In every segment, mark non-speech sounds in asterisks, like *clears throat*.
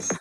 Thanks.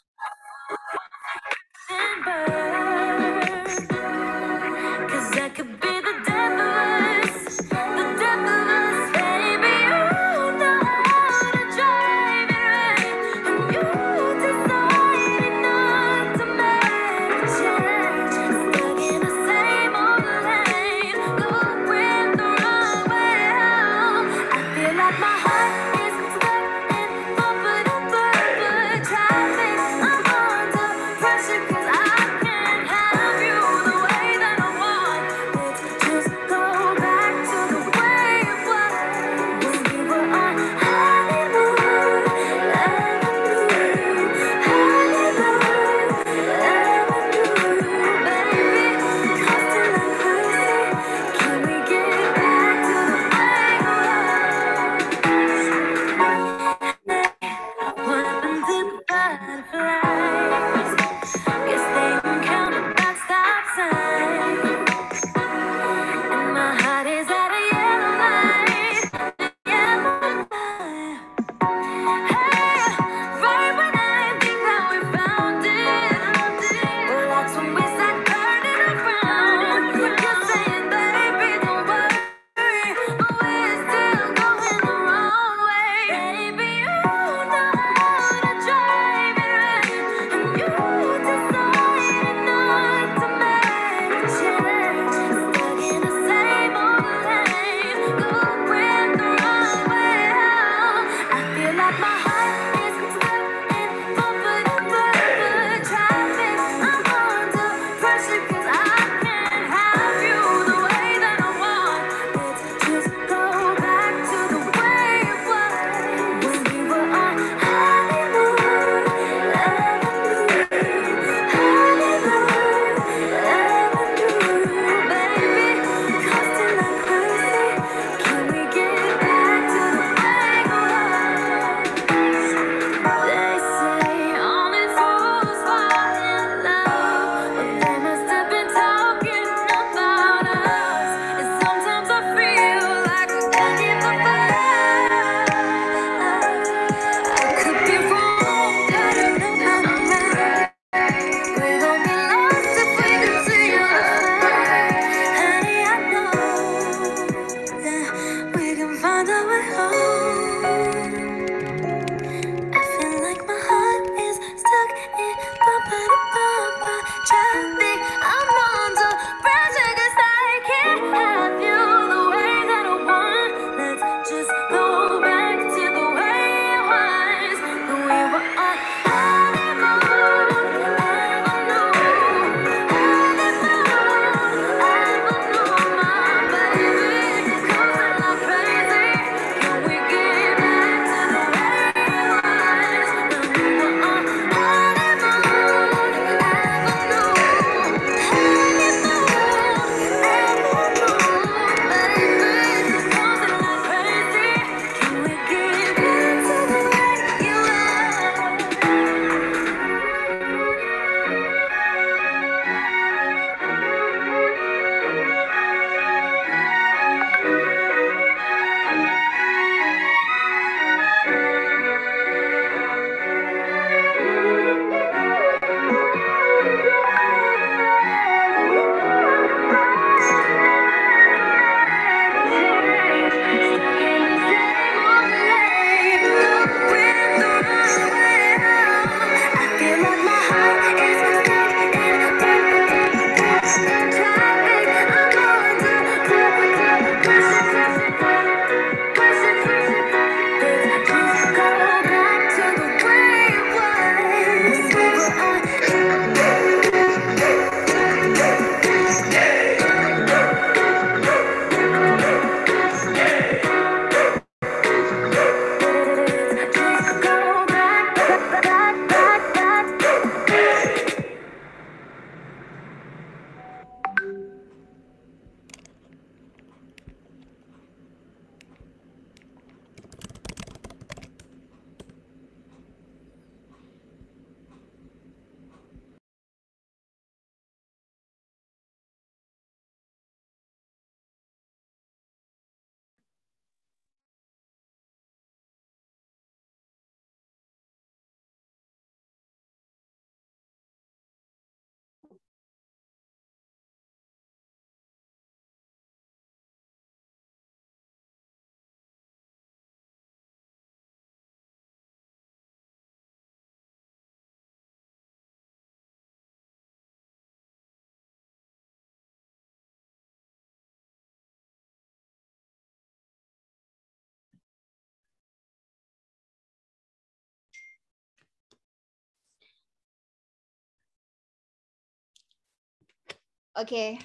Oke.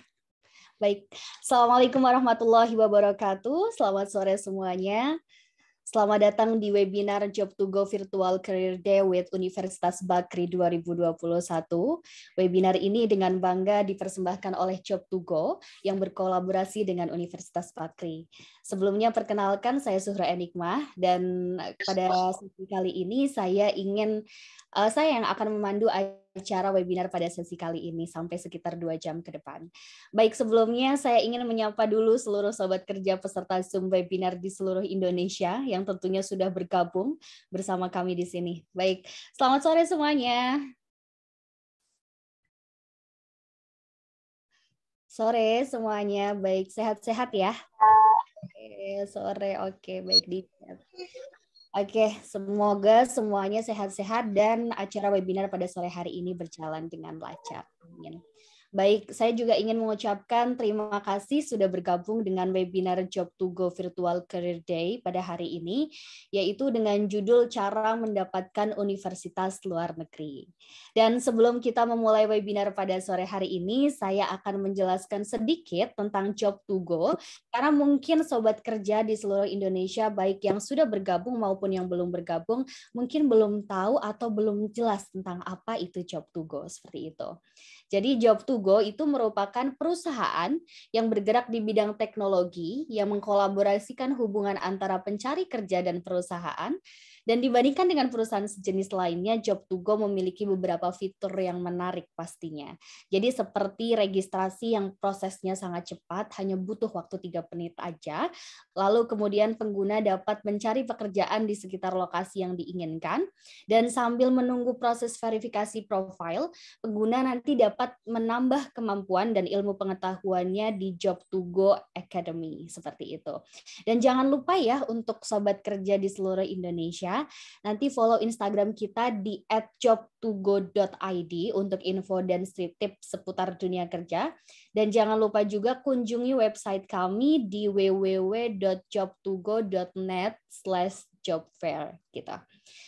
Baik. Assalamualaikum warahmatullahi wabarakatuh. Selamat sore semuanya. Selamat datang di webinar Job to Go Virtual Career Day with Universitas Bakri 2021. Webinar ini dengan bangga dipersembahkan oleh Job to Go yang berkolaborasi dengan Universitas Bakri. Sebelumnya perkenalkan saya Suhra Enigma dan pada sesi kali ini saya ingin eh, saya yang akan memandu acara webinar pada sesi kali ini sampai sekitar dua jam ke depan. Baik, sebelumnya saya ingin menyapa dulu seluruh sobat kerja peserta Zoom webinar di seluruh Indonesia yang tentunya sudah bergabung bersama kami di sini. Baik, selamat sore semuanya. Sore semuanya, baik sehat-sehat ya. Oke, sore, oke, baik di. Oke, semoga semuanya sehat-sehat dan acara webinar pada sore hari ini berjalan dengan lancar. Amin. Baik, saya juga ingin mengucapkan terima kasih sudah bergabung dengan webinar Job to Go Virtual Career Day pada hari ini, yaitu dengan judul Cara Mendapatkan Universitas Luar Negeri. Dan sebelum kita memulai webinar pada sore hari ini, saya akan menjelaskan sedikit tentang Job to Go, karena mungkin sobat kerja di seluruh Indonesia, baik yang sudah bergabung maupun yang belum bergabung, mungkin belum tahu atau belum jelas tentang apa itu Job to Go seperti itu. Jadi Job to Go itu merupakan perusahaan yang bergerak di bidang teknologi yang mengkolaborasikan hubungan antara pencari kerja dan perusahaan dan dibandingkan dengan perusahaan sejenis lainnya, Job2Go memiliki beberapa fitur yang menarik pastinya. Jadi seperti registrasi yang prosesnya sangat cepat, hanya butuh waktu 3 menit aja. Lalu kemudian pengguna dapat mencari pekerjaan di sekitar lokasi yang diinginkan. Dan sambil menunggu proses verifikasi profil, pengguna nanti dapat menambah kemampuan dan ilmu pengetahuannya di Job2Go Academy. Seperti itu. Dan jangan lupa ya untuk sobat kerja di seluruh Indonesia, Ya. Nanti follow Instagram kita di job goid untuk info dan street tips seputar dunia kerja. Dan jangan lupa juga kunjungi website kami di www.job2go.net slash job fair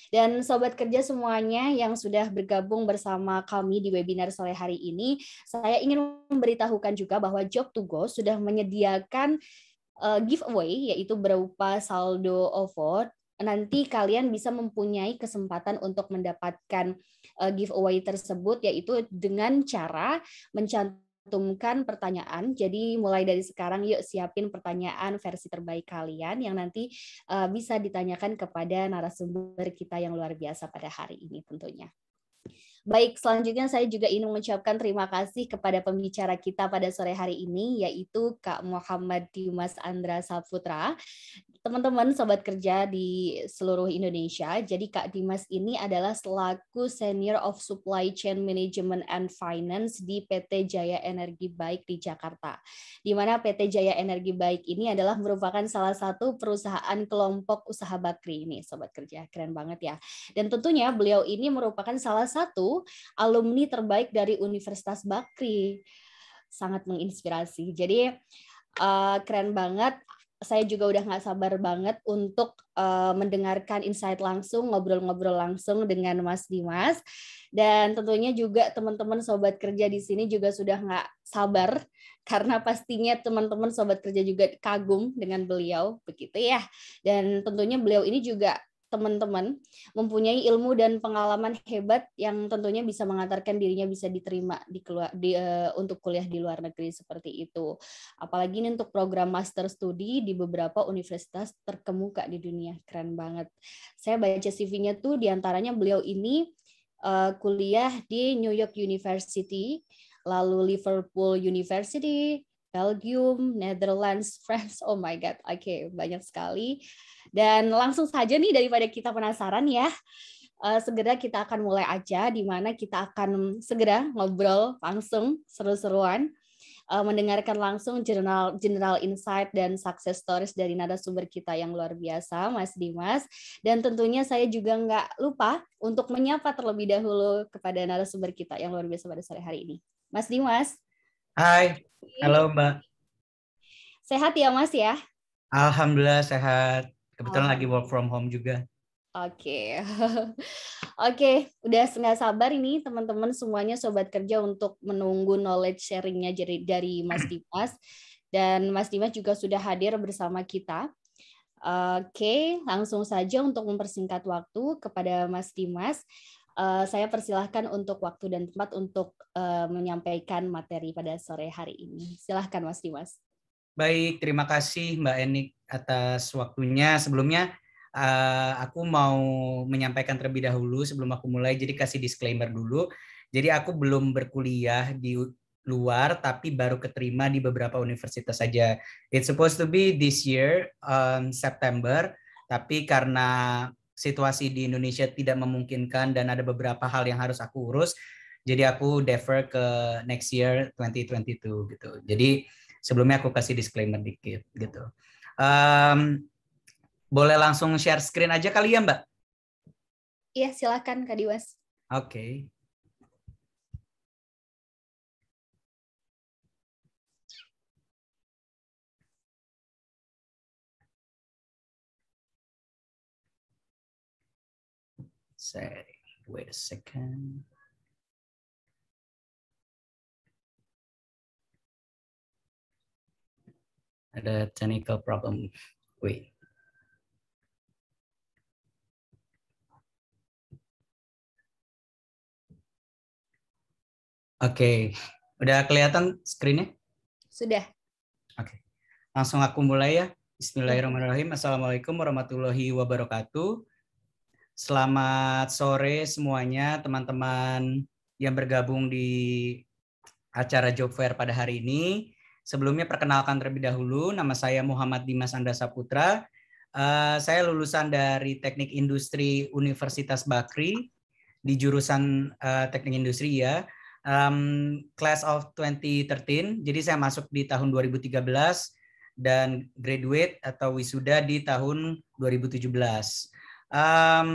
Dan sobat kerja semuanya yang sudah bergabung bersama kami di webinar sore hari ini, saya ingin memberitahukan juga bahwa Job to Go sudah menyediakan eh, giveaway yaitu berupa saldo OVO nanti kalian bisa mempunyai kesempatan untuk mendapatkan uh, giveaway tersebut yaitu dengan cara mencantumkan pertanyaan. Jadi mulai dari sekarang yuk siapin pertanyaan versi terbaik kalian yang nanti uh, bisa ditanyakan kepada narasumber kita yang luar biasa pada hari ini tentunya. Baik, selanjutnya saya juga ingin mengucapkan terima kasih kepada pembicara kita pada sore hari ini, yaitu Kak Muhammad Dimas Andra Saputra teman-teman sobat kerja di seluruh Indonesia. Jadi Kak Dimas ini adalah selaku Senior of Supply Chain Management and Finance di PT Jaya Energi Baik di Jakarta. Di mana PT Jaya Energi Baik ini adalah merupakan salah satu perusahaan kelompok usaha bakri ini sobat kerja. Keren banget ya. Dan tentunya beliau ini merupakan salah satu alumni terbaik dari Universitas Bakri. Sangat menginspirasi. Jadi uh, keren banget saya juga udah nggak sabar banget untuk uh, mendengarkan insight langsung, ngobrol-ngobrol langsung dengan Mas Dimas. Dan tentunya juga teman-teman sobat kerja di sini juga sudah nggak sabar *laughs* karena pastinya teman-teman sobat kerja juga kagum dengan beliau begitu ya. Dan tentunya beliau ini juga teman-teman mempunyai ilmu dan pengalaman hebat yang tentunya bisa mengantarkan dirinya bisa diterima di keluar di, uh, untuk kuliah di luar negeri seperti itu. Apalagi ini untuk program master studi di beberapa universitas terkemuka di dunia. Keren banget. Saya baca CV-nya tuh diantaranya beliau ini uh, kuliah di New York University, lalu Liverpool University, Belgium, Netherlands, *laughs* France. Oh my god, oke okay, banyak sekali. Dan langsung saja nih daripada kita penasaran ya, uh, segera kita akan mulai aja di mana kita akan segera ngobrol langsung seru-seruan eh, mendengarkan langsung general general insight dan success stories dari nada sumber kita yang luar biasa, Mas Dimas. Dan tentunya saya juga nggak lupa untuk menyapa terlebih dahulu kepada nada sumber kita yang luar biasa pada sore hari ini, Mas Dimas. Hai, halo Mbak. Sehat ya Mas ya? Alhamdulillah sehat. Kebetulan oh. lagi work from home juga. Oke, okay. *laughs* oke, okay. udah nggak sabar ini teman-teman semuanya sobat kerja untuk menunggu knowledge sharingnya dari, dari Mas *clears throat* Dimas dan Mas Dimas juga sudah hadir bersama kita. Oke, okay. langsung saja untuk mempersingkat waktu kepada Mas Dimas uh, saya persilahkan untuk waktu dan tempat untuk uh, menyampaikan materi pada sore hari ini. Silahkan Mas Dimas. Baik, terima kasih Mbak Enik atas waktunya. Sebelumnya uh, aku mau menyampaikan terlebih dahulu sebelum aku mulai, jadi kasih disclaimer dulu. Jadi aku belum berkuliah di luar tapi baru keterima di beberapa universitas saja. It's supposed to be this year um, September tapi karena situasi di Indonesia tidak memungkinkan dan ada beberapa hal yang harus aku urus. Jadi aku defer ke next year 2022 gitu. Jadi sebelumnya aku kasih disclaimer dikit gitu. Um, boleh langsung share screen aja kali ya Mbak? Iya silakan Kak Diwas. Oke. Okay. say, wait a second. Ada technical problem. Wait. Oke, okay. udah kelihatan screennya? Sudah. Oke, okay. langsung aku mulai ya. Bismillahirrahmanirrahim. Assalamualaikum warahmatullahi wabarakatuh. Selamat sore semuanya teman-teman yang bergabung di acara Job Fair pada hari ini. Sebelumnya perkenalkan terlebih dahulu, nama saya Muhammad Dimas Andasa Putra. Eh, saya lulusan dari Teknik Industri Universitas Bakri di jurusan eh, Teknik Industri ya. Um, class of 2013, jadi saya masuk di tahun 2013 dan graduate atau wisuda di tahun 2017 um,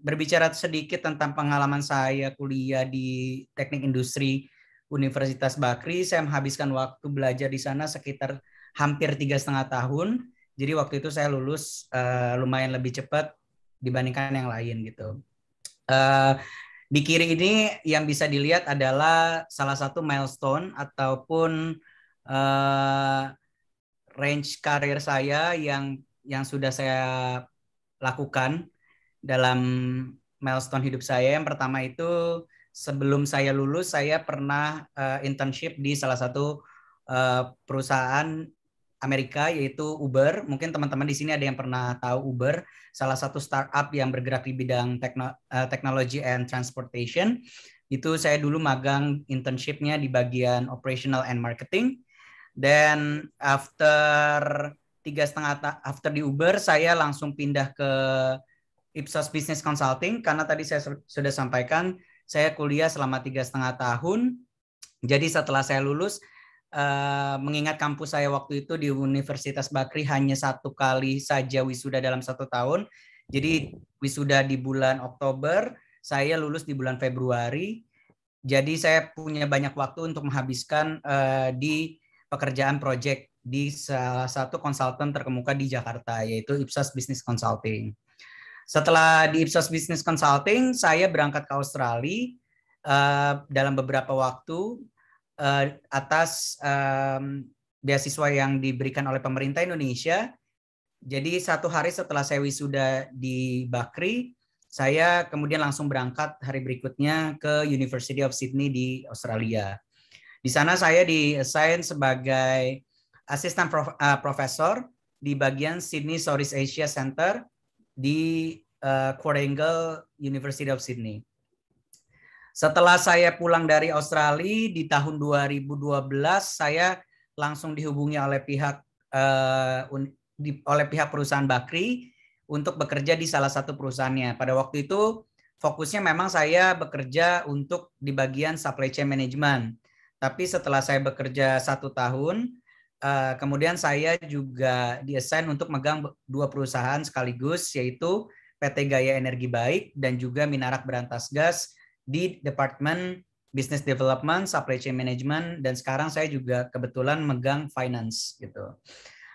berbicara sedikit tentang pengalaman saya kuliah di Teknik Industri Universitas Bakri. Saya menghabiskan waktu belajar di sana sekitar hampir tiga setengah tahun. Jadi waktu itu saya lulus uh, lumayan lebih cepat dibandingkan yang lain gitu. Uh, di kiri ini yang bisa dilihat adalah salah satu milestone ataupun uh, range karir saya yang yang sudah saya lakukan dalam milestone hidup saya. Yang pertama itu sebelum saya lulus saya pernah uh, internship di salah satu uh, perusahaan Amerika yaitu Uber. Mungkin teman-teman di sini ada yang pernah tahu Uber, salah satu startup yang bergerak di bidang teknologi eh, uh, and transportation. Itu saya dulu magang internshipnya di bagian operational and marketing. Dan after tiga setengah after di Uber saya langsung pindah ke Ipsos Business Consulting karena tadi saya sudah sampaikan saya kuliah selama tiga setengah tahun jadi setelah saya lulus uh, mengingat kampus saya waktu itu di Universitas Bakri hanya satu kali saja wisuda dalam satu tahun jadi wisuda di bulan Oktober saya lulus di bulan Februari jadi saya punya banyak waktu untuk menghabiskan uh, di pekerjaan proyek di salah satu konsultan terkemuka di Jakarta, yaitu Ipsos Business Consulting. Setelah di Ipsos Business Consulting, saya berangkat ke Australia uh, dalam beberapa waktu uh, atas um, beasiswa yang diberikan oleh pemerintah Indonesia. Jadi satu hari setelah saya wisuda di Bakri, saya kemudian langsung berangkat hari berikutnya ke University of Sydney di Australia. Di sana saya di diassign sebagai asisten prof, uh, profesor di bagian Sydney Southeast Asia Center di uh, University of Sydney. Setelah saya pulang dari Australia di tahun 2012, saya langsung dihubungi oleh pihak uh, un, di, oleh pihak perusahaan Bakri untuk bekerja di salah satu perusahaannya. Pada waktu itu fokusnya memang saya bekerja untuk di bagian supply chain management. Tapi setelah saya bekerja satu tahun, Eh, kemudian saya juga diassign untuk megang dua perusahaan sekaligus yaitu PT Gaya Energi Baik dan juga Minarak Berantas Gas di Departemen Business Development, Supply Chain Management, dan sekarang saya juga kebetulan megang finance gitu.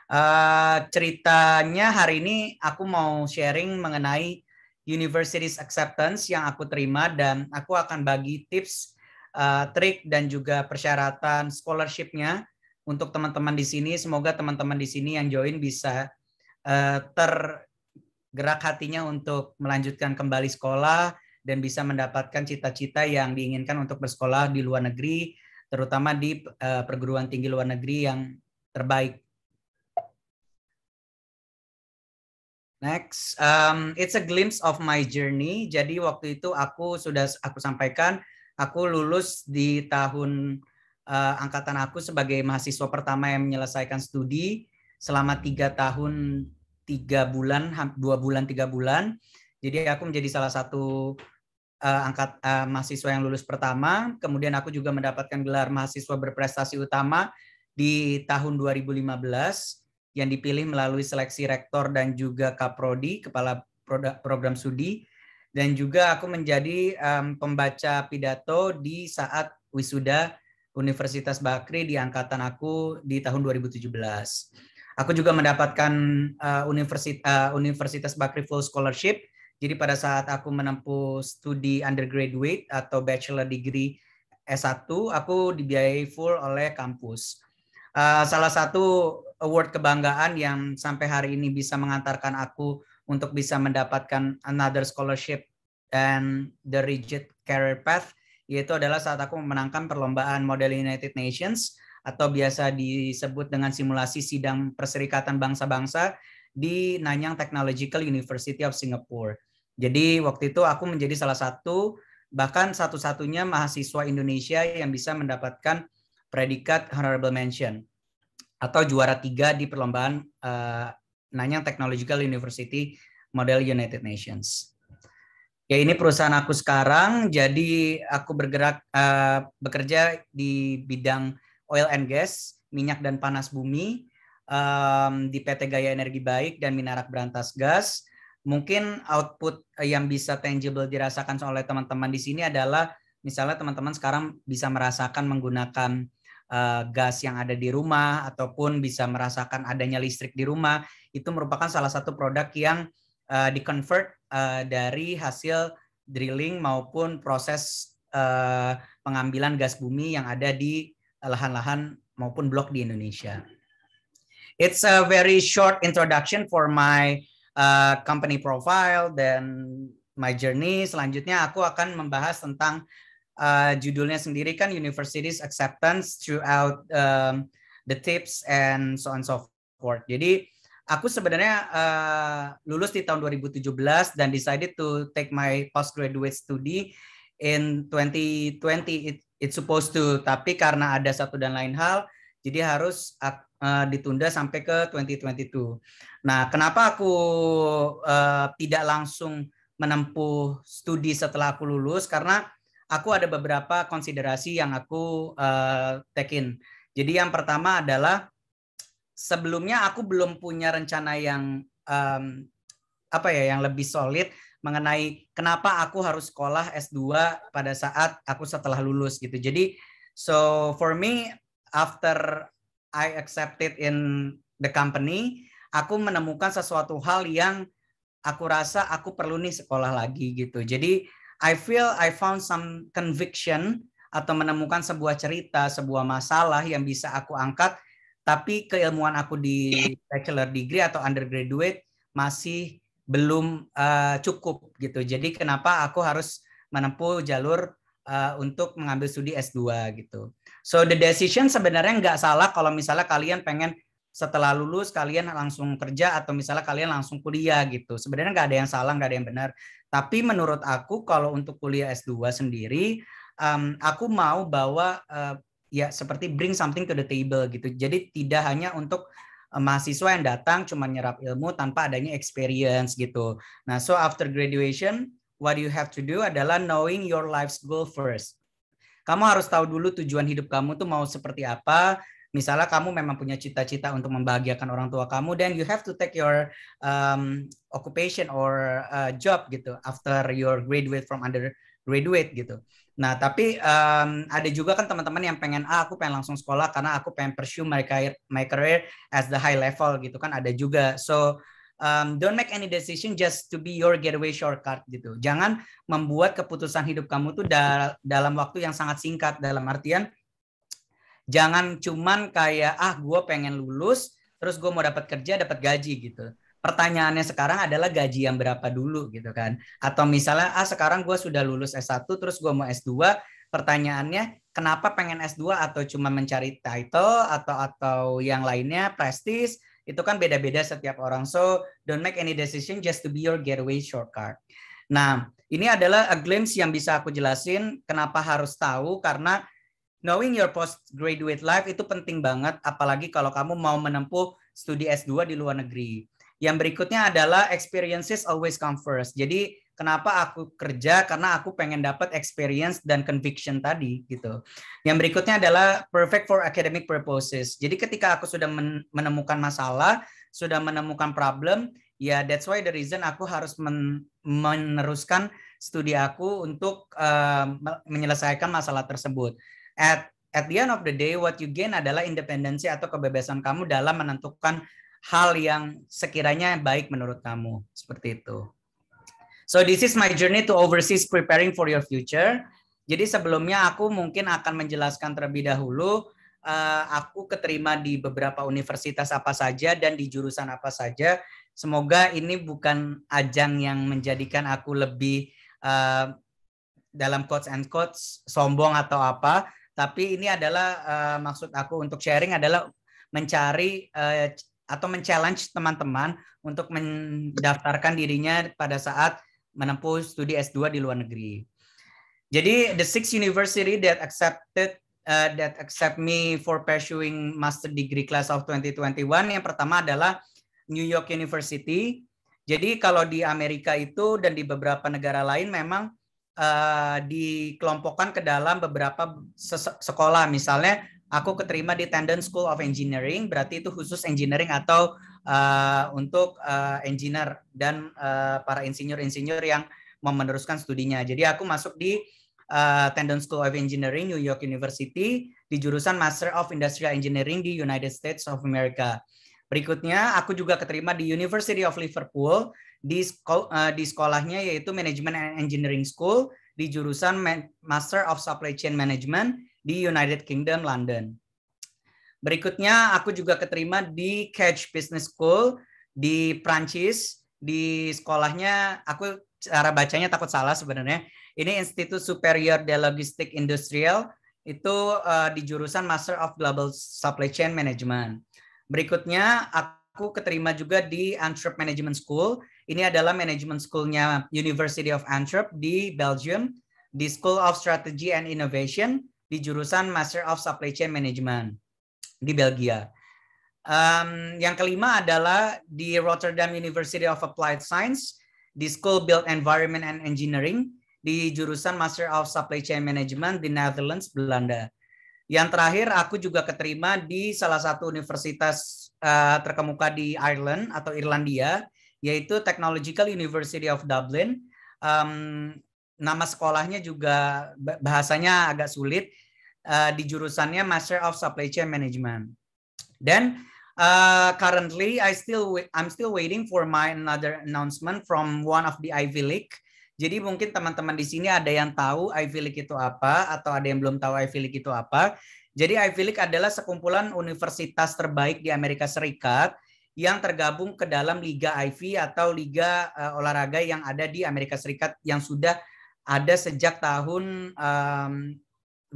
Uh, ceritanya hari ini aku mau sharing mengenai universities acceptance yang aku terima dan aku akan bagi tips, uh, trik dan juga persyaratan scholarshipnya untuk teman-teman di sini. Semoga teman-teman di sini yang join bisa uh, tergerak hatinya untuk melanjutkan kembali sekolah dan bisa mendapatkan cita-cita yang diinginkan untuk bersekolah di luar negeri, terutama di uh, perguruan tinggi luar negeri yang terbaik. Next, um, it's a glimpse of my journey. Jadi waktu itu aku sudah aku sampaikan, aku lulus di tahun uh, angkatan aku sebagai mahasiswa pertama yang menyelesaikan studi selama tiga tahun tiga bulan dua bulan tiga bulan jadi aku menjadi salah satu uh, angkat uh, mahasiswa yang lulus pertama kemudian aku juga mendapatkan gelar mahasiswa berprestasi utama di tahun 2015 yang dipilih melalui seleksi rektor dan juga kaprodi kepala program studi dan juga aku menjadi um, pembaca pidato di saat wisuda Universitas Bakri di angkatan aku di tahun 2017. Aku juga mendapatkan uh, eh, Universitas, uh, eh, Universitas Bakri Full Scholarship. Jadi pada saat aku menempuh studi undergraduate atau bachelor degree S1, aku dibiayai full oleh kampus. Uh, salah satu award kebanggaan yang sampai hari ini bisa mengantarkan aku untuk bisa mendapatkan another scholarship and the rigid career path yaitu adalah saat aku memenangkan perlombaan model United Nations atau biasa disebut dengan simulasi sidang perserikatan bangsa-bangsa di Nanyang Technological University of Singapore. Jadi waktu itu aku menjadi salah satu bahkan satu-satunya mahasiswa Indonesia yang bisa mendapatkan predikat honorable mention atau juara tiga di perlombaan uh, Nanyang Technological University model United Nations ya ini perusahaan aku sekarang jadi aku bergerak uh, bekerja di bidang oil and gas minyak dan panas bumi um, di PT Gaya Energi Baik dan Minarak Berantas Gas mungkin output yang bisa tangible dirasakan oleh teman-teman di sini adalah misalnya teman-teman sekarang bisa merasakan menggunakan uh, gas yang ada di rumah ataupun bisa merasakan adanya listrik di rumah itu merupakan salah satu produk yang uh, eh, di convert uh, eh, dari hasil drilling maupun proses uh, pengambilan gas bumi yang ada di lahan-lahan maupun blok di Indonesia. It's a very short introduction for my uh, company profile dan my journey. Selanjutnya aku akan membahas tentang uh, judulnya sendiri kan Universities Acceptance throughout um, the tips and so on so forth. Jadi aku sebenarnya uh, lulus di tahun 2017 dan decided to take my postgraduate study in 2020 it, it's supposed to tapi karena ada satu dan lain hal jadi harus uh, ditunda sampai ke 2022. Nah, kenapa aku uh, tidak langsung menempuh studi setelah aku lulus karena aku ada beberapa konsiderasi yang aku uh, tekin. Jadi yang pertama adalah sebelumnya aku belum punya rencana yang um, apa ya yang lebih solid mengenai kenapa aku harus sekolah S2 pada saat aku setelah lulus gitu. Jadi so for me after I accepted in the company, aku menemukan sesuatu hal yang aku rasa aku perlu nih sekolah lagi gitu. Jadi I feel I found some conviction atau menemukan sebuah cerita, sebuah masalah yang bisa aku angkat tapi keilmuan aku di bachelor degree atau undergraduate masih belum uh, cukup gitu. Jadi kenapa aku harus menempuh jalur uh, untuk mengambil studi S2 gitu. So the decision sebenarnya nggak salah kalau misalnya kalian pengen setelah lulus kalian langsung kerja atau misalnya kalian langsung kuliah gitu. Sebenarnya nggak ada yang salah, nggak ada yang benar. Tapi menurut aku kalau untuk kuliah S2 sendiri, um, aku mau bawa uh, ya seperti bring something to the table gitu. Jadi tidak hanya untuk eh, mahasiswa yang datang cuma nyerap ilmu tanpa adanya experience gitu. Nah, so after graduation, what you have to do adalah knowing your life's goal first. Kamu harus tahu dulu tujuan hidup kamu tuh mau seperti apa, misalnya kamu memang punya cita-cita untuk membahagiakan orang tua kamu then you have to take your um, occupation or uh, job gitu after your graduate from undergraduate gitu Nah, tapi um, ada juga kan teman-teman yang pengen ah aku pengen langsung sekolah karena aku pengen pursue my career, my career as the high level gitu kan ada juga. So um, don't make any decision just to be your getaway shortcut gitu. Jangan membuat keputusan hidup kamu tuh da dalam waktu yang sangat singkat dalam artian jangan cuman kayak ah gue pengen lulus terus gue mau dapat kerja dapat gaji gitu pertanyaannya sekarang adalah gaji yang berapa dulu gitu kan. Atau misalnya ah sekarang gue sudah lulus S1 terus gue mau S2, pertanyaannya kenapa pengen S2 atau cuma mencari title atau atau yang lainnya prestis itu kan beda-beda setiap orang. So don't make any decision just to be your getaway shortcut. Nah, ini adalah a glimpse yang bisa aku jelasin kenapa harus tahu karena knowing your postgraduate life itu penting banget apalagi kalau kamu mau menempuh studi S2 di luar negeri. Yang berikutnya adalah experiences always come first. Jadi kenapa aku kerja karena aku pengen dapat experience dan conviction tadi gitu. Yang berikutnya adalah perfect for academic purposes. Jadi ketika aku sudah menemukan masalah, sudah menemukan problem, ya that's why the reason aku harus men meneruskan studi aku untuk uh, menyelesaikan masalah tersebut. At at the end of the day what you gain adalah independensi atau kebebasan kamu dalam menentukan hal yang sekiranya baik menurut kamu seperti itu. So this is my journey to overseas preparing for your future. Jadi sebelumnya aku mungkin akan menjelaskan terlebih dahulu uh, aku keterima di beberapa universitas apa saja dan di jurusan apa saja. Semoga ini bukan ajang yang menjadikan aku lebih uh, dalam quotes and quotes sombong atau apa, tapi ini adalah uh, maksud aku untuk sharing adalah mencari uh, atau men-challenge teman-teman untuk mendaftarkan dirinya pada saat menempuh studi S2 di luar negeri. Jadi the six university that accepted uh, that accept me for pursuing master degree class of 2021 yang pertama adalah New York University. Jadi kalau di Amerika itu dan di beberapa negara lain memang uh, dikelompokkan ke dalam beberapa sekolah misalnya aku keterima di Tandon School of Engineering, berarti itu khusus engineering atau uh, untuk uh, engineer dan uh, para insinyur-insinyur yang meneruskan studinya. Jadi aku masuk di uh, Tandon School of Engineering New York University di jurusan Master of Industrial Engineering di United States of America. Berikutnya, aku juga keterima di University of Liverpool di, sekol uh, di sekolahnya yaitu Management and Engineering School di jurusan Master of Supply Chain Management di United Kingdom London. Berikutnya aku juga keterima di Catch Business School di Prancis di sekolahnya aku cara bacanya takut salah sebenarnya. Ini Institut Superior de Logistik Industrial itu uh, di jurusan Master of Global Supply Chain Management. Berikutnya aku keterima juga di Antwerp Management School. Ini adalah management schoolnya University of Antwerp di Belgium di School of Strategy and Innovation di jurusan Master of Supply Chain Management di Belgia. Um, yang kelima adalah di Rotterdam University of Applied Science di School Built Environment and Engineering di jurusan Master of Supply Chain Management di Netherlands, Belanda. Yang terakhir, aku juga keterima di salah satu universitas uh, terkemuka di Ireland atau Irlandia, yaitu Technological University of Dublin. Um, nama sekolahnya juga bahasanya agak sulit uh, di jurusannya Master of Supply Chain Management. Dan uh, currently I still I'm still waiting for my another announcement from one of the Ivy League. Jadi mungkin teman-teman di sini ada yang tahu Ivy League itu apa atau ada yang belum tahu Ivy League itu apa. Jadi Ivy League adalah sekumpulan universitas terbaik di Amerika Serikat yang tergabung ke dalam Liga Ivy atau Liga uh, olahraga yang ada di Amerika Serikat yang sudah ada sejak tahun um,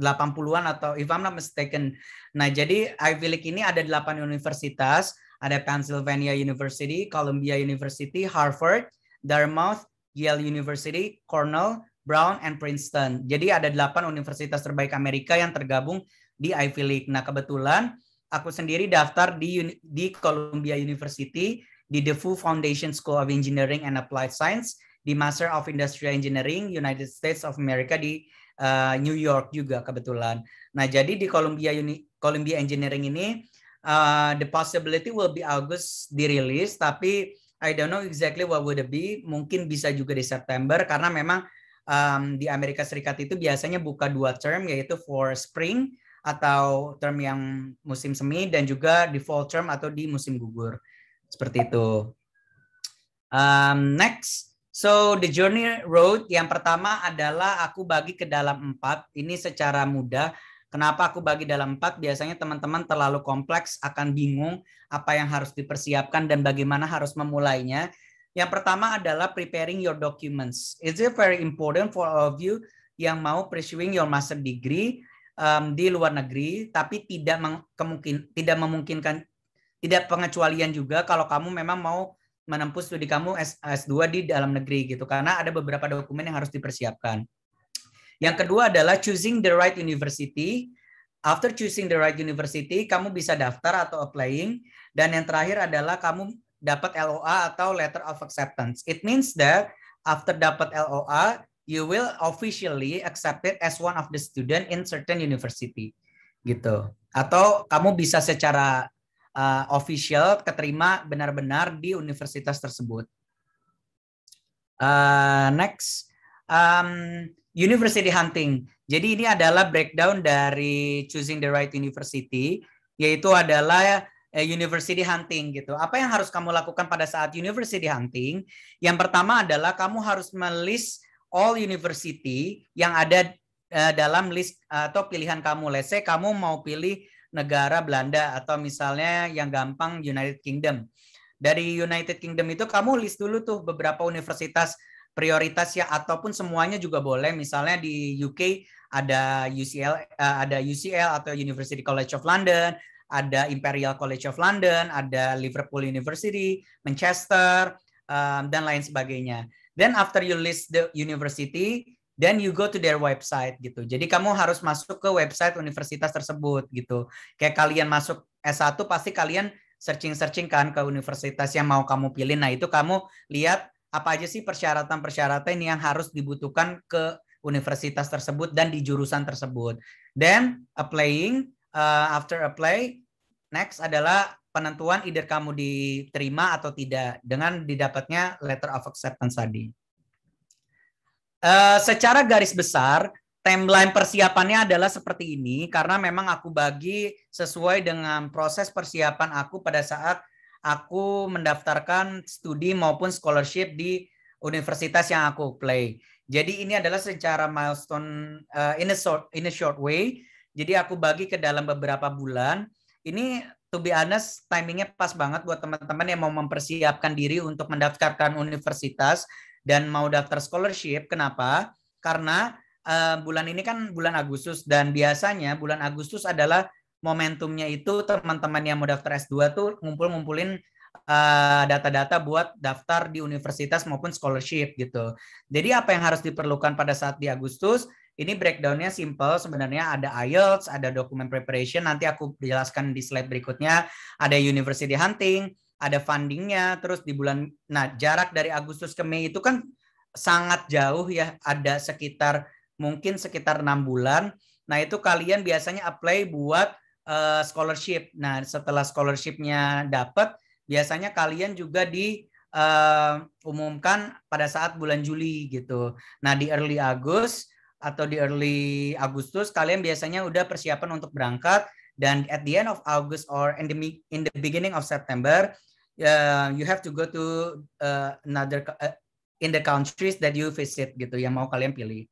mmm, 80-an atau if I'm not mistaken. Nah, jadi Ivy League ini ada 8 universitas, ada Pennsylvania University, Columbia University, Harvard, Dartmouth, Yale University, Cornell, Brown, and Princeton. Jadi ada 8 universitas terbaik Amerika yang tergabung di Ivy League. Nah, kebetulan aku sendiri daftar di di Columbia University di The Fu Foundation School of Engineering and Applied Science di Master of Industrial Engineering United States of America di uh, New York juga kebetulan. Nah, jadi di Columbia Uni Columbia Engineering ini uh, the possibility will be August dirilis tapi I don't know exactly what would it be. Mungkin bisa juga di September karena memang um, di Amerika Serikat itu biasanya buka dua term yaitu for spring atau term yang musim semi dan juga di fall term atau di musim gugur seperti itu. Um, next, So the journey road yang pertama adalah aku bagi ke dalam empat. Ini secara mudah. Kenapa aku bagi dalam empat? Biasanya teman-teman terlalu kompleks akan bingung apa yang harus dipersiapkan dan bagaimana harus memulainya. Yang pertama adalah preparing your documents. Is it very important for all of you yang mau pursuing your master degree um, di luar negeri, tapi tidak kemungkin tidak memungkinkan tidak pengecualian juga kalau kamu memang mau menempuh studi kamu S, S2 di dalam negeri gitu karena ada beberapa dokumen yang harus dipersiapkan. Yang kedua adalah choosing the right university. After choosing the right university, kamu bisa daftar atau applying dan yang terakhir adalah kamu dapat LOA atau letter of acceptance. It means that after dapat LOA, you will officially accepted as one of the student in certain university. Gitu. Atau kamu bisa secara uh, official keterima benar-benar di universitas tersebut. Uh, next, um, university hunting. Jadi ini adalah breakdown dari choosing the right university, yaitu adalah eh, university hunting gitu. Apa yang harus kamu lakukan pada saat university hunting? Yang pertama adalah kamu harus melis all university yang ada dalam list atau pilihan kamu. Let's say kamu mau pilih negara Belanda atau misalnya yang gampang United Kingdom. Dari United Kingdom itu kamu list dulu tuh beberapa universitas prioritas ya ataupun semuanya juga boleh. Misalnya di UK ada UCL eh, ada UCL atau University College of London, ada Imperial College of London, ada Liverpool University, Manchester eh, dan lain sebagainya. Then after you list the university, then you go to their website gitu. Jadi kamu harus masuk ke website universitas tersebut gitu. Kayak kalian masuk S1 pasti kalian searching-searching kan ke universitas yang mau kamu pilih. Nah, itu kamu lihat apa aja sih persyaratan-persyaratan yang harus dibutuhkan ke universitas tersebut dan di jurusan tersebut. Then applying uh, after apply next adalah penentuan either kamu diterima atau tidak dengan didapatnya letter of acceptance tadi. Eh, secara garis besar timeline persiapannya adalah seperti ini karena memang aku bagi sesuai dengan proses persiapan aku pada saat aku mendaftarkan studi maupun scholarship di universitas yang aku play. Jadi ini adalah secara milestone uh, in a short in a short way. Jadi aku bagi ke dalam beberapa bulan. Ini to be honest timingnya pas banget buat teman-teman yang mau mempersiapkan diri untuk mendaftarkan universitas dan mau daftar scholarship. Kenapa? Karena uh, bulan ini kan bulan Agustus dan biasanya bulan Agustus adalah momentumnya itu teman-teman yang mau daftar S2 tuh ngumpul-ngumpulin data eh, data-data buat daftar di universitas maupun scholarship gitu. Jadi apa yang harus diperlukan pada saat di Agustus? Ini breakdownnya simple, sebenarnya ada IELTS, ada dokumen preparation, nanti aku jelaskan di slide berikutnya, ada university hunting, ada fundingnya terus di bulan nah jarak dari Agustus ke Mei itu kan sangat jauh ya ada sekitar mungkin sekitar enam bulan nah itu kalian biasanya apply buat uh, scholarship nah setelah scholarshipnya dapat biasanya kalian juga di uh, umumkan pada saat bulan Juli gitu nah di early Agustus atau di early Agustus kalian biasanya udah persiapan untuk berangkat dan at the end of August or in the beginning of September uh, you have to go to uh, another uh, in the countries that you visit gitu yang mau kalian pilih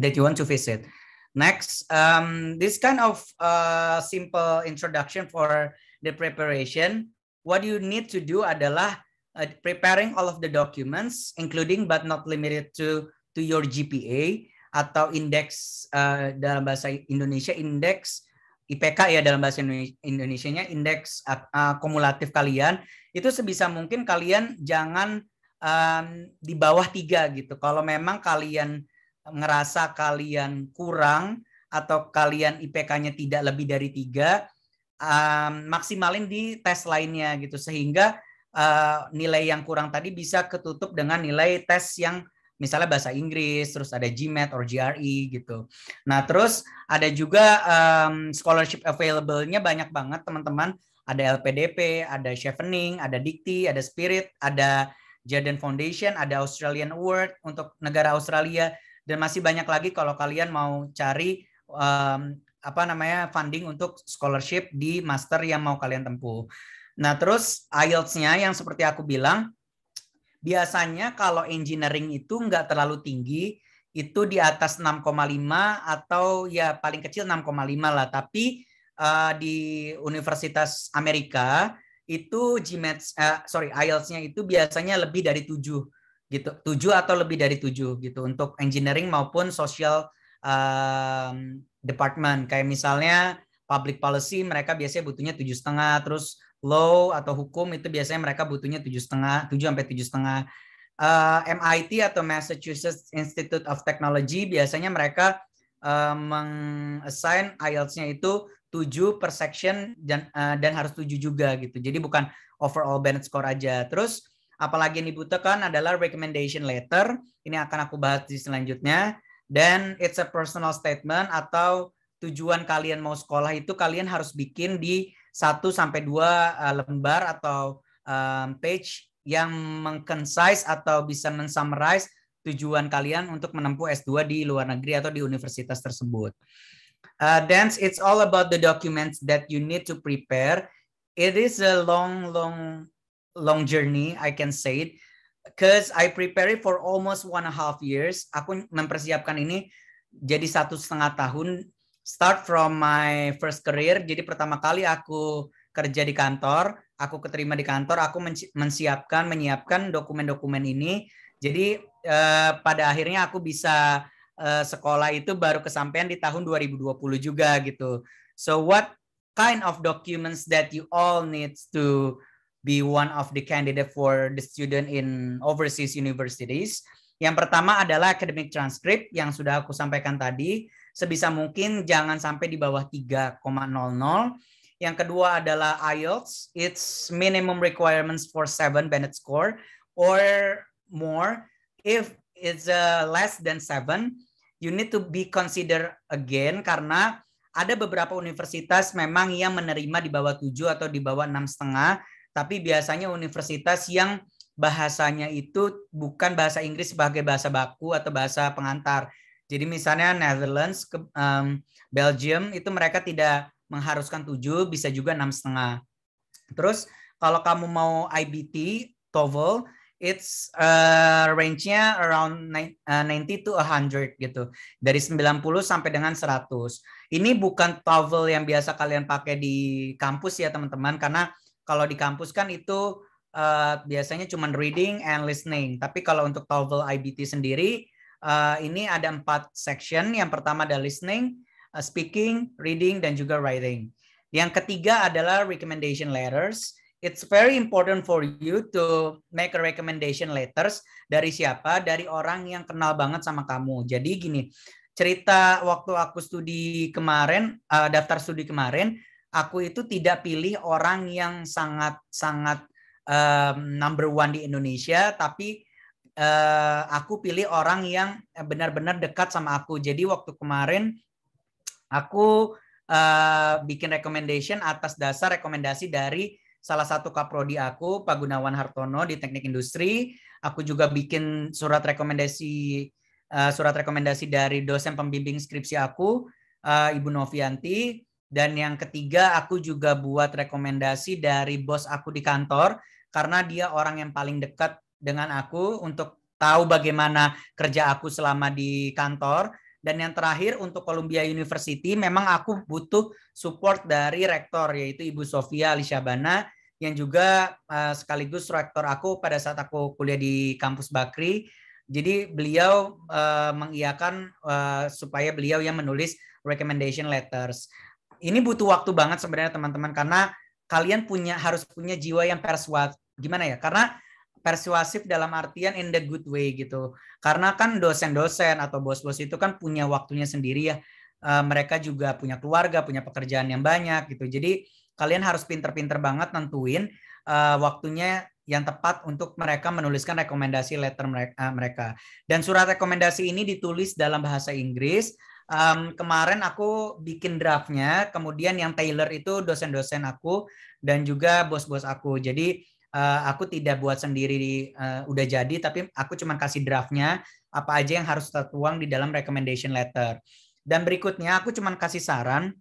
that you want to visit. Next, um, this kind of uh, simple introduction for the preparation. What you need to do adalah uh, preparing all of the documents, including but not limited to to your GPA atau indeks uh, dalam bahasa Indonesia indeks IPK ya dalam bahasa Indonesia-nya indeks akumulatif eh, kalian itu sebisa mungkin kalian jangan um, di bawah tiga gitu. Kalau memang kalian ngerasa kalian kurang atau kalian IPK-nya tidak lebih dari tiga, um, maksimalin di tes lainnya gitu sehingga uh, nilai yang kurang tadi bisa ketutup dengan nilai tes yang misalnya bahasa Inggris, terus ada GMAT or GRE gitu. Nah, terus ada juga um, scholarship available-nya banyak banget teman-teman. Ada LPDP, ada Chevening, ada Dikti, ada Spirit, ada Jaden Foundation, ada Australian Award untuk negara Australia dan masih banyak lagi kalau kalian mau cari um, apa namanya funding untuk scholarship di master yang mau kalian tempuh. Nah, terus IELTS-nya yang seperti aku bilang biasanya kalau engineering itu nggak terlalu tinggi, itu di atas 6,5 atau ya paling kecil 6,5 lah. Tapi uh, di Universitas Amerika itu GMAT, uh, eh, sorry IELTS-nya itu biasanya lebih dari 7 gitu. 7 atau lebih dari 7 gitu untuk engineering maupun social um, department. Kayak misalnya public policy mereka biasanya butuhnya tujuh setengah terus law atau hukum itu biasanya mereka butuhnya tujuh setengah tujuh sampai tujuh setengah eh, MIT atau Massachusetts Institute of Technology biasanya mereka uh, mengassign IELTS-nya itu tujuh per section dan uh, dan harus tujuh juga gitu. Jadi bukan overall band score aja. Terus apalagi yang dibutuhkan adalah recommendation letter. Ini akan aku bahas di selanjutnya. Dan it's a personal statement atau tujuan kalian mau sekolah itu kalian harus bikin di 1 sampai 2 eh, lembar atau eh, page yang mengconcise atau bisa mensummarize tujuan kalian untuk menempuh S2 di luar negeri atau di universitas tersebut. Uh, dance, it's all about the documents that you need to prepare. It is a long, long, long journey, I can say it. Because I prepare it for almost one and a half years. Aku mempersiapkan ini jadi satu setengah tahun start from my first career. Jadi pertama kali aku kerja di kantor, aku keterima di kantor, aku menyiapkan, menyiapkan dokumen-dokumen ini. Jadi eh, pada akhirnya aku bisa eh, sekolah itu baru kesampaian di tahun 2020 juga gitu. So what kind of documents that you all need to be one of the candidate for the student in overseas universities? Yang pertama adalah academic transcript yang sudah aku sampaikan tadi sebisa mungkin jangan sampai di bawah 3,00. Yang kedua adalah IELTS, it's minimum requirements for 7 Bennett score or more. If it's uh, less than 7, you need to be considered again karena ada beberapa universitas memang yang menerima di bawah 7 atau di bawah enam setengah, tapi biasanya universitas yang bahasanya itu bukan bahasa Inggris sebagai bahasa baku atau bahasa pengantar, jadi misalnya Netherlands ke um, Belgium itu mereka tidak mengharuskan 7, bisa juga enam setengah. Terus kalau kamu mau IBT, TOEFL, it's uh, range-nya around 90 eh, to 100 gitu. Dari 90 sampai dengan 100. Ini bukan TOEFL yang biasa kalian pakai di kampus ya teman-teman karena kalau di kampus kan itu uh, biasanya cuma reading and listening. Tapi kalau untuk TOEFL IBT sendiri Eh, ini ada empat section. Yang pertama ada listening, eh, speaking, reading, dan juga writing. Yang ketiga adalah recommendation letters. It's very important for you to make a recommendation letters dari siapa? Dari orang yang kenal banget sama kamu. Jadi gini, cerita waktu aku studi kemarin, uh, daftar studi kemarin, aku itu tidak pilih orang yang sangat sangat um, number one di Indonesia, tapi uh, aku pilih orang yang benar-benar dekat sama aku. Jadi waktu kemarin aku uh, bikin recommendation atas dasar rekomendasi dari salah satu kaprodi aku Pak Gunawan Hartono di Teknik Industri. Aku juga bikin surat rekomendasi uh, surat rekomendasi dari dosen pembimbing skripsi aku uh, Ibu Novianti. Dan yang ketiga, aku juga buat rekomendasi dari bos aku di kantor karena dia orang yang paling dekat dengan aku untuk tahu bagaimana kerja aku selama di kantor. Dan yang terakhir untuk Columbia University memang aku butuh support dari rektor yaitu Ibu Sofia Alisabana yang juga uh, sekaligus rektor aku pada saat aku kuliah di kampus Bakri. Jadi beliau uh, mengiakan uh, supaya beliau yang menulis recommendation letters. Ini butuh waktu banget sebenarnya teman-teman karena kalian punya harus punya jiwa yang persuasif. Gimana ya? Karena persuasif dalam artian in the good way gitu. Karena kan dosen-dosen atau bos-bos itu kan punya waktunya sendiri ya. Uh, mereka juga punya keluarga, punya pekerjaan yang banyak gitu. Jadi kalian harus pinter-pinter banget nentuin uh, waktunya yang tepat untuk mereka menuliskan rekomendasi letter mereka, eh, mereka. Dan surat rekomendasi ini ditulis dalam bahasa Inggris. Um, kemarin aku bikin draftnya, kemudian yang Taylor itu dosen-dosen aku dan juga bos-bos aku. Jadi uh, aku tidak buat sendiri uh, udah jadi tapi aku cuma kasih draftnya apa aja yang harus tertuang di dalam recommendation letter dan berikutnya aku cuma kasih saran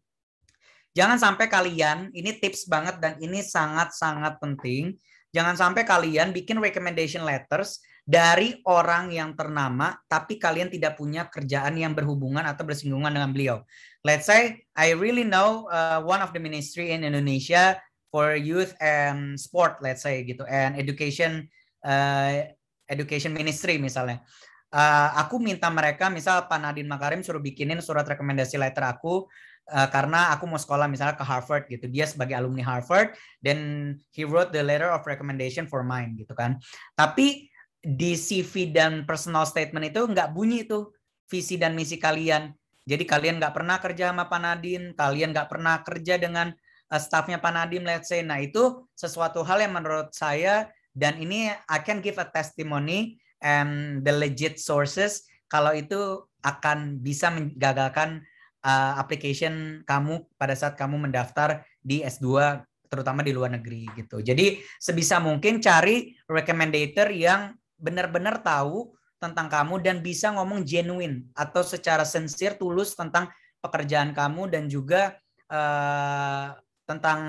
jangan sampai kalian ini tips banget dan ini sangat sangat penting jangan sampai kalian bikin recommendation letters dari orang yang ternama tapi kalian tidak punya kerjaan yang berhubungan atau bersinggungan dengan beliau let's say I really know uh, one of the ministry in Indonesia for youth and sport let's say gitu and education uh, education ministry misalnya uh, aku minta mereka misal Pak Nadine Makarim suruh bikinin surat rekomendasi letter aku uh, karena aku mau sekolah misalnya ke Harvard gitu dia sebagai alumni Harvard dan he wrote the letter of recommendation for mine gitu kan tapi di CV dan personal statement itu nggak bunyi tuh visi dan misi kalian jadi kalian nggak pernah kerja sama Pak Nadine, kalian nggak pernah kerja dengan Eh, staffnya Pak Nadiem let's say. Nah itu sesuatu hal yang menurut saya dan ini I can give a testimony and the legit sources kalau itu akan bisa menggagalkan uh, eh, application kamu pada saat kamu mendaftar di S2 terutama di luar negeri gitu. Jadi sebisa mungkin cari recommendator yang benar-benar tahu tentang kamu dan bisa ngomong genuine atau secara sincere tulus tentang pekerjaan kamu dan juga eh, tentang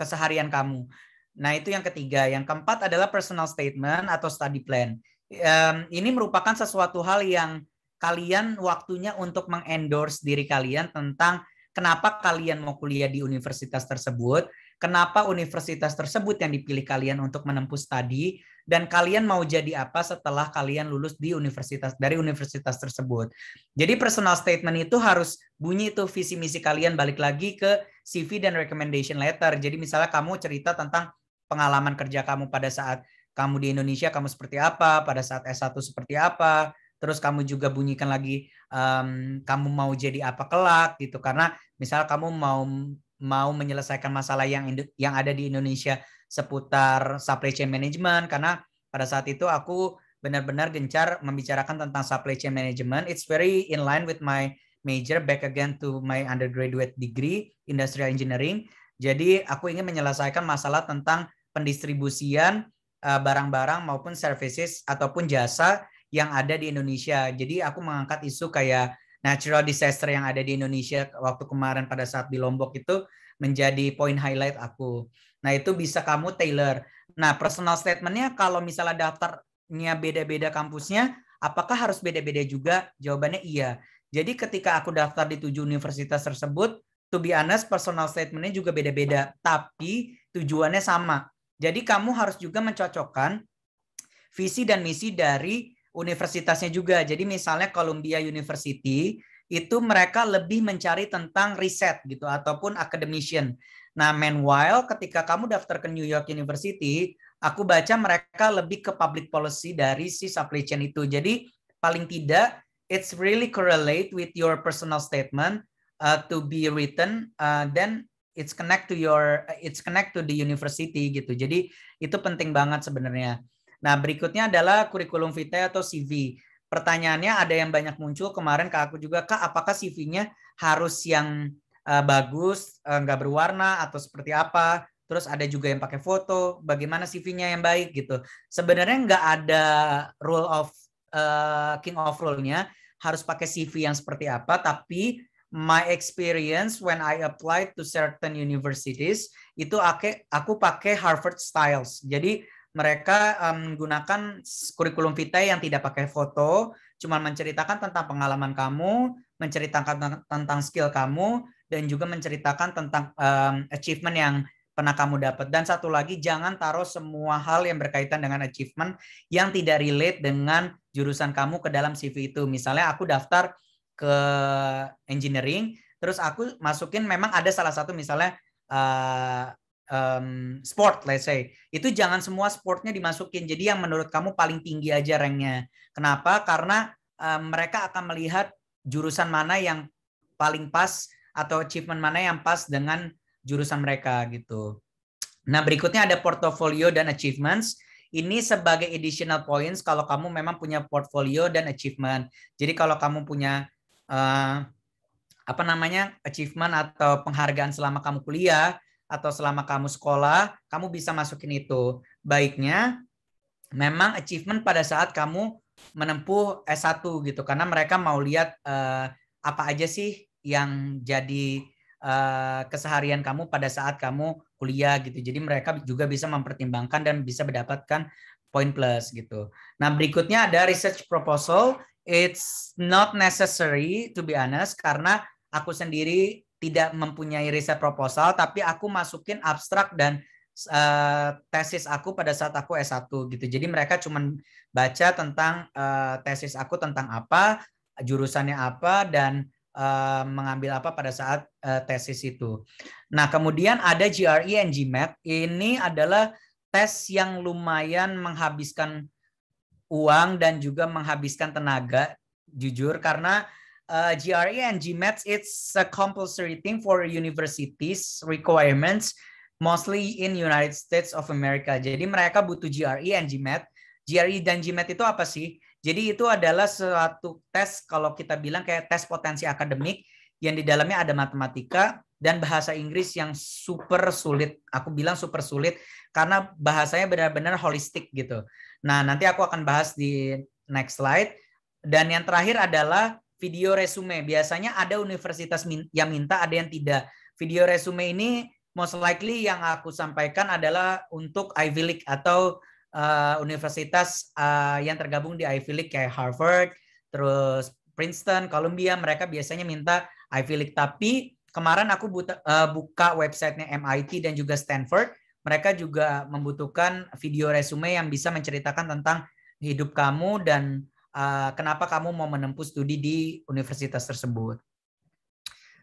keseharian kamu. Nah, itu yang ketiga. Yang keempat adalah personal statement atau study plan. Um, ini merupakan sesuatu hal yang kalian waktunya untuk mengendorse diri kalian tentang kenapa kalian mau kuliah di universitas tersebut, kenapa universitas tersebut yang dipilih kalian untuk menempuh studi, dan kalian mau jadi apa setelah kalian lulus di universitas dari universitas tersebut. Jadi personal statement itu harus bunyi itu visi misi kalian balik lagi ke CV dan recommendation letter. Jadi misalnya kamu cerita tentang pengalaman kerja kamu pada saat kamu di Indonesia kamu seperti apa, pada saat S1 seperti apa, terus kamu juga bunyikan lagi um, kamu mau jadi apa kelak gitu karena misalnya kamu mau mau menyelesaikan masalah yang yang ada di Indonesia seputar supply chain management karena pada saat itu aku benar-benar gencar membicarakan tentang supply chain management it's very in line with my major back again to my undergraduate degree industrial engineering. Jadi aku ingin menyelesaikan masalah tentang pendistribusian eh, barang-barang maupun services ataupun jasa yang ada di Indonesia. Jadi aku mengangkat isu kayak natural disaster yang ada di Indonesia waktu kemarin pada saat di Lombok itu menjadi poin highlight aku. Nah itu bisa kamu tailor. Nah personal statementnya kalau misalnya daftarnya beda-beda kampusnya, apakah harus beda-beda juga? Jawabannya iya. Jadi ketika aku daftar di tujuh universitas tersebut, to be honest personal statementnya juga beda-beda, tapi tujuannya sama. Jadi kamu harus juga mencocokkan visi dan misi dari universitasnya juga. Jadi misalnya Columbia University itu mereka lebih mencari tentang riset gitu ataupun academician. Nah, meanwhile ketika kamu daftar ke New York University, aku baca mereka lebih ke public policy dari si supply chain itu. Jadi paling tidak it's really correlate with your personal statement uh, to be written uh, then it's connect to your uh, it's connect to the university gitu jadi itu penting banget sebenarnya nah berikutnya adalah kurikulum vitae atau CV pertanyaannya ada yang banyak muncul kemarin ke aku juga kak apakah CV-nya harus yang uh, bagus uh, nggak uh, berwarna atau seperti apa terus ada juga yang pakai foto bagaimana CV-nya yang baik gitu sebenarnya nggak ada rule of uh, king of rule-nya harus pakai CV yang seperti apa tapi my experience when I applied to certain universities itu aku, aku pakai Harvard styles. Jadi mereka um, kurikulum vitae yang tidak pakai foto, cuma menceritakan tentang pengalaman kamu, menceritakan tentang skill kamu, dan juga menceritakan tentang um, achievement yang pernah kamu dapat. Dan satu lagi, jangan taruh semua hal yang berkaitan dengan achievement yang tidak relate dengan jurusan kamu ke dalam CV itu. Misalnya aku daftar ke engineering, terus aku masukin memang ada salah satu misalnya uh, um, sport, let's say. Itu jangan semua sportnya dimasukin. Jadi yang menurut kamu paling tinggi aja ranknya. Kenapa? Karena uh, mereka akan melihat jurusan mana yang paling pas atau achievement mana yang pas dengan jurusan mereka gitu. Nah, berikutnya ada portfolio dan achievements. Ini sebagai additional points kalau kamu memang punya portfolio dan achievement. Jadi kalau kamu punya uh, apa namanya achievement atau penghargaan selama kamu kuliah atau selama kamu sekolah, kamu bisa masukin itu. Baiknya memang achievement pada saat kamu menempuh S1 gitu karena mereka mau lihat uh, apa aja sih yang jadi Eh, keseharian kamu pada saat kamu kuliah gitu. Jadi mereka juga bisa mempertimbangkan dan bisa mendapatkan poin plus gitu. Nah, berikutnya ada research proposal. It's not necessary to be honest karena aku sendiri tidak mempunyai riset proposal tapi aku masukin abstrak dan uh, tesis aku pada saat aku S1 gitu. Jadi mereka cuma baca tentang uh, tesis aku tentang apa, jurusannya apa dan Eh, mengambil apa pada saat uh, tesis itu. Nah, kemudian ada GRE and GMAT. Ini adalah tes yang lumayan menghabiskan uang dan juga menghabiskan tenaga jujur karena uh, eh, GRE and GMAT it's a compulsory thing for universities requirements mostly in United States of America. Jadi mereka butuh GRE and GMAT. GRE dan GMAT itu apa sih? Jadi itu adalah suatu tes kalau kita bilang kayak tes potensi akademik yang di dalamnya ada matematika dan bahasa Inggris yang super sulit. Aku bilang super sulit karena bahasanya benar-benar holistik gitu. Nah, nanti aku akan bahas di next slide. Dan yang terakhir adalah video resume. Biasanya ada universitas yang minta, ada yang tidak. Video resume ini most likely yang aku sampaikan adalah untuk Ivy League atau uh, universitas uh, yang tergabung di Ivy League kayak Harvard, terus Princeton, Columbia, mereka biasanya minta Ivy League. Tapi kemarin aku buta, uh, buka websitenya MIT dan juga Stanford, mereka juga membutuhkan video resume yang bisa menceritakan tentang hidup kamu dan uh, kenapa kamu mau menempuh studi di universitas tersebut.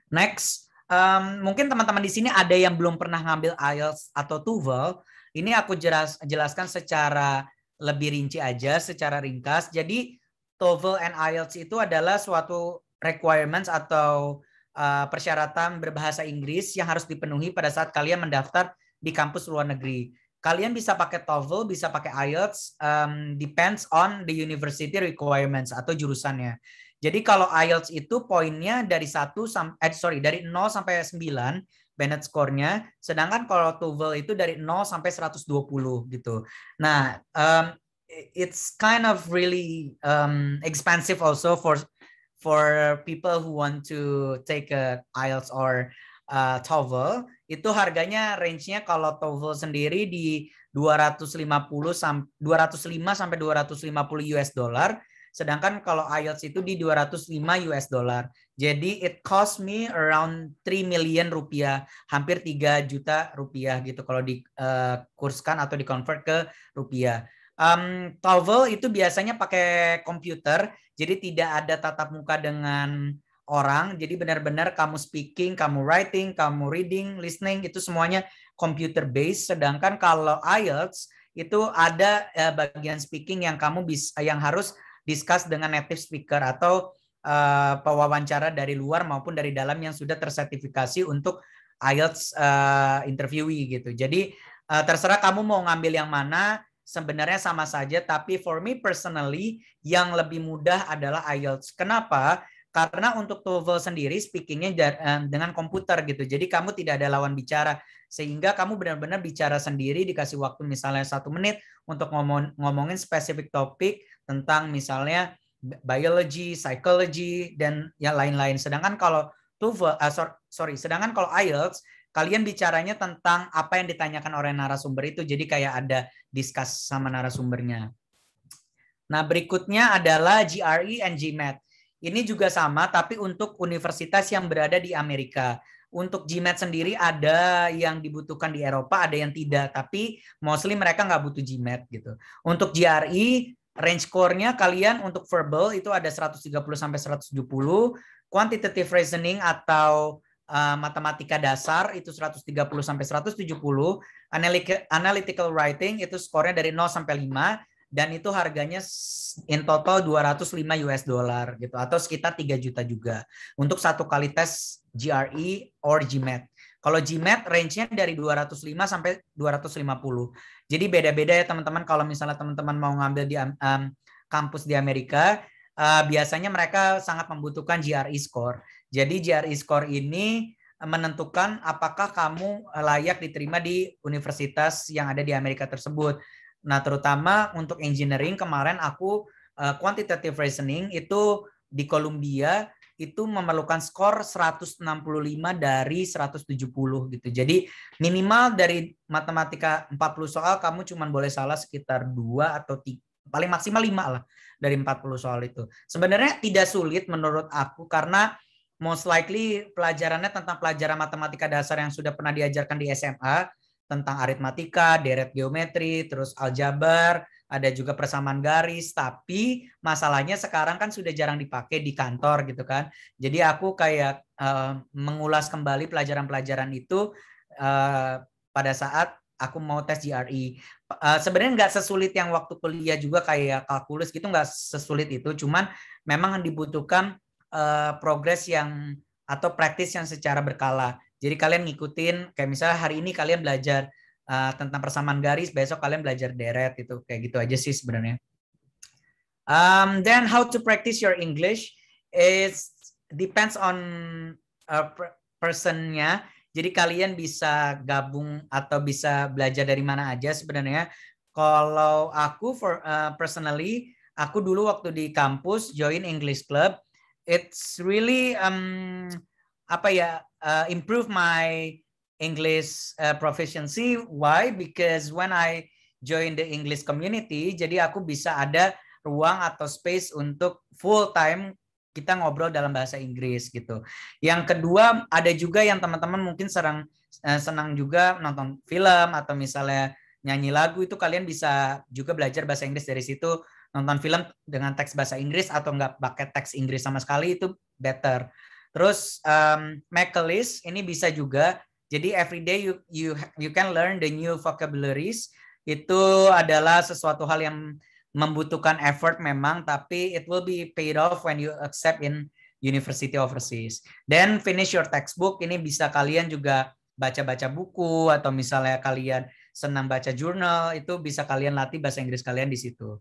Next, um, mungkin teman-teman di sini ada yang belum pernah ngambil IELTS atau TOEFL. Ini aku jelas, jelaskan secara lebih rinci aja, secara ringkas. Jadi TOEFL and IELTS itu adalah suatu requirements atau uh, persyaratan berbahasa Inggris yang harus dipenuhi pada saat kalian mendaftar di kampus luar negeri. Kalian bisa pakai TOEFL, bisa pakai IELTS, um, depends on the university requirements atau jurusannya. Jadi kalau IELTS itu poinnya dari 1 sampai eh, sorry dari 0 sampai 9 Bennett skornya. Sedangkan kalau Tuval itu dari 0 sampai 120 gitu. Nah, um, it's kind of really um, expensive also for for people who want to take a IELTS or uh, TOEFL itu harganya range-nya kalau TOEFL sendiri di 250 sampai 205 sampai 250 US dollar sedangkan kalau IELTS itu di 205 US dollar. Jadi it cost me around 3 million rupiah, hampir 3 juta rupiah gitu kalau dikurskan eh, uh, atau dikonvert ke rupiah. Um, TOEFL itu biasanya pakai komputer, jadi tidak ada tatap muka dengan orang. Jadi benar-benar kamu speaking, kamu writing, kamu reading, listening itu semuanya computer based. Sedangkan kalau IELTS itu ada uh, bagian speaking yang kamu bisa yang harus discuss dengan native speaker atau Eh, pewawancara dari luar maupun dari dalam yang sudah tersertifikasi untuk IELTS uh, interviewee gitu. Jadi uh, terserah kamu mau ngambil yang mana, sebenarnya sama saja tapi for me personally yang lebih mudah adalah IELTS. Kenapa? Karena untuk TOEFL sendiri speakingnya dengan komputer gitu, jadi kamu tidak ada lawan bicara sehingga kamu benar-benar bicara sendiri dikasih waktu misalnya satu menit untuk ngomong ngomongin spesifik topik tentang misalnya biology, psychology dan yang lain-lain. Sedangkan kalau TOEFL, uh, eh, sorry, sedangkan kalau IELTS kalian bicaranya tentang apa yang ditanyakan oleh narasumber itu. Jadi kayak ada diskus sama narasumbernya. Nah, berikutnya adalah GRE and GMAT. Ini juga sama tapi untuk universitas yang berada di Amerika. Untuk GMAT sendiri ada yang dibutuhkan di Eropa, ada yang tidak. Tapi mostly mereka nggak butuh GMAT gitu. Untuk GRE range score-nya kalian untuk verbal itu ada 130 sampai 170, quantitative reasoning atau uh, matematika dasar itu 130 sampai 170, analytical writing itu skornya dari 0 sampai 5 dan itu harganya in total 205 US dollar gitu atau sekitar 3 juta juga untuk satu kali tes GRE or GMAT. Kalau GMAT range-nya dari 205 sampai 250. Jadi beda-beda ya teman-teman kalau misalnya teman-teman mau ngambil di um, kampus di Amerika, uh, biasanya mereka sangat membutuhkan GRE score. Jadi GRE score ini menentukan apakah kamu layak diterima di universitas yang ada di Amerika tersebut. Nah, terutama untuk engineering kemarin aku uh, quantitative reasoning itu di Columbia itu memerlukan skor 165 dari 170 gitu. Jadi minimal dari matematika 40 soal kamu cuma boleh salah sekitar 2 atau 3, paling maksimal 5 lah dari 40 soal itu. Sebenarnya tidak sulit menurut aku karena most likely pelajarannya tentang pelajaran matematika dasar yang sudah pernah diajarkan di SMA tentang aritmatika, deret geometri, terus aljabar, ada juga persamaan garis, tapi masalahnya sekarang kan sudah jarang dipakai di kantor gitu kan. Jadi aku kayak uh, mengulas kembali pelajaran-pelajaran itu uh, pada saat aku mau tes GRE. Uh, eh, Sebenarnya nggak sesulit yang waktu kuliah juga kayak kalkulus gitu nggak sesulit itu, cuman memang dibutuhkan uh, progres yang atau praktis yang secara berkala. Jadi kalian ngikutin kayak misalnya hari ini kalian belajar uh, tentang persamaan garis besok kalian belajar deret itu kayak gitu aja sih sebenarnya um, then how to practice your English is depends on uh, personnya jadi kalian bisa gabung atau bisa belajar dari mana aja sebenarnya kalau aku for uh, personally aku dulu waktu di kampus join English club it's really um apa ya uh, improve my English uh, proficiency. Why? Because when I join the English community, jadi aku bisa ada ruang atau space untuk full time kita ngobrol dalam bahasa Inggris gitu. Yang kedua ada juga yang teman-teman mungkin serang, eh, senang juga nonton film atau misalnya nyanyi lagu itu kalian bisa juga belajar bahasa Inggris dari situ nonton film dengan teks bahasa Inggris atau nggak pakai teks Inggris sama sekali itu better. Terus um, list ini bisa juga jadi every day you you you can learn the new vocabularies. Itu adalah sesuatu hal yang membutuhkan effort memang, tapi it will be paid off when you accept in university overseas. Then finish your textbook. Ini bisa kalian juga baca-baca buku atau misalnya kalian senang baca jurnal itu bisa kalian latih bahasa Inggris kalian di situ.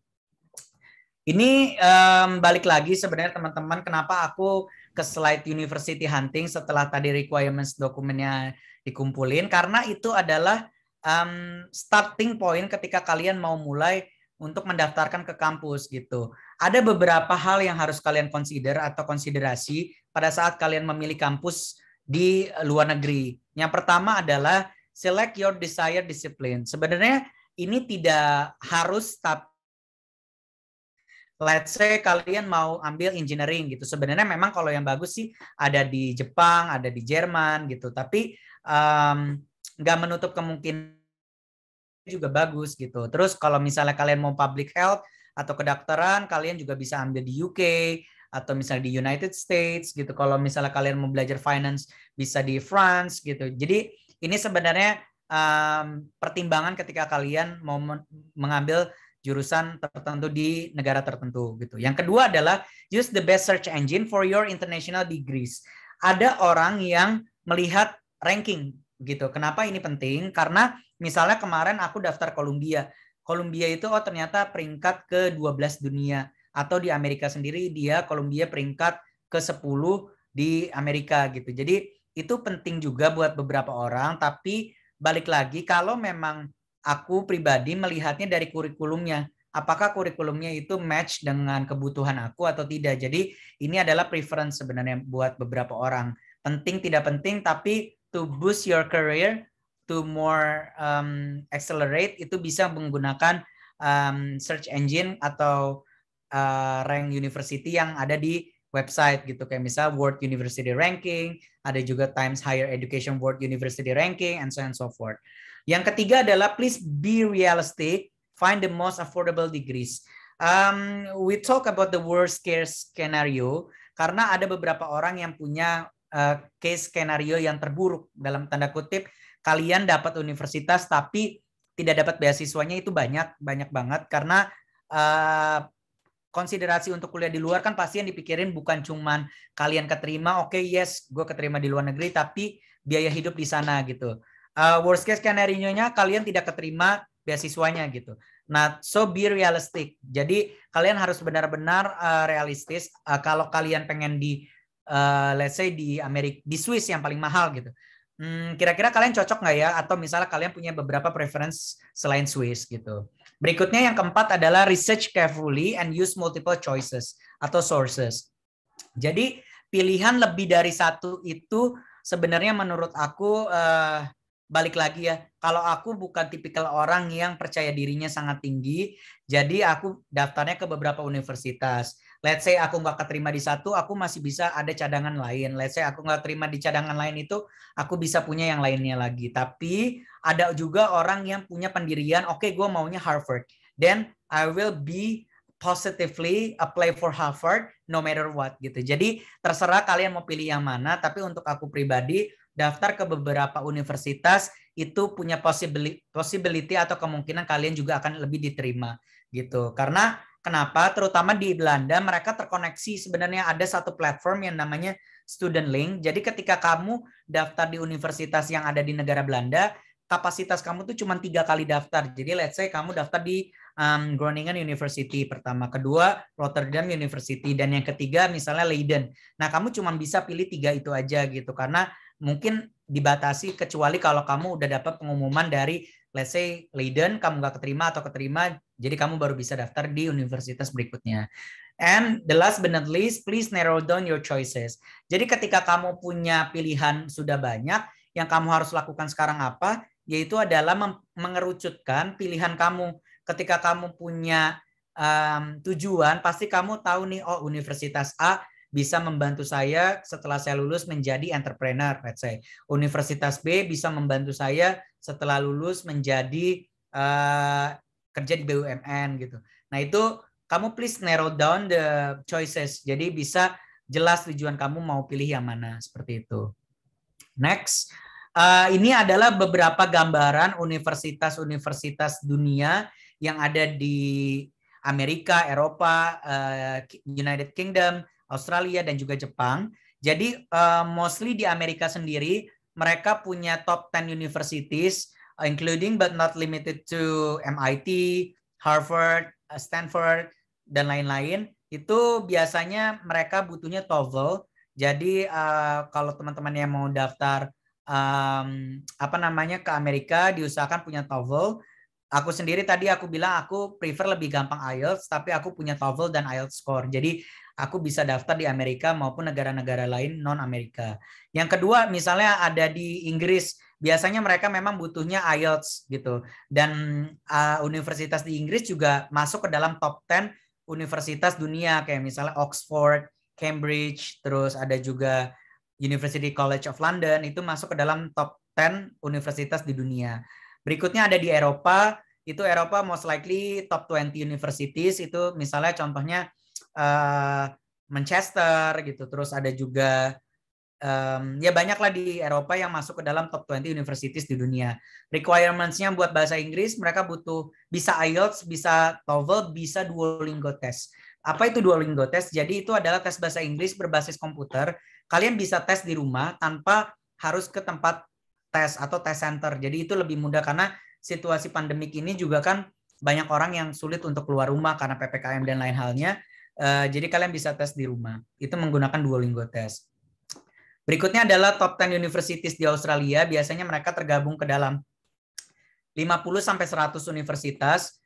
Ini um, balik lagi sebenarnya teman-teman kenapa aku ke slide university hunting setelah tadi requirements dokumennya dikumpulin karena itu adalah um, starting point ketika kalian mau mulai untuk mendaftarkan ke kampus gitu. Ada beberapa hal yang harus kalian consider atau konsiderasi pada saat kalian memilih kampus di luar negeri. Yang pertama adalah select your desired discipline. Sebenarnya ini tidak harus tap let's say kalian mau ambil engineering gitu. Sebenarnya memang kalau yang bagus sih ada di Jepang, ada di Jerman gitu. Tapi nggak um, menutup kemungkinan juga bagus gitu. Terus kalau misalnya kalian mau public health atau kedokteran, kalian juga bisa ambil di UK atau misalnya di United States gitu. Kalau misalnya kalian mau belajar finance bisa di France gitu. Jadi ini sebenarnya um, pertimbangan ketika kalian mau mengambil jurusan tertentu di negara tertentu gitu. Yang kedua adalah use the best search engine for your international degrees. Ada orang yang melihat ranking gitu. Kenapa ini penting? Karena misalnya kemarin aku daftar Columbia. Columbia itu oh ternyata peringkat ke-12 dunia atau di Amerika sendiri dia Columbia peringkat ke-10 di Amerika gitu. Jadi itu penting juga buat beberapa orang tapi balik lagi kalau memang aku pribadi melihatnya dari kurikulumnya apakah kurikulumnya itu match dengan kebutuhan aku atau tidak. Jadi ini adalah preference sebenarnya buat beberapa orang. Penting tidak penting tapi to boost your career to more um, accelerate itu bisa menggunakan um, search engine atau uh, rank university yang ada di website gitu kayak misal World University Ranking, ada juga Times Higher Education World University Ranking and so on and so forth. Yang ketiga adalah please be realistic, find the most affordable degrees. Um, we talk about the worst case scenario karena ada beberapa orang yang punya Eh, case skenario yang terburuk dalam tanda kutip kalian dapat universitas tapi tidak dapat beasiswanya itu banyak banyak banget karena uh, konsiderasi untuk kuliah di luar kan pasti yang dipikirin bukan cuman kalian keterima oke okay, yes gue keterima di luar negeri tapi biaya hidup di sana gitu uh, worst case skenario nya kalian tidak keterima beasiswanya gitu nah so be realistic jadi kalian harus benar-benar uh, realistis uh, kalau kalian pengen di uh, let's say di Amerika di Swiss yang paling mahal gitu. Hmm, kira-kira kalian cocok nggak ya? Atau misalnya kalian punya beberapa preference selain Swiss gitu. Berikutnya yang keempat adalah research carefully and use multiple choices atau sources. Jadi pilihan lebih dari satu itu sebenarnya menurut aku uh, balik lagi ya. Kalau aku bukan tipikal orang yang percaya dirinya sangat tinggi, jadi aku daftarnya ke beberapa universitas let's say aku nggak keterima di satu, aku masih bisa ada cadangan lain. Let's say aku nggak terima di cadangan lain itu, aku bisa punya yang lainnya lagi. Tapi ada juga orang yang punya pendirian, oke okay, gue maunya Harvard. Then I will be positively apply for Harvard no matter what gitu. Jadi terserah kalian mau pilih yang mana, tapi untuk aku pribadi daftar ke beberapa universitas itu punya possibility, possibility atau kemungkinan kalian juga akan lebih diterima gitu. Karena Kenapa? Terutama di Belanda mereka terkoneksi sebenarnya ada satu platform yang namanya Student Link. Jadi ketika kamu daftar di universitas yang ada di negara Belanda, kapasitas kamu tuh cuma tiga kali daftar. Jadi let's say kamu daftar di um, Groningen University pertama, kedua Rotterdam University, dan yang ketiga misalnya Leiden. Nah kamu cuma bisa pilih tiga itu aja gitu karena mungkin dibatasi kecuali kalau kamu udah dapat pengumuman dari let's say Leiden kamu nggak keterima atau keterima jadi kamu baru bisa daftar di universitas berikutnya and the last but not least please narrow down your choices jadi ketika kamu punya pilihan sudah banyak yang kamu harus lakukan sekarang apa yaitu adalah mengerucutkan pilihan kamu ketika kamu punya um, tujuan pasti kamu tahu nih oh universitas A bisa membantu saya setelah saya lulus menjadi entrepreneur, let's say. Universitas B bisa membantu saya setelah lulus menjadi uh, kerja di BUMN gitu. Nah itu kamu please narrow down the choices. Jadi bisa jelas tujuan kamu mau pilih yang mana seperti itu. Next, uh, ini adalah beberapa gambaran universitas-universitas dunia yang ada di Amerika, Eropa, eh, United Kingdom, Australia dan juga Jepang. Jadi uh, mostly di Amerika sendiri mereka punya top 10 universities eh, including but not limited to MIT, Harvard, eh, Stanford dan lain-lain. Itu biasanya mereka butuhnya TOEFL. Jadi uh, kalau teman-teman yang mau daftar um, apa namanya ke Amerika diusahakan punya TOEFL. Aku sendiri tadi aku bilang aku prefer lebih gampang IELTS tapi aku punya TOEFL dan IELTS score. Jadi aku bisa daftar di Amerika maupun negara-negara lain non Amerika. Yang kedua misalnya ada di Inggris, biasanya mereka memang butuhnya IELTS gitu. Dan uh, universitas di Inggris juga masuk ke dalam top 10 universitas dunia kayak misalnya Oxford, Cambridge, terus ada juga University College of London itu masuk ke dalam top 10 universitas di dunia. Berikutnya ada di Eropa, itu Eropa most likely top 20 universities itu misalnya contohnya uh, Manchester gitu terus ada juga um, ya banyaklah di Eropa yang masuk ke dalam top 20 universities di dunia requirements-nya buat bahasa Inggris mereka butuh bisa IELTS bisa TOEFL bisa Duolingo test apa itu Duolingo test jadi itu adalah tes bahasa Inggris berbasis komputer kalian bisa tes di rumah tanpa harus ke tempat tes atau tes center jadi itu lebih mudah karena situasi pandemik ini juga kan banyak orang yang sulit untuk keluar rumah karena PPKM dan lain halnya Eh, jadi kalian bisa tes di rumah. Itu menggunakan Duolingo test. Berikutnya adalah top 10 universities di Australia. Biasanya mereka tergabung ke dalam 50 sampai 100 universitas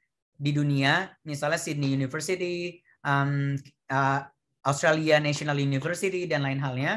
di dunia, misalnya Sydney University, um, uh, Australia National University dan lain halnya.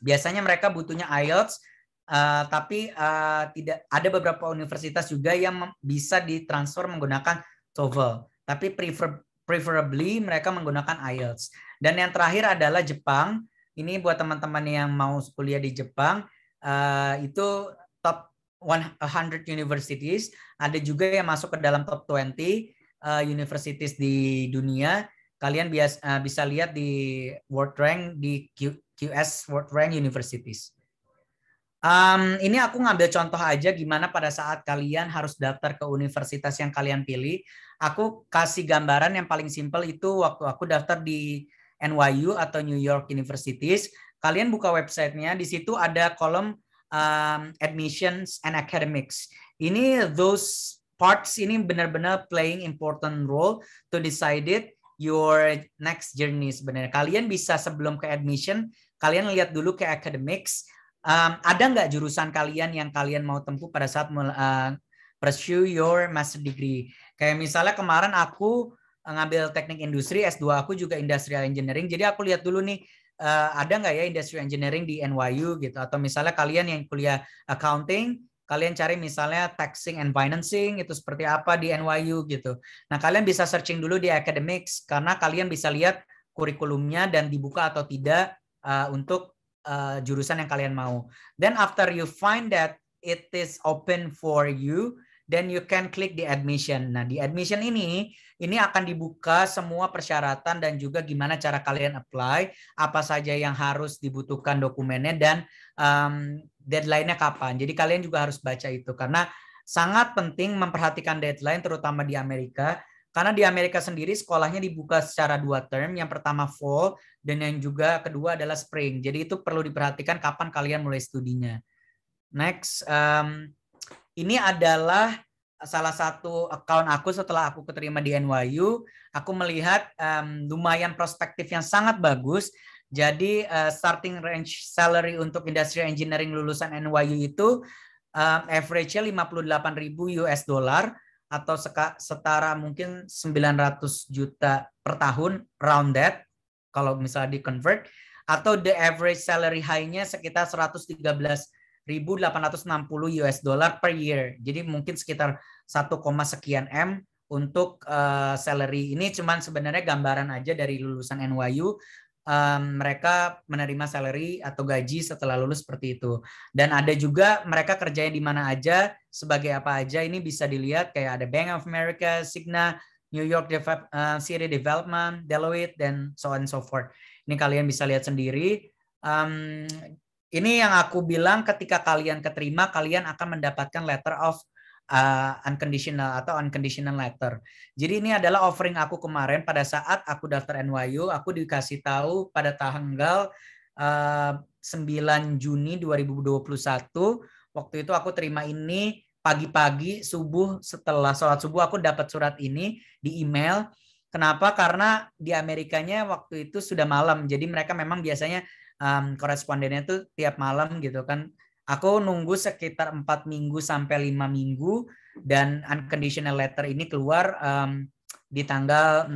Biasanya mereka butuhnya IELTS Uh, tapi uh, tidak ada beberapa universitas juga yang bisa ditransfer menggunakan TOEFL. Tapi prefer preferably mereka menggunakan IELTS. Dan yang terakhir adalah Jepang. Ini buat teman-teman yang mau kuliah di Jepang, uh, itu top 100 universities. Ada juga yang masuk ke dalam top 20 uh, eh, universities di dunia. Kalian bias, uh, bisa lihat di World Rank di Q, QS World Rank Universities. Um, ini aku ngambil contoh aja gimana pada saat kalian harus daftar ke universitas yang kalian pilih. Aku kasih gambaran yang paling simpel itu waktu aku daftar di NYU atau New York Universities. Kalian buka websitenya, di situ ada kolom um, admissions and academics. Ini those parts ini benar-benar playing important role to decide it your next journey sebenarnya. Kalian bisa sebelum ke admission, kalian lihat dulu ke academics, um, ada nggak jurusan kalian yang kalian mau tempuh pada saat uh, pursue your master degree? Kayak misalnya kemarin aku eh, ngambil teknik industri S2 aku juga industrial engineering. Jadi aku lihat dulu nih uh, ada nggak ya industrial engineering di NYU gitu atau misalnya kalian yang kuliah accounting kalian cari misalnya taxing and financing itu seperti apa di NYU gitu. Nah, kalian bisa searching dulu di academics karena kalian bisa lihat kurikulumnya dan dibuka atau tidak uh, untuk Eh, jurusan yang kalian mau. Then after you find that it is open for you, then you can click the admission. Nah, di admission ini, ini akan dibuka semua persyaratan dan juga gimana cara kalian apply, apa saja yang harus dibutuhkan dokumennya dan um, deadline-nya kapan. Jadi kalian juga harus baca itu karena sangat penting memperhatikan deadline terutama di Amerika karena di Amerika sendiri sekolahnya dibuka secara dua term, yang pertama fall dan yang juga kedua adalah spring. Jadi itu perlu diperhatikan kapan kalian mulai studinya. Next, um, ini adalah salah satu account aku setelah aku keterima di NYU. Aku melihat um, lumayan prospektif yang sangat bagus. Jadi uh, starting range salary untuk industrial engineering lulusan NYU itu um, average-nya 58.000 US dollar atau setara mungkin 900 juta per tahun round that kalau misalnya di convert atau the average salary high-nya sekitar 113.860 US dollar per year. Jadi mungkin sekitar 1, sekian M untuk uh, salary ini cuman sebenarnya gambaran aja dari lulusan NYU um, mereka menerima salary atau gaji setelah lulus seperti itu. Dan ada juga mereka kerjanya di mana aja, sebagai apa aja. Ini bisa dilihat kayak ada Bank of America, Signa, New York Deve uh, City Development, Deloitte, dan so on and so forth. Ini kalian bisa lihat sendiri. Um, ini yang aku bilang ketika kalian keterima, kalian akan mendapatkan letter of uh, unconditional atau unconditional letter. Jadi ini adalah offering aku kemarin pada saat aku daftar NYU, aku dikasih tahu pada tanggal uh, 9 Juni 2021. Waktu itu aku terima ini pagi-pagi subuh setelah sholat subuh aku dapat surat ini di email. Kenapa? Karena di Amerikanya waktu itu sudah malam. Jadi mereka memang biasanya um, korespondennya itu tiap malam gitu kan Aku nunggu sekitar empat minggu sampai lima minggu dan unconditional letter ini keluar um, di tanggal 6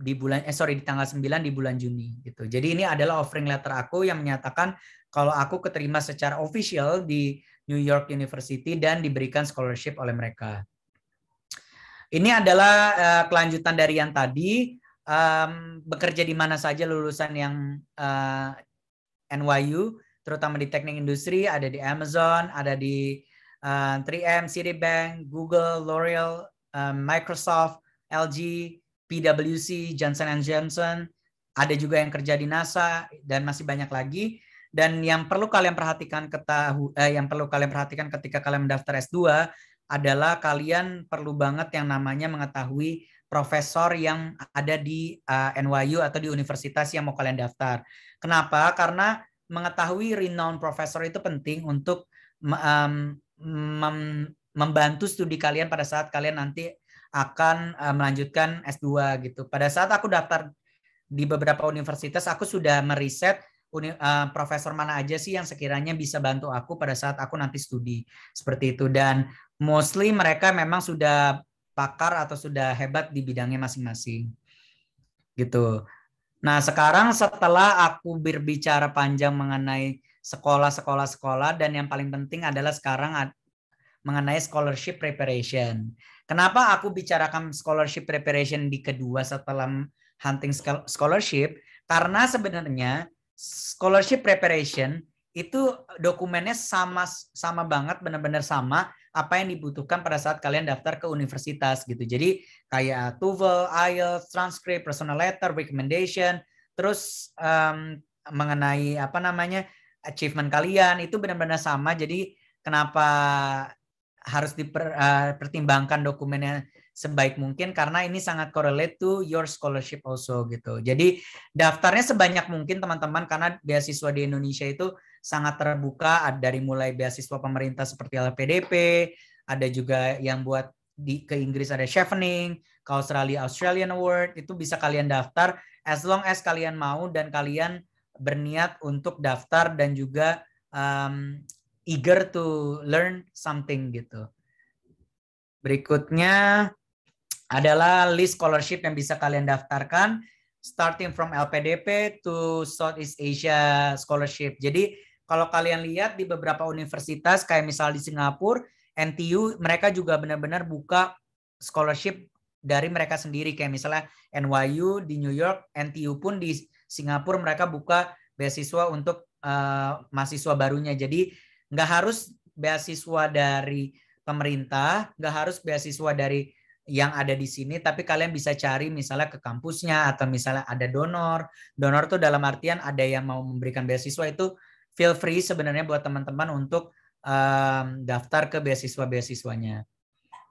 di bulan eh sorry di tanggal 9 di bulan Juni gitu. Jadi ini adalah offering letter aku yang menyatakan kalau aku keterima secara official di New York University dan diberikan scholarship oleh mereka. Ini adalah uh, kelanjutan dari yang tadi um, bekerja di mana saja lulusan yang uh, eh, NYU terutama di teknik industri ada di Amazon, ada di uh, eh, 3M, Citibank, Google, L'Oreal, uh, Microsoft, LG, PwC, Johnson Johnson, ada juga yang kerja di NASA dan masih banyak lagi. Dan yang perlu kalian perhatikan ketahu eh, yang perlu kalian perhatikan ketika kalian mendaftar S2 adalah kalian perlu banget yang namanya mengetahui profesor yang ada di uh, eh, NYU atau di universitas yang mau kalian daftar. Kenapa? Karena mengetahui renowned professor itu penting untuk um, mem membantu studi kalian pada saat kalian nanti akan uh, melanjutkan S2 gitu. Pada saat aku daftar di beberapa universitas, aku sudah meriset uni, uh, profesor mana aja sih yang sekiranya bisa bantu aku pada saat aku nanti studi seperti itu. Dan mostly mereka memang sudah pakar atau sudah hebat di bidangnya masing-masing gitu. Nah, sekarang setelah aku berbicara panjang mengenai sekolah-sekolah-sekolah dan yang paling penting adalah sekarang mengenai scholarship preparation. Kenapa aku bicarakan scholarship preparation di kedua setelah hunting scholarship? Karena sebenarnya scholarship preparation itu dokumennya sama sama banget benar-benar sama apa yang dibutuhkan pada saat kalian daftar ke universitas gitu. Jadi kayak TOEFL, IELTS, transcript, personal letter, recommendation, terus um, mengenai apa namanya achievement kalian itu benar-benar sama. Jadi kenapa harus dipertimbangkan eh, dokumennya sebaik mungkin karena ini sangat correlate to your scholarship also gitu. Jadi daftarnya sebanyak mungkin teman-teman karena beasiswa di Indonesia itu sangat terbuka dari mulai beasiswa pemerintah seperti LPDP, ada juga yang buat di ke Inggris ada Chevening, ke Australia Australian Award itu bisa kalian daftar as long as kalian mau dan kalian berniat untuk daftar dan juga um, eager to learn something gitu. Berikutnya adalah list scholarship yang bisa kalian daftarkan starting from LPDP to Southeast Asia Scholarship. Jadi kalau kalian lihat di beberapa universitas kayak misal di Singapura, NTU mereka juga benar-benar buka scholarship dari mereka sendiri kayak misalnya NYU di New York, NTU pun di Singapura mereka buka beasiswa untuk uh, mahasiswa barunya. Jadi nggak harus beasiswa dari pemerintah, nggak harus beasiswa dari yang ada di sini, tapi kalian bisa cari misalnya ke kampusnya atau misalnya ada donor. Donor tuh dalam artian ada yang mau memberikan beasiswa itu feel free sebenarnya buat teman-teman untuk um, daftar ke beasiswa-beasiswanya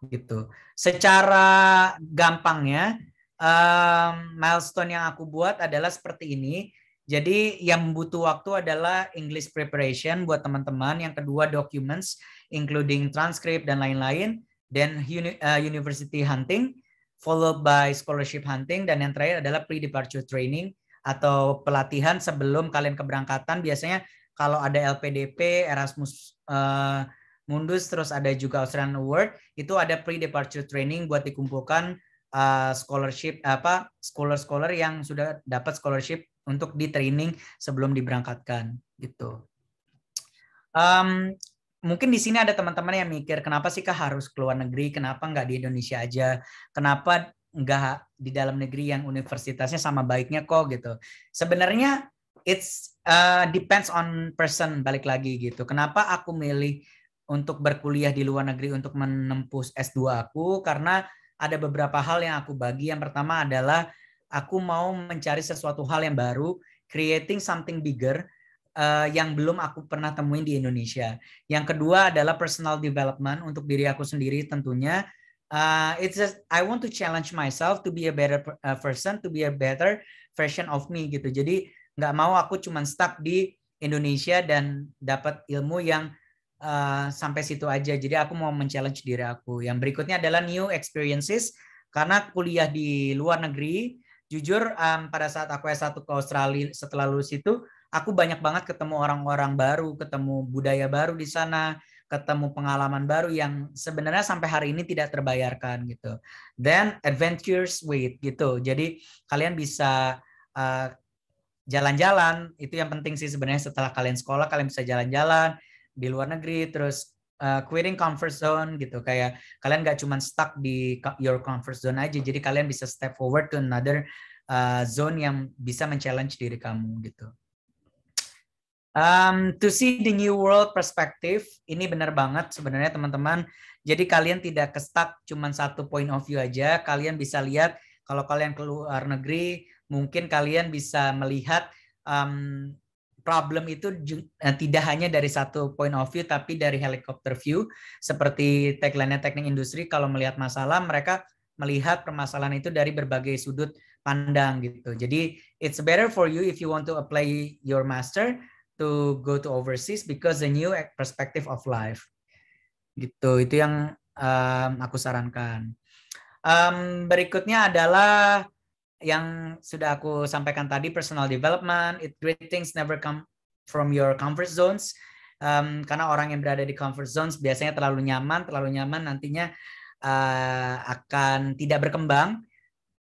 gitu. Secara gampangnya um, milestone yang aku buat adalah seperti ini. Jadi yang butuh waktu adalah English preparation buat teman-teman. Yang kedua documents including transcript dan lain-lain. Then uni uh, university hunting followed by scholarship hunting dan yang terakhir adalah pre-departure training atau pelatihan sebelum kalian keberangkatan biasanya kalau ada LPDP, Erasmus uh, Mundus, terus ada juga Australian Award, itu ada pre-departure training buat dikumpulkan uh, scholarship apa scholar-scholar yang sudah dapat scholarship untuk di training sebelum diberangkatkan gitu. Um, mungkin di sini ada teman-teman yang mikir kenapa sih kak harus keluar negeri, kenapa nggak di Indonesia aja, kenapa nggak di dalam negeri yang universitasnya sama baiknya kok gitu. Sebenarnya it's uh, depends on person balik lagi gitu. Kenapa aku milih untuk berkuliah di luar negeri untuk menempuh S2 aku karena ada beberapa hal yang aku bagi. Yang pertama adalah aku mau mencari sesuatu hal yang baru, creating something bigger uh, yang belum aku pernah temuin di Indonesia. Yang kedua adalah personal development untuk diri aku sendiri tentunya. Uh, it's just, I want to challenge myself to be a better uh, person, to be a better version of me gitu. Jadi nggak mau aku cuman stuck di Indonesia dan dapat ilmu yang uh, sampai situ aja. Jadi aku mau men-challenge diri aku. Yang berikutnya adalah new experiences karena kuliah di luar negeri. Jujur um, pada saat aku S1 ke Australia setelah lulus itu aku banyak banget ketemu orang-orang baru, ketemu budaya baru di sana, ketemu pengalaman baru yang sebenarnya sampai hari ini tidak terbayarkan gitu. Then adventures wait gitu. Jadi kalian bisa uh, jalan-jalan itu yang penting sih sebenarnya setelah kalian sekolah kalian bisa jalan-jalan di luar negeri terus uh, quitting comfort zone gitu kayak kalian gak cuma stuck di your comfort zone aja jadi kalian bisa step forward to another uh, zone yang bisa men-challenge diri kamu gitu um, to see the new world perspective ini benar banget sebenarnya teman-teman jadi kalian tidak ke stuck cuma satu point of view aja kalian bisa lihat kalau kalian keluar negeri mungkin kalian bisa melihat um, problem itu eh, tidak hanya dari satu point of view tapi dari helikopter view seperti tagline teknik industri kalau melihat masalah mereka melihat permasalahan itu dari berbagai sudut pandang gitu. Jadi it's better for you if you want to apply your master to go to overseas because the new perspective of life. Gitu. Itu yang um, aku sarankan. Um, berikutnya adalah yang sudah aku sampaikan tadi personal development, it great things never come from your comfort zones. Um, karena orang yang berada di comfort zones biasanya terlalu nyaman, terlalu nyaman nantinya uh, akan tidak berkembang,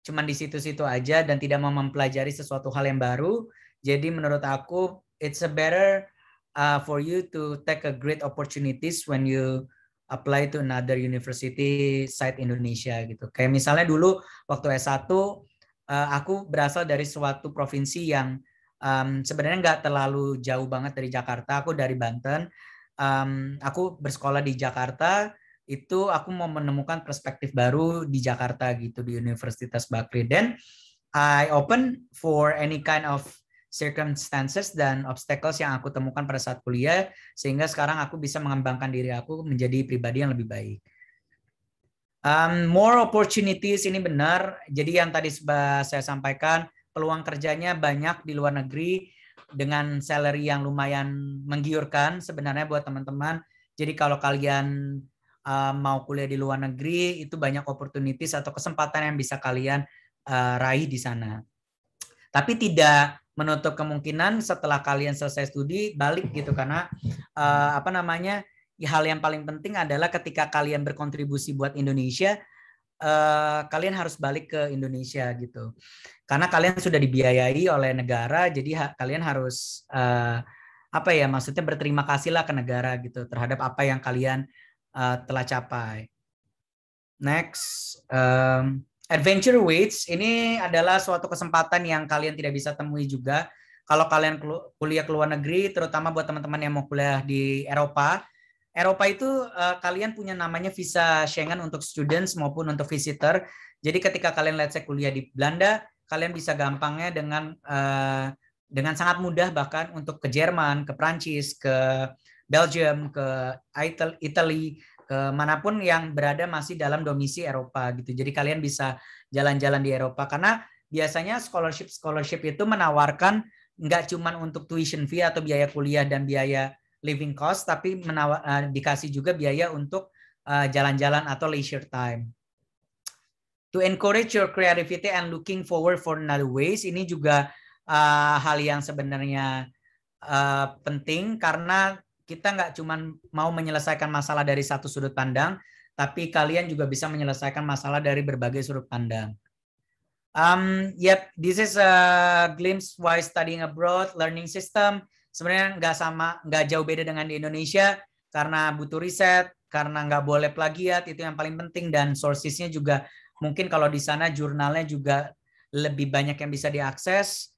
cuman di situ-situ aja dan tidak mau mempelajari sesuatu hal yang baru. Jadi menurut aku it's a better uh, for you to take a great opportunities when you apply to another university side Indonesia gitu. Kayak misalnya dulu waktu S1 Eh, aku berasal dari suatu provinsi yang um, sebenarnya nggak terlalu jauh banget dari Jakarta. Aku dari Banten. Um, aku bersekolah di Jakarta. Itu aku mau menemukan perspektif baru di Jakarta gitu di Universitas Bakri. Dan I open for any kind of circumstances dan obstacles yang aku temukan pada saat kuliah sehingga sekarang aku bisa mengembangkan diri aku menjadi pribadi yang lebih baik. Um, more opportunities ini benar. Jadi yang tadi saya sampaikan peluang kerjanya banyak di luar negeri dengan salary yang lumayan menggiurkan sebenarnya buat teman-teman. Jadi kalau kalian um, mau kuliah di luar negeri itu banyak opportunities atau kesempatan yang bisa kalian uh, raih di sana. Tapi tidak menutup kemungkinan setelah kalian selesai studi balik gitu karena uh, apa namanya hal yang paling penting adalah ketika kalian berkontribusi buat Indonesia, eh, kalian harus balik ke Indonesia gitu. Karena kalian sudah dibiayai oleh negara, jadi ha kalian harus eh, apa ya maksudnya berterima kasihlah ke negara gitu terhadap apa yang kalian eh, telah capai. Next, um, Adventure Waits ini adalah suatu kesempatan yang kalian tidak bisa temui juga. Kalau kalian kuliah ke luar negeri, terutama buat teman-teman yang mau kuliah di Eropa, Eropa itu uh, kalian punya namanya visa Schengen untuk students maupun untuk visitor. Jadi ketika kalian let's say kuliah di Belanda, kalian bisa gampangnya dengan uh, dengan sangat mudah bahkan untuk ke Jerman, ke Prancis, ke Belgium, ke Italy, ke manapun yang berada masih dalam domisi Eropa gitu. Jadi kalian bisa jalan-jalan di Eropa karena biasanya scholarship scholarship itu menawarkan nggak cuman untuk tuition fee atau biaya kuliah dan biaya living cost tapi menawa, uh, dikasih juga biaya untuk eh, jalan-jalan uh, atau leisure time. To encourage your creativity and looking forward for another ways ini juga uh, hal yang sebenarnya uh, penting karena kita nggak cuma mau menyelesaikan masalah dari satu sudut pandang, tapi kalian juga bisa menyelesaikan masalah dari berbagai sudut pandang. Um, yep, this is a glimpse why studying abroad learning system sebenarnya nggak sama, nggak jauh beda dengan di Indonesia karena butuh riset, karena nggak boleh plagiat itu yang paling penting dan sourcesnya juga mungkin kalau di sana jurnalnya juga lebih banyak yang bisa diakses.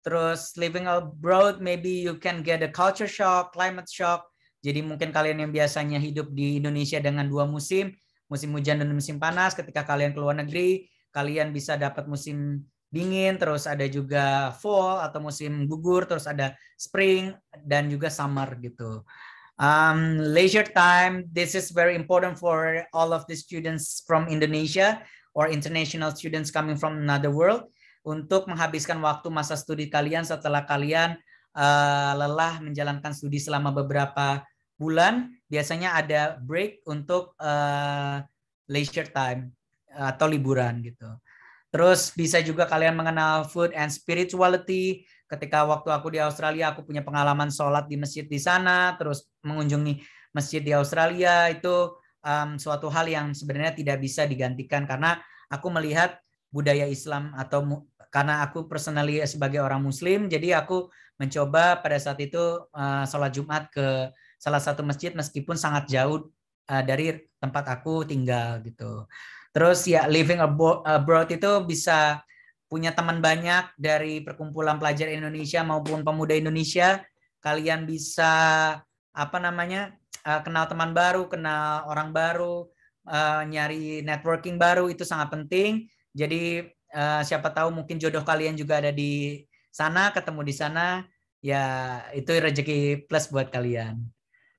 Terus living abroad, maybe you can get a culture shock, climate shock. Jadi mungkin kalian yang biasanya hidup di Indonesia dengan dua musim, musim hujan dan musim panas, ketika kalian keluar negeri, kalian bisa dapat musim dingin, terus ada juga fall atau musim gugur, terus ada spring dan juga summer gitu. Um, leisure time, this is very important for all of the students from Indonesia or international students coming from another world untuk menghabiskan waktu masa studi kalian setelah kalian uh, lelah menjalankan studi selama beberapa bulan biasanya ada break untuk uh, leisure time atau liburan gitu. Terus bisa juga kalian mengenal food and spirituality. Ketika waktu aku di Australia, aku punya pengalaman sholat di masjid di sana, terus mengunjungi masjid di Australia itu um, suatu hal yang sebenarnya tidak bisa digantikan karena aku melihat budaya Islam atau karena aku personally sebagai orang Muslim, jadi aku mencoba pada saat itu uh, sholat Jumat ke salah satu masjid meskipun sangat jauh uh, dari tempat aku tinggal gitu. Terus ya living abroad, itu bisa punya teman banyak dari perkumpulan pelajar Indonesia maupun pemuda Indonesia. Kalian bisa apa namanya eh, kenal teman baru, kenal orang baru, eh, nyari networking baru itu sangat penting. Jadi eh, siapa tahu mungkin jodoh kalian juga ada di sana, ketemu di sana. Ya itu rezeki plus buat kalian.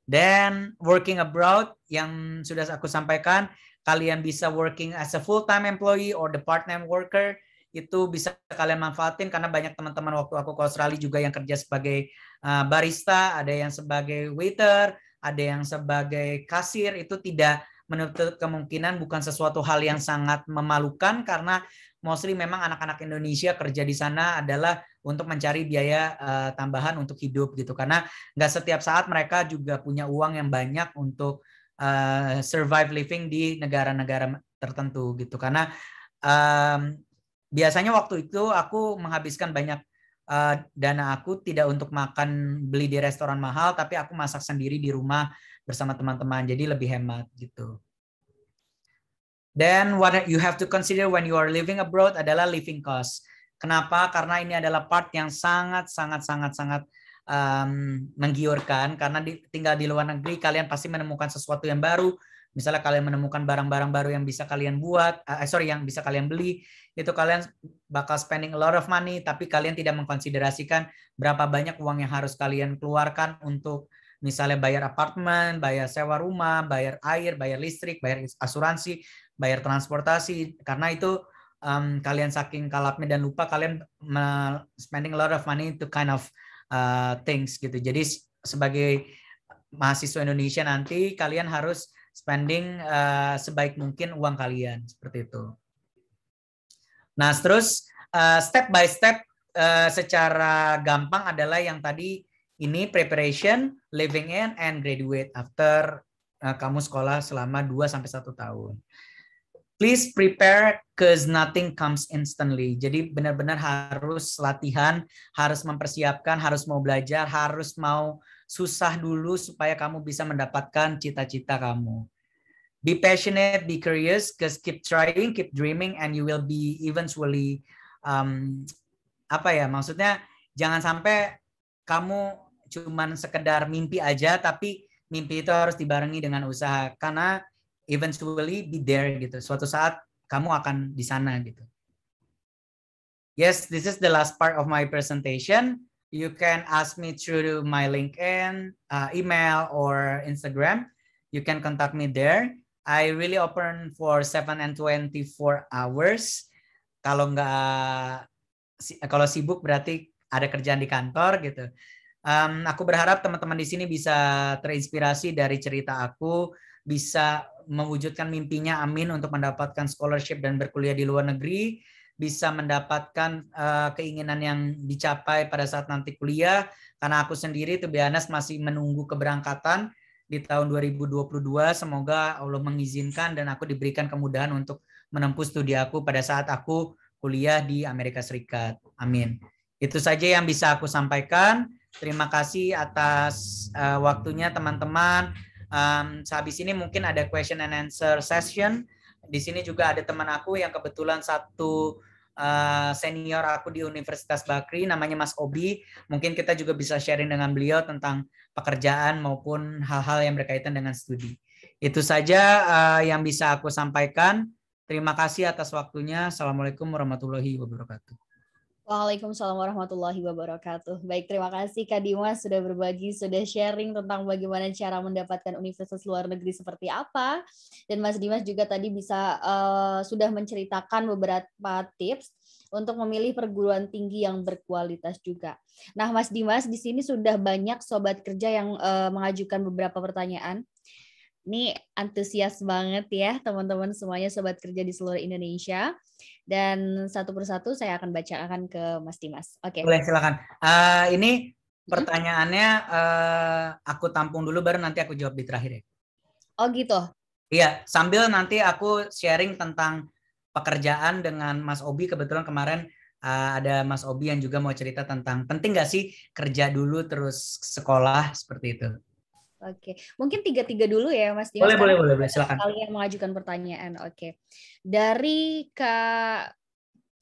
Dan working abroad yang sudah aku sampaikan, kalian bisa working as a full time employee or the part time worker itu bisa kalian manfaatin karena banyak teman-teman waktu aku ke Australia juga yang kerja sebagai eh, barista, ada yang sebagai waiter, ada yang sebagai kasir itu tidak menutup kemungkinan bukan sesuatu hal yang sangat memalukan karena mostly memang anak-anak Indonesia kerja di sana adalah untuk mencari biaya eh, tambahan untuk hidup gitu karena nggak setiap saat mereka juga punya uang yang banyak untuk uh, survive living di negara-negara tertentu gitu karena um, biasanya waktu itu aku menghabiskan banyak uh, dana aku tidak untuk makan beli di restoran mahal tapi aku masak sendiri di rumah bersama teman-teman jadi lebih hemat gitu Then what you have to consider when you are living abroad adalah living cost. Kenapa? Karena ini adalah part yang sangat sangat sangat sangat um, menggiurkan karena di, tinggal di luar negeri kalian pasti menemukan sesuatu yang baru misalnya kalian menemukan barang-barang baru yang bisa kalian buat uh, sorry yang bisa kalian beli itu kalian bakal spending a lot of money tapi kalian tidak mengkonsiderasikan berapa banyak uang yang harus kalian keluarkan untuk misalnya bayar apartemen bayar sewa rumah bayar air bayar listrik bayar asuransi bayar transportasi karena itu um, kalian saking kalapnya dan lupa kalian spending a lot of money to kind of uh, things gitu. Jadi sebagai mahasiswa Indonesia nanti kalian harus spending uh, sebaik mungkin uang kalian seperti itu. Nah, terus uh, step by step uh, secara gampang adalah yang tadi ini preparation, living in and graduate after uh, kamu sekolah selama 2 sampai 1 tahun please prepare cause nothing comes instantly. Jadi benar-benar harus latihan, harus mempersiapkan, harus mau belajar, harus mau susah dulu supaya kamu bisa mendapatkan cita-cita kamu. Be passionate, be curious, cause keep trying, keep dreaming, and you will be eventually um, apa ya maksudnya jangan sampai kamu cuman sekedar mimpi aja tapi mimpi itu harus dibarengi dengan usaha karena eventually be there gitu. Suatu saat kamu akan di sana gitu. Yes, this is the last part of my presentation. You can ask me through my LinkedIn, uh, email, or Instagram. You can contact me there. I really open for 7 and 24 hours. Kalau nggak kalau sibuk berarti ada kerjaan di kantor gitu. Um, aku berharap teman-teman di sini bisa terinspirasi dari cerita aku, bisa mewujudkan mimpinya Amin untuk mendapatkan scholarship dan berkuliah di luar negeri, bisa mendapatkan uh, keinginan yang dicapai pada saat nanti kuliah karena aku sendiri tuh Bianas masih menunggu keberangkatan di tahun 2022 semoga Allah mengizinkan dan aku diberikan kemudahan untuk menempuh studi aku pada saat aku kuliah di Amerika Serikat. Amin. Itu saja yang bisa aku sampaikan. Terima kasih atas uh, waktunya teman-teman. Um, sehabis ini mungkin ada question and answer session. Di sini juga ada teman aku yang kebetulan satu uh, senior aku di Universitas Bakri, namanya Mas Obi. Mungkin kita juga bisa sharing dengan beliau tentang pekerjaan maupun hal-hal yang berkaitan dengan studi. Itu saja uh, yang bisa aku sampaikan. Terima kasih atas waktunya. Assalamualaikum warahmatullahi wabarakatuh. Waalaikumsalam warahmatullahi wabarakatuh. Baik, terima kasih Kak Dimas sudah berbagi, sudah sharing tentang bagaimana cara mendapatkan universitas luar negeri seperti apa. Dan Mas Dimas juga tadi bisa uh, sudah menceritakan beberapa tips untuk memilih perguruan tinggi yang berkualitas juga. Nah, Mas Dimas di sini sudah banyak sobat kerja yang uh, mengajukan beberapa pertanyaan. Ini antusias banget ya teman-teman semuanya sobat kerja di seluruh Indonesia dan satu persatu saya akan bacakan ke Mas Dimas. Oke. Okay. Boleh silakan. Uh, ini mm-hmm. pertanyaannya uh, aku tampung dulu baru nanti aku jawab di terakhir ya. Oh gitu. Iya, sambil nanti aku sharing tentang pekerjaan dengan Mas Obi kebetulan kemarin uh, ada Mas Obi yang juga mau cerita tentang penting gak sih kerja dulu terus sekolah seperti itu. Oke, mungkin tiga-tiga dulu ya, Mas Dimas. Boleh, boleh, boleh, silakan. Kalian mengajukan pertanyaan, oke. Dari Kak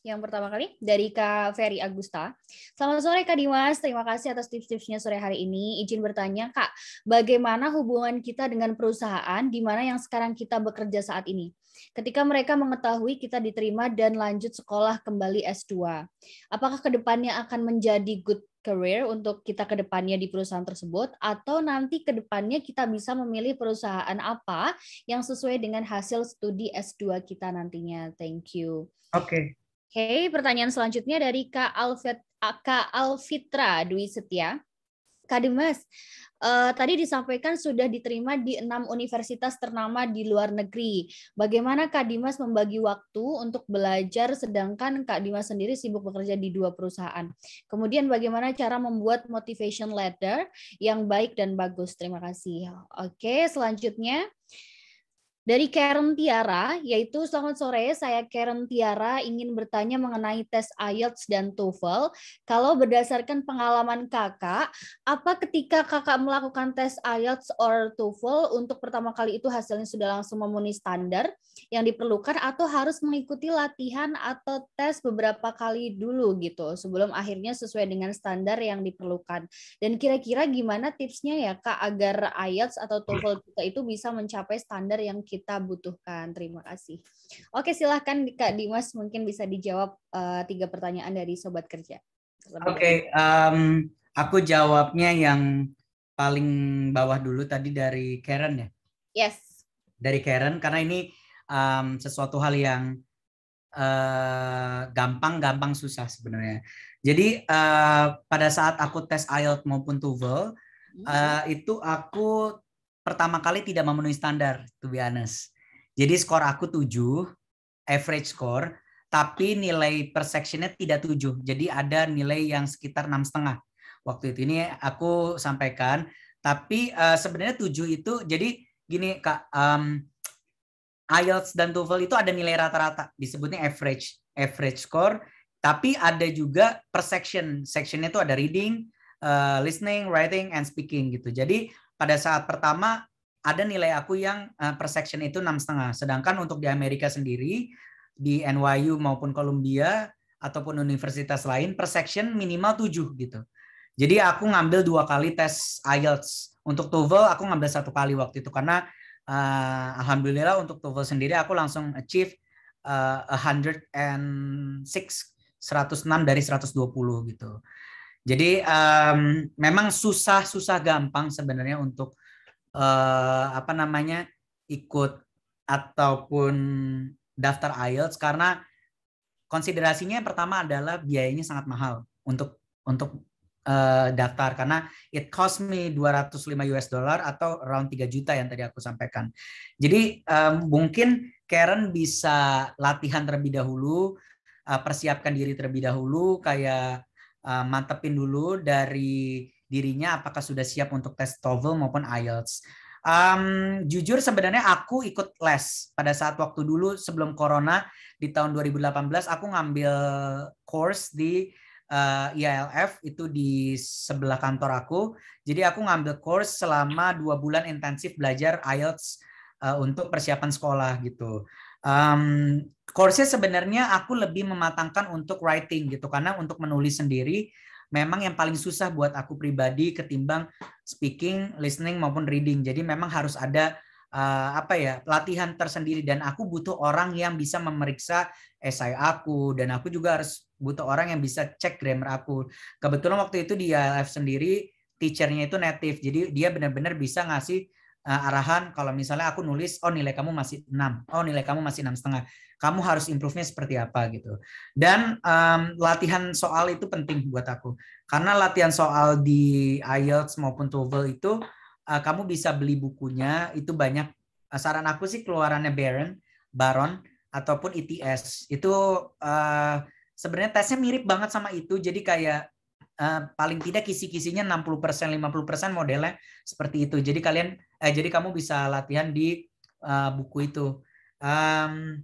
yang pertama kali dari Kak Ferry Agusta. Selamat sore Kak Dimas, terima kasih atas tips-tipsnya sore hari ini. Izin bertanya Kak, bagaimana hubungan kita dengan perusahaan di mana yang sekarang kita bekerja saat ini? Ketika mereka mengetahui kita diterima dan lanjut sekolah kembali S2, apakah kedepannya akan menjadi good career untuk kita ke depannya di perusahaan tersebut atau nanti ke depannya kita bisa memilih perusahaan apa yang sesuai dengan hasil studi S2 kita nantinya. Thank you. Oke. Okay. Oke, pertanyaan selanjutnya dari Kak Alfit Kak Alfitra Dwi Setia. Kadimas uh, eh, tadi disampaikan sudah diterima di enam universitas ternama di luar negeri. Bagaimana Kak Dimas membagi waktu untuk belajar sedangkan Kak Dimas sendiri sibuk bekerja di dua perusahaan? Kemudian bagaimana cara membuat motivation letter yang baik dan bagus? Terima kasih. Oke, selanjutnya dari Karen Tiara, yaitu selamat sore, saya Karen Tiara ingin bertanya mengenai tes IELTS dan TOEFL. Kalau berdasarkan pengalaman kakak, apa ketika kakak melakukan tes IELTS or TOEFL untuk pertama kali itu hasilnya sudah langsung memenuhi standar yang diperlukan atau harus mengikuti latihan atau tes beberapa kali dulu gitu sebelum akhirnya sesuai dengan standar yang diperlukan. Dan kira-kira gimana tipsnya ya kak agar IELTS atau TOEFL kita itu bisa mencapai standar yang kita kita butuhkan. Terima kasih. Oke, silahkan Kak Dimas mungkin bisa dijawab uh, tiga pertanyaan dari Sobat Kerja. Oke, um, aku jawabnya yang paling bawah dulu tadi dari Karen ya? Yes. Dari Karen, karena ini um, sesuatu hal yang gampang-gampang eh, uh, susah sebenarnya. Jadi uh, pada saat aku tes IELTS maupun TOEFL, uh, itu aku pertama kali tidak memenuhi standar to be honest. Jadi skor aku 7, average score, tapi nilai per sectionnya tidak 7. Jadi ada nilai yang sekitar enam setengah. Waktu itu ini aku sampaikan, tapi uh, sebenarnya 7 itu jadi gini Kak, um, IELTS dan TOEFL itu ada nilai rata-rata, disebutnya average, average score, tapi ada juga per section. Sectionnya itu ada reading, uh, listening, writing, and speaking gitu. Jadi pada saat pertama ada nilai aku yang uh, per section itu enam setengah. Sedangkan untuk di Amerika sendiri di NYU maupun Columbia ataupun universitas lain per section minimal tujuh gitu. Jadi aku ngambil dua kali tes IELTS. Untuk TOEFL aku ngambil satu kali waktu itu karena uh, alhamdulillah untuk TOEFL sendiri aku langsung achieve uh, 106 106 dari 120 gitu. Jadi um, memang susah-susah gampang sebenarnya untuk uh, apa namanya ikut ataupun daftar IELTS karena konsiderasinya yang pertama adalah biayanya sangat mahal untuk untuk uh, daftar karena it cost me 205 US dollar atau round 3 juta yang tadi aku sampaikan. Jadi um, mungkin Karen bisa latihan terlebih dahulu, eh, persiapkan diri terlebih dahulu kayak Eh, mantepin dulu dari dirinya apakah sudah siap untuk tes TOEFL maupun IELTS. Um, jujur sebenarnya aku ikut les pada saat waktu dulu sebelum corona di tahun 2018 aku ngambil course di uh, eh, IALF itu di sebelah kantor aku. Jadi aku ngambil course selama dua bulan intensif belajar IELTS uh, untuk persiapan sekolah gitu. Um, course sebenarnya aku lebih mematangkan untuk writing gitu karena untuk menulis sendiri memang yang paling susah buat aku pribadi ketimbang speaking, listening maupun reading. Jadi memang harus ada uh, apa ya latihan tersendiri dan aku butuh orang yang bisa memeriksa esai aku dan aku juga harus butuh orang yang bisa cek grammar aku. Kebetulan waktu itu di ILF sendiri teachernya itu native, jadi dia benar-benar bisa ngasih uh, arahan kalau misalnya aku nulis oh nilai kamu masih 6, oh nilai kamu masih enam setengah, kamu harus improve-nya seperti apa gitu. Dan um, latihan soal itu penting buat aku karena latihan soal di IELTS maupun TOEFL itu uh, kamu bisa beli bukunya itu banyak. Uh, saran aku sih keluarannya Baron, Baron ataupun ETS itu uh, sebenarnya tesnya mirip banget sama itu jadi kayak Eh, paling tidak kisi-kisinya 60% 50% modelnya seperti itu. Jadi kalian eh, jadi kamu bisa latihan di uh, buku itu. Um,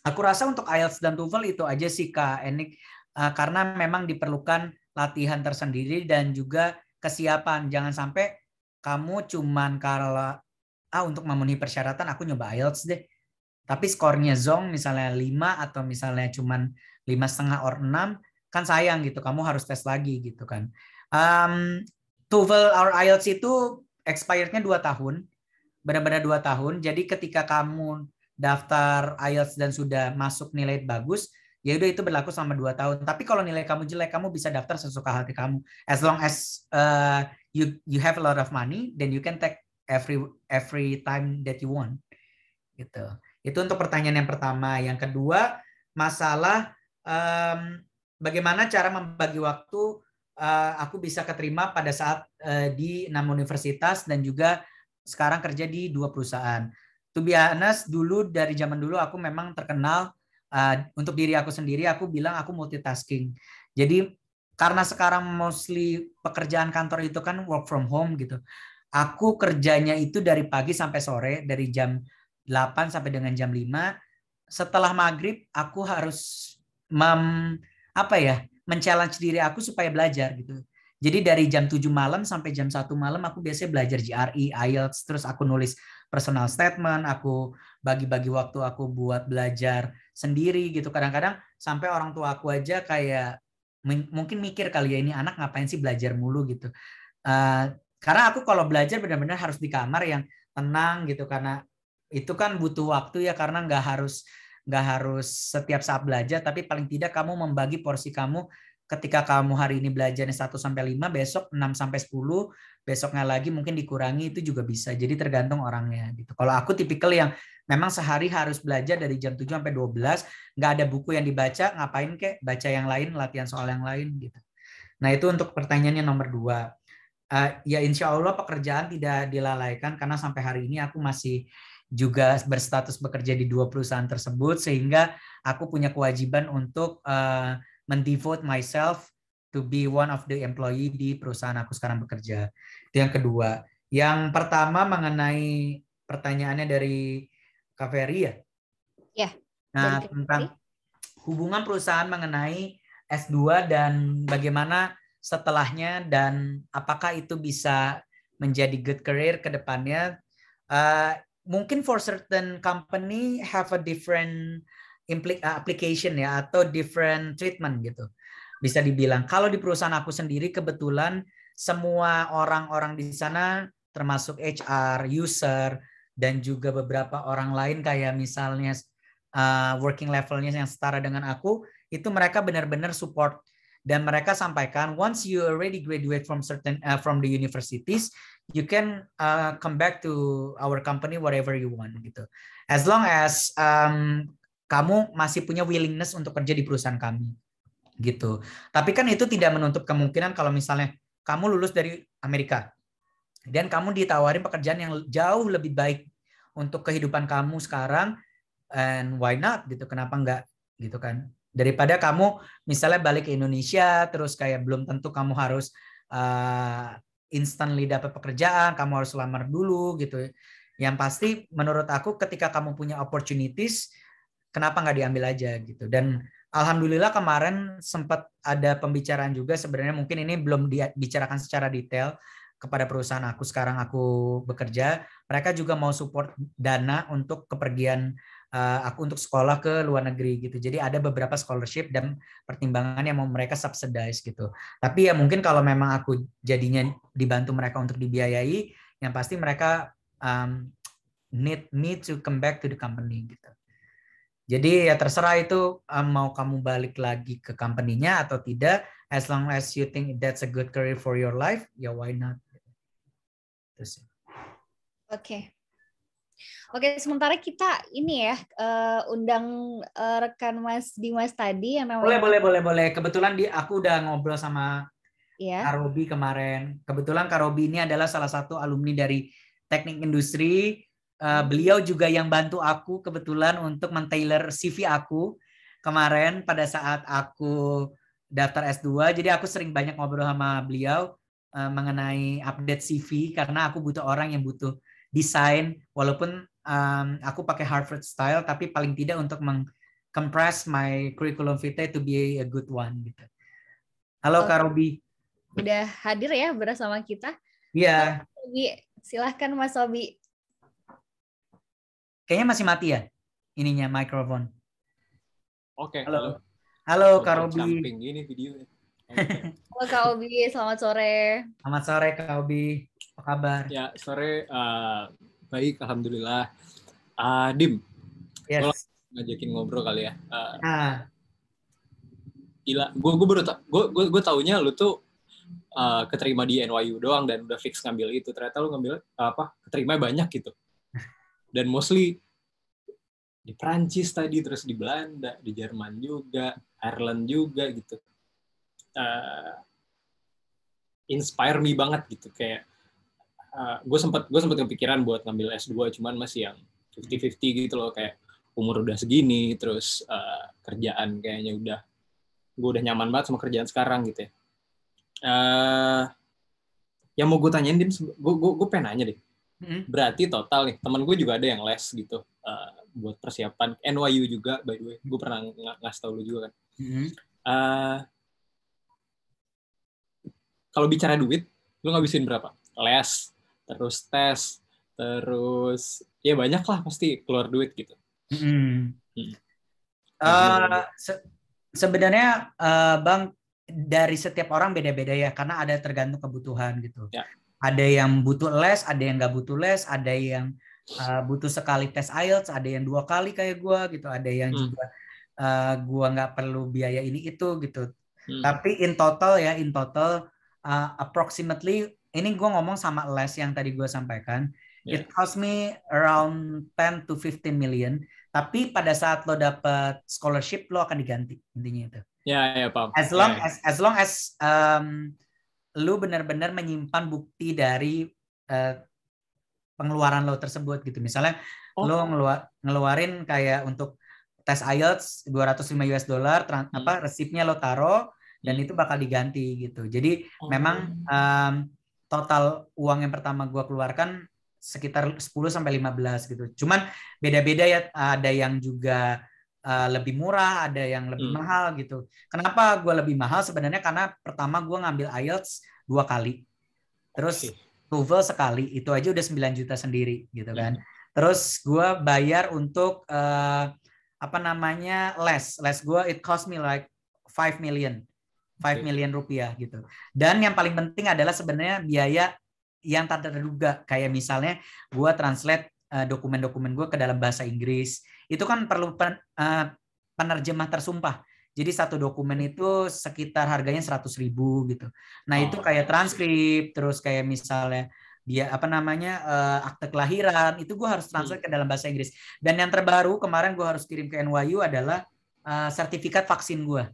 aku rasa untuk IELTS dan TOEFL itu aja sih Kak Enik uh, karena memang diperlukan latihan tersendiri dan juga kesiapan. Jangan sampai kamu cuman kalau ah untuk memenuhi persyaratan aku nyoba IELTS deh. Tapi skornya zong misalnya 5 atau misalnya cuman lima setengah or 6 kan sayang gitu kamu harus tes lagi gitu kan um, TOEFL or IELTS itu expirednya dua tahun benar-benar dua tahun jadi ketika kamu daftar IELTS dan sudah masuk nilai bagus ya udah itu berlaku sama dua tahun tapi kalau nilai kamu jelek kamu bisa daftar sesuka hati kamu as long as uh, you you have a lot of money then you can take every every time that you want gitu itu untuk pertanyaan yang pertama yang kedua masalah um, bagaimana cara membagi waktu uh, aku bisa keterima pada saat uh, di enam universitas dan juga sekarang kerja di dua perusahaan. To be honest, dulu dari zaman dulu aku memang terkenal uh, untuk diri aku sendiri aku bilang aku multitasking. Jadi karena sekarang mostly pekerjaan kantor itu kan work from home gitu. Aku kerjanya itu dari pagi sampai sore, dari jam 8 sampai dengan jam 5. Setelah maghrib aku harus mem apa ya men-challenge diri aku supaya belajar gitu. Jadi dari jam 7 malam sampai jam 1 malam aku biasanya belajar GRE, IELTS, terus aku nulis personal statement, aku bagi-bagi waktu aku buat belajar sendiri gitu. Kadang-kadang sampai orang tua aku aja kayak mungkin mikir kali ya ini anak ngapain sih belajar mulu gitu. Uh, karena aku kalau belajar benar-benar harus di kamar yang tenang gitu karena itu kan butuh waktu ya karena nggak harus nggak harus setiap saat belajar, tapi paling tidak kamu membagi porsi kamu ketika kamu hari ini belajarnya 1 sampai 5, besok 6 sampai 10, besoknya lagi mungkin dikurangi itu juga bisa. Jadi tergantung orangnya gitu. Kalau aku tipikal yang memang sehari harus belajar dari jam 7 sampai 12, nggak ada buku yang dibaca, ngapain kek? Baca yang lain, latihan soal yang lain gitu. Nah itu untuk pertanyaannya nomor dua. Uh, ya insya Allah pekerjaan tidak dilalaikan karena sampai hari ini aku masih juga berstatus bekerja di dua perusahaan tersebut sehingga aku punya kewajiban untuk uh, mendevote myself to be one of the employee di perusahaan aku sekarang bekerja. Itu yang kedua. Yang pertama mengenai pertanyaannya dari Kak Ferry ya? Ya. Nah, tentang hubungan perusahaan mengenai S2 dan bagaimana setelahnya dan apakah itu bisa menjadi good career ke depannya. Uh, mungkin for certain company have a different uh, application ya atau different treatment gitu. Bisa dibilang kalau di perusahaan aku sendiri kebetulan semua orang-orang di sana termasuk HR, user dan juga beberapa orang lain kayak misalnya uh, working levelnya yang setara dengan aku itu mereka benar-benar support dan mereka sampaikan once you already graduate from certain uh, from the universities you can uh, come back to our company whatever you want gitu as long as um, kamu masih punya willingness untuk kerja di perusahaan kami gitu tapi kan itu tidak menutup kemungkinan kalau misalnya kamu lulus dari Amerika dan kamu ditawarin pekerjaan yang jauh lebih baik untuk kehidupan kamu sekarang and why not gitu kenapa enggak gitu kan daripada kamu misalnya balik ke Indonesia terus kayak belum tentu kamu harus uh, instantly dapat pekerjaan kamu harus lamar dulu gitu yang pasti menurut aku ketika kamu punya opportunities kenapa nggak diambil aja gitu dan alhamdulillah kemarin sempat ada pembicaraan juga sebenarnya mungkin ini belum dibicarakan secara detail kepada perusahaan aku sekarang aku bekerja mereka juga mau support dana untuk kepergian uh, aku untuk sekolah ke luar negeri gitu. Jadi ada beberapa scholarship dan pertimbangan yang mau mereka subsidize gitu. Tapi ya mungkin kalau memang aku jadinya dibantu mereka untuk dibiayai, yang pasti mereka um, need me to come back to the company gitu. Jadi ya terserah itu um, mau kamu balik lagi ke company-nya atau tidak, as long as you think that's a good career for your life, ya why not? Oke. Okay. Oke, sementara kita ini ya uh, undang uh, rekan Mas Dimas tadi yang namanya Boleh, boleh, boleh, boleh. Kebetulan di aku udah ngobrol sama yeah. Karobi kemarin. Kebetulan Karobi ini adalah salah satu alumni dari Teknik Industri. Uh, beliau juga yang bantu aku kebetulan untuk men-tailor CV aku kemarin pada saat aku daftar S2. Jadi aku sering banyak ngobrol sama beliau uh, mengenai update CV karena aku butuh orang yang butuh desain walaupun um, aku pakai Harvard style tapi paling tidak untuk mengcompress my curriculum vitae to be a good one gitu. Halo oh, Kak Udah hadir ya bersama kita. Iya. Yeah. Silahkan Mas Robi. Kayaknya masih mati ya ininya microphone. Oke. Okay, halo. Halo, halo *laughs* Kak Robi. ini videonya. halo Kak Obi, selamat sore. Selamat sore Kak Obi. Apa kabar? Ya, sore uh, baik alhamdulillah. Uh, Dim. Yes. Kalau ngajakin ngobrol kali ya. Uh, ah. Gila, gue gue baru gue gue gue taunya lu tuh uh, keterima di NYU doang dan udah fix ngambil itu. Ternyata lu ngambil uh, apa? Keterima banyak gitu. *laughs* Dan mostly di Prancis tadi, terus di Belanda, di Jerman juga, Ireland juga gitu. Uh, inspire me banget gitu kayak Eh, gue sempat gue sempat kepikiran buat ngambil S2 cuman masih yang 50-50 gitu loh kayak umur udah segini terus uh, kerjaan kayaknya udah gue udah nyaman banget sama kerjaan sekarang gitu ya. Uh, yang mau gue tanyain Dim, gue gue gue pengen nanya deh. hmm Berarti total nih temen gue juga ada yang les gitu uh, buat persiapan NYU juga by the way. Gue pernah ng- ngasih tau lu juga kan. Uh, kalau bicara duit, lu ngabisin berapa? Les, terus tes, terus ya banyak lah pasti keluar duit gitu. Hmm. Hmm. Uh, se sebenarnya uh, bang dari setiap orang beda-beda ya karena ada tergantung kebutuhan gitu. Ya. Ada yang butuh les, ada yang nggak butuh les, ada yang uh, butuh sekali tes IELTS, ada yang dua kali kayak gue gitu, ada yang hmm. juga uh, eh, gue nggak perlu biaya ini itu gitu. Hmm. Tapi in total ya in total uh, approximately ini gue ngomong sama Les yang tadi gue sampaikan, yeah. it cost me around 10 to 15 million. Tapi pada saat lo dapet scholarship lo akan diganti intinya itu. Ya yeah, ya yeah, paham. As long yeah. Ya. as as long as um, lo benar-benar menyimpan bukti dari uh, pengeluaran lo tersebut gitu. Misalnya oh. lo ngeluar, ngeluarin kayak untuk tes IELTS 205 US dollar hmm. apa resipnya lo taruh dan hmm. itu bakal diganti gitu. Jadi oh. memang um, total uang yang pertama gue keluarkan sekitar 10 sampai 15 gitu. Cuman beda-beda ya ada yang juga uh, lebih murah, ada yang lebih hmm. mahal gitu. Kenapa gue lebih mahal sebenarnya karena pertama gue ngambil IELTS dua kali. Terus okay. TOEFL sekali, itu aja udah 9 juta sendiri gitu kan. Hmm. Terus gue bayar untuk uh, apa namanya les. Les gue it cost me like 5 million. 5 million rupiah gitu. Dan yang paling penting adalah sebenarnya biaya yang tak terduga kayak misalnya gue translate eh, dokumen-dokumen gue ke dalam bahasa Inggris itu kan perlu pen, uh, penerjemah tersumpah jadi satu dokumen itu sekitar harganya seratus ribu gitu nah itu oh. kayak transkrip terus kayak misalnya dia apa namanya uh, akte kelahiran itu gue harus hmm. translate ke dalam bahasa Inggris dan yang terbaru kemarin gue harus kirim ke NYU adalah uh, sertifikat vaksin gue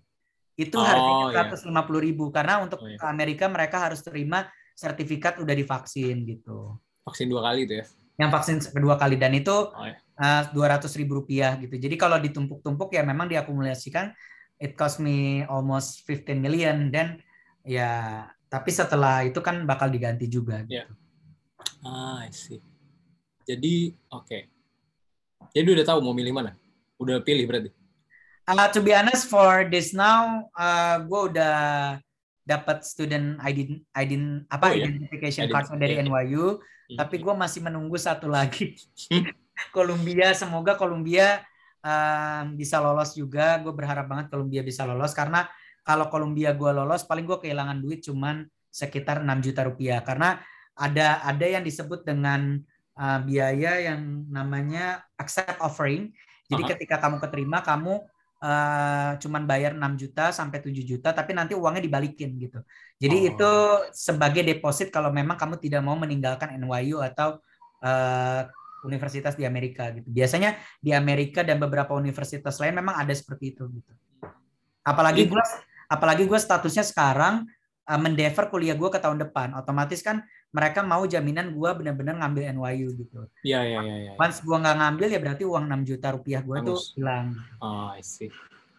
itu oh, harganya 150 iya. yeah. ribu karena untuk oh, yeah. ke Amerika mereka harus terima sertifikat udah divaksin gitu. Vaksin dua kali itu ya? Yang vaksin kedua kali dan itu oh, iya. eh, dua ratus ribu rupiah gitu. Jadi kalau ditumpuk-tumpuk ya memang diakumulasikan it cost me almost 15 million dan ya tapi setelah itu kan bakal diganti juga. Iya. Gitu. Yeah. Ah, I see. Jadi oke. Okay. Jadi udah tahu mau milih mana? Udah pilih berarti? uh, to be honest for this now uh, gue udah dapat student ID ID apa oh, yeah. identification card dari yeah. Iya. NYU yeah. Hmm, tapi hmm. gue masih menunggu satu lagi Columbia *laughs* semoga Columbia uh, um, bisa lolos juga gue berharap banget Columbia bisa lolos karena kalau Columbia gue lolos paling gue kehilangan duit cuman sekitar 6 juta rupiah karena ada ada yang disebut dengan uh, biaya yang namanya accept offering jadi uh -huh. ketika kamu keterima kamu Eh, cuman bayar 6 juta sampai 7 juta tapi nanti uangnya dibalikin gitu. Jadi oh. itu sebagai deposit kalau memang kamu tidak mau meninggalkan NYU atau uh, universitas di Amerika gitu. Biasanya di Amerika dan beberapa universitas lain memang ada seperti itu gitu. Apalagi gue apalagi gue statusnya sekarang uh, mendefer kuliah gue ke tahun depan, otomatis kan mereka mau jaminan gue benar-benar ngambil NYU gitu. Iya iya iya. Ya. Once gue nggak ngambil ya berarti uang 6 juta rupiah gue tuh hilang. Oh I see.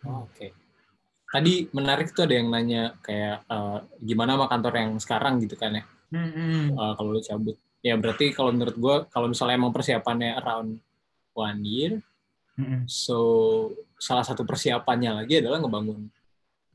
Oh, Oke. Okay. Tadi menarik tuh ada yang nanya kayak uh, gimana sama kantor yang sekarang gitu kan ya? Mm -hmm. uh, kalau lu cabut. Ya berarti kalau menurut gue kalau misalnya emang persiapannya around one year, mm -hmm. so salah satu persiapannya lagi adalah ngebangun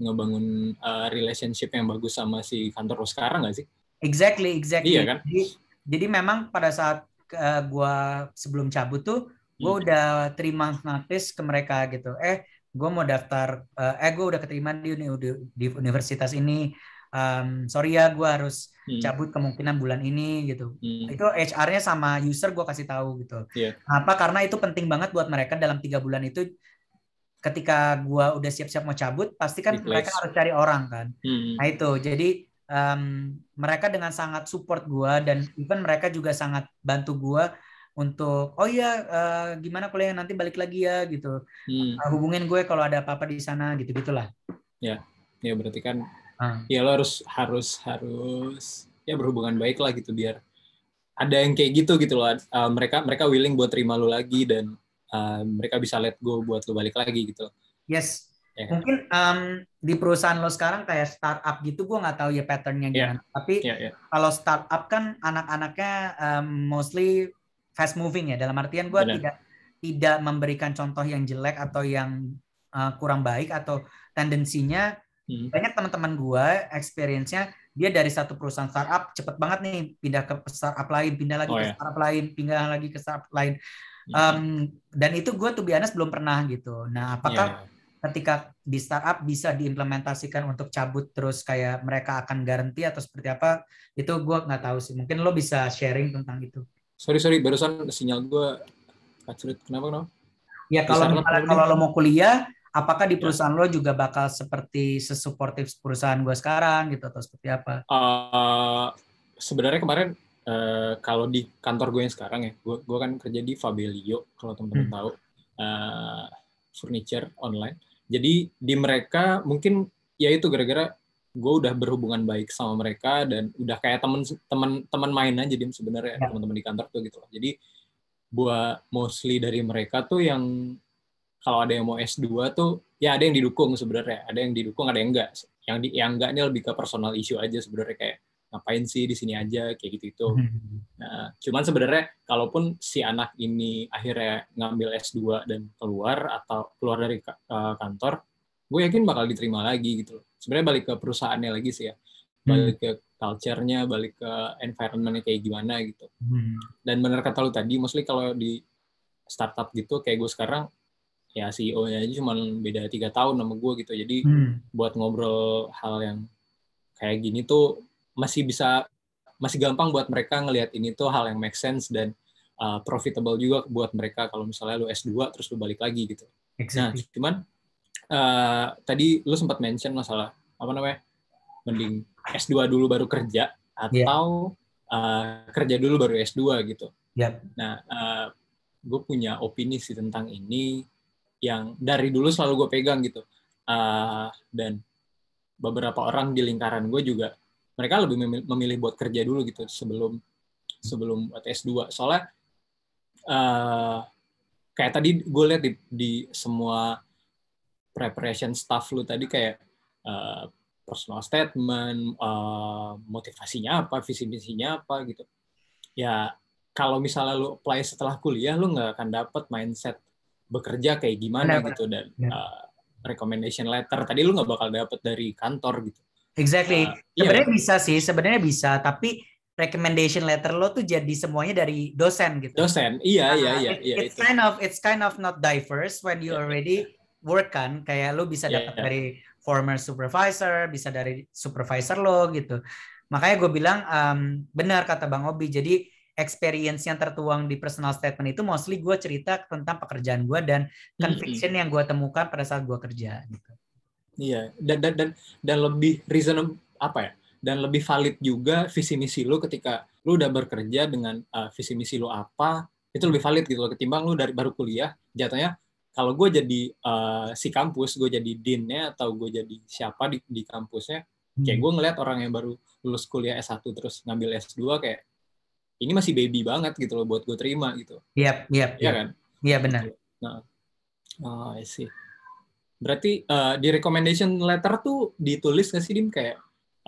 ngebangun uh, relationship yang bagus sama si kantor lo sekarang gak sih? Exactly, exactly. Iya kan? Jadi, jadi memang pada saat uh, eh, gue sebelum cabut tuh gue hmm. udah terima notice ke mereka gitu. Eh, gue mau daftar. Uh, eh, eh gue udah keterima di, uni, di, universitas ini. Um, sorry ya, gue harus hmm. cabut kemungkinan bulan ini gitu. Hmm. Itu HR-nya sama user gue kasih tahu gitu. Yeah. Apa? Karena itu penting banget buat mereka dalam tiga bulan itu ketika gue udah siap-siap mau cabut, pasti kan mereka harus cari orang kan. Hmm. Nah itu, jadi um, mereka dengan sangat support gue dan even mereka juga sangat bantu gue untuk oh iya uh, gimana kuliah nanti balik lagi ya gitu hmm. uh, hubungin gue kalau ada apa-apa di sana gitu gitulah ya ya berarti kan hmm. ya lo harus harus harus ya berhubungan baik lah gitu biar ada yang kayak gitu gitu loh uh, mereka mereka willing buat terima lo lagi dan uh, mereka bisa let go buat lo balik lagi gitu yes Yeah. Mungkin um, di perusahaan lo sekarang kayak startup gitu, gue nggak tahu ya patternnya ya. gimana. Yeah. Tapi yeah, yeah. kalau startup kan anak-anaknya um, mostly fast moving ya. Dalam artian gue tidak tidak memberikan contoh yang jelek atau yang uh, kurang baik atau tendensinya hmm. banyak teman-teman gue experience-nya dia dari satu perusahaan startup cepet banget nih pindah ke startup lain, pindah lagi oh, ke yeah. startup lain, pindah lagi ke startup lain. Um, dan itu gue tuh biasanya belum pernah gitu. Nah, apakah yeah ya ketika di startup bisa diimplementasikan untuk cabut terus kayak mereka akan garanti atau seperti apa itu gue nggak tahu sih mungkin lo bisa sharing tentang itu sorry sorry barusan sinyal gue kacret kenapa kenapa ya kalau misalnya kalau lo mau kuliah apakah di ya. perusahaan ya. lo juga bakal seperti sesupportif perusahaan gue sekarang gitu atau seperti apa uh, sebenarnya kemarin uh, kalau di kantor gue yang sekarang ya gue gue kan kerja di Fabelio kalau teman-teman hmm. tahu uh, furniture online jadi di mereka mungkin ya itu gara-gara gue udah berhubungan baik sama mereka dan udah kayak temen temen teman main aja jadi sebenarnya ya. teman-teman di kantor tuh gitu loh. Jadi buat mostly dari mereka tuh yang kalau ada yang mau S2 tuh ya ada yang didukung sebenarnya, ada yang didukung, ada yang enggak. Yang di, yang enggak ini lebih ke personal issue aja sebenarnya kayak ngapain sih di sini aja kayak gitu itu hmm. nah cuman sebenarnya kalaupun si anak ini akhirnya ngambil S2 dan keluar atau keluar dari eh, kantor gue yakin bakal diterima lagi gitu loh sebenarnya balik ke perusahaannya lagi sih ya hmm. balik ke culture-nya, balik ke environment-nya kayak gimana gitu. Hmm. Dan benar kata lu tadi, mostly kalau di startup gitu kayak gue sekarang ya CEO-nya aja cuma beda tiga tahun sama gue gitu. Jadi hmm. buat ngobrol hal yang kayak gini tuh masih bisa masih gampang buat mereka ngelihat ini tuh hal yang make sense dan uh, profitable juga buat mereka kalau misalnya lu S2 terus lu balik lagi gitu. Nah, exactly. Nah, cuman uh, tadi lu sempat mention masalah apa namanya? mending S2 dulu baru kerja iya. atau yeah. uh, kerja dulu baru S2 gitu. Yep. Iya. Nah, uh, gue punya opini sih tentang ini yang dari dulu selalu gue pegang gitu. Uh, dan beberapa orang di lingkaran gue juga mereka lebih memilih buat kerja dulu gitu sebelum sebelum S2 soalnya uh, kayak tadi gue lihat di, di semua preparation staff lu tadi kayak uh, personal statement, uh, motivasinya apa, visi misinya apa gitu. Ya kalau misalnya lu apply setelah kuliah, lu nggak akan dapet mindset bekerja kayak gimana benar, gitu dan uh, recommendation letter tadi lu nggak bakal dapet dari kantor gitu. Exactly. Uh, sebenarnya yeah. bisa sih, sebenarnya bisa, tapi recommendation letter lo tuh jadi semuanya dari dosen gitu. Dosen, iya yeah, iya iya. yeah, iya it's yeah, kind of it's kind of not diverse when you yeah. Iya, already iya. work kan, kayak lo bisa yeah, dapat yeah. dari former supervisor, bisa dari supervisor lo gitu. Makanya gue bilang um, benar kata Bang Obi. Jadi experience yang tertuang di personal statement itu mostly gue cerita tentang pekerjaan gue dan conviction mm -hmm. yang gue temukan pada saat gue kerja. Gitu. Iya, dan dan dan dan lebih reasonable apa ya? Dan lebih valid juga visi misi lu ketika lu udah bekerja dengan uh, visi misi lu apa, itu lebih valid gitu loh ketimbang lu dari baru kuliah jatuhnya kalau gue jadi uh, si kampus, gue jadi deannya atau gue jadi siapa di, di kampusnya, kayak hmm. gue ngeliat orang yang baru lulus kuliah S1 terus ngambil S2 kayak ini masih baby banget gitu loh buat gue terima gitu. Iya, yep, iya. iya kan? Iya benar. Nah, oh, I see. Berarti uh, di recommendation letter tuh ditulis nggak sih Dim kayak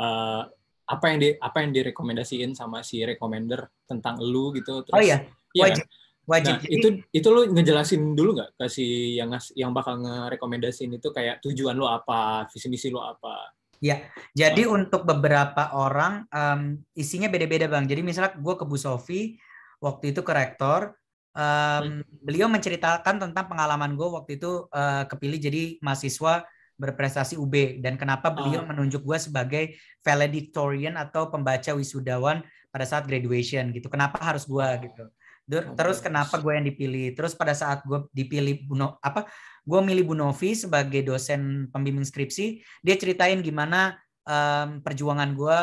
uh, apa yang di apa yang direkomendasiin sama si recommender tentang lu gitu terus Oh iya. iya. Wajib. Ya, wajib. Nah, itu itu lu ngejelasin dulu nggak kasih yang yang bakal ngerekomendasin itu kayak tujuan lu apa, visi misi lu apa? Ya, jadi oh. untuk beberapa orang um, isinya beda-beda bang. Jadi misalnya gue ke Bu Sofi waktu itu ke rektor, Um, Beliau menceritakan tentang pengalaman gue waktu itu uh, kepilih jadi mahasiswa berprestasi UB dan kenapa beliau oh. menunjuk gue sebagai valedictorian atau pembaca wisudawan pada saat graduation gitu. Kenapa harus gue ah. gitu? Oh, terus kenapa gue yang dipilih? Terus pada saat gue dipilih Buno apa? Gue milih Bu Novi sebagai dosen pembimbing skripsi. Dia ceritain gimana um, perjuangan gue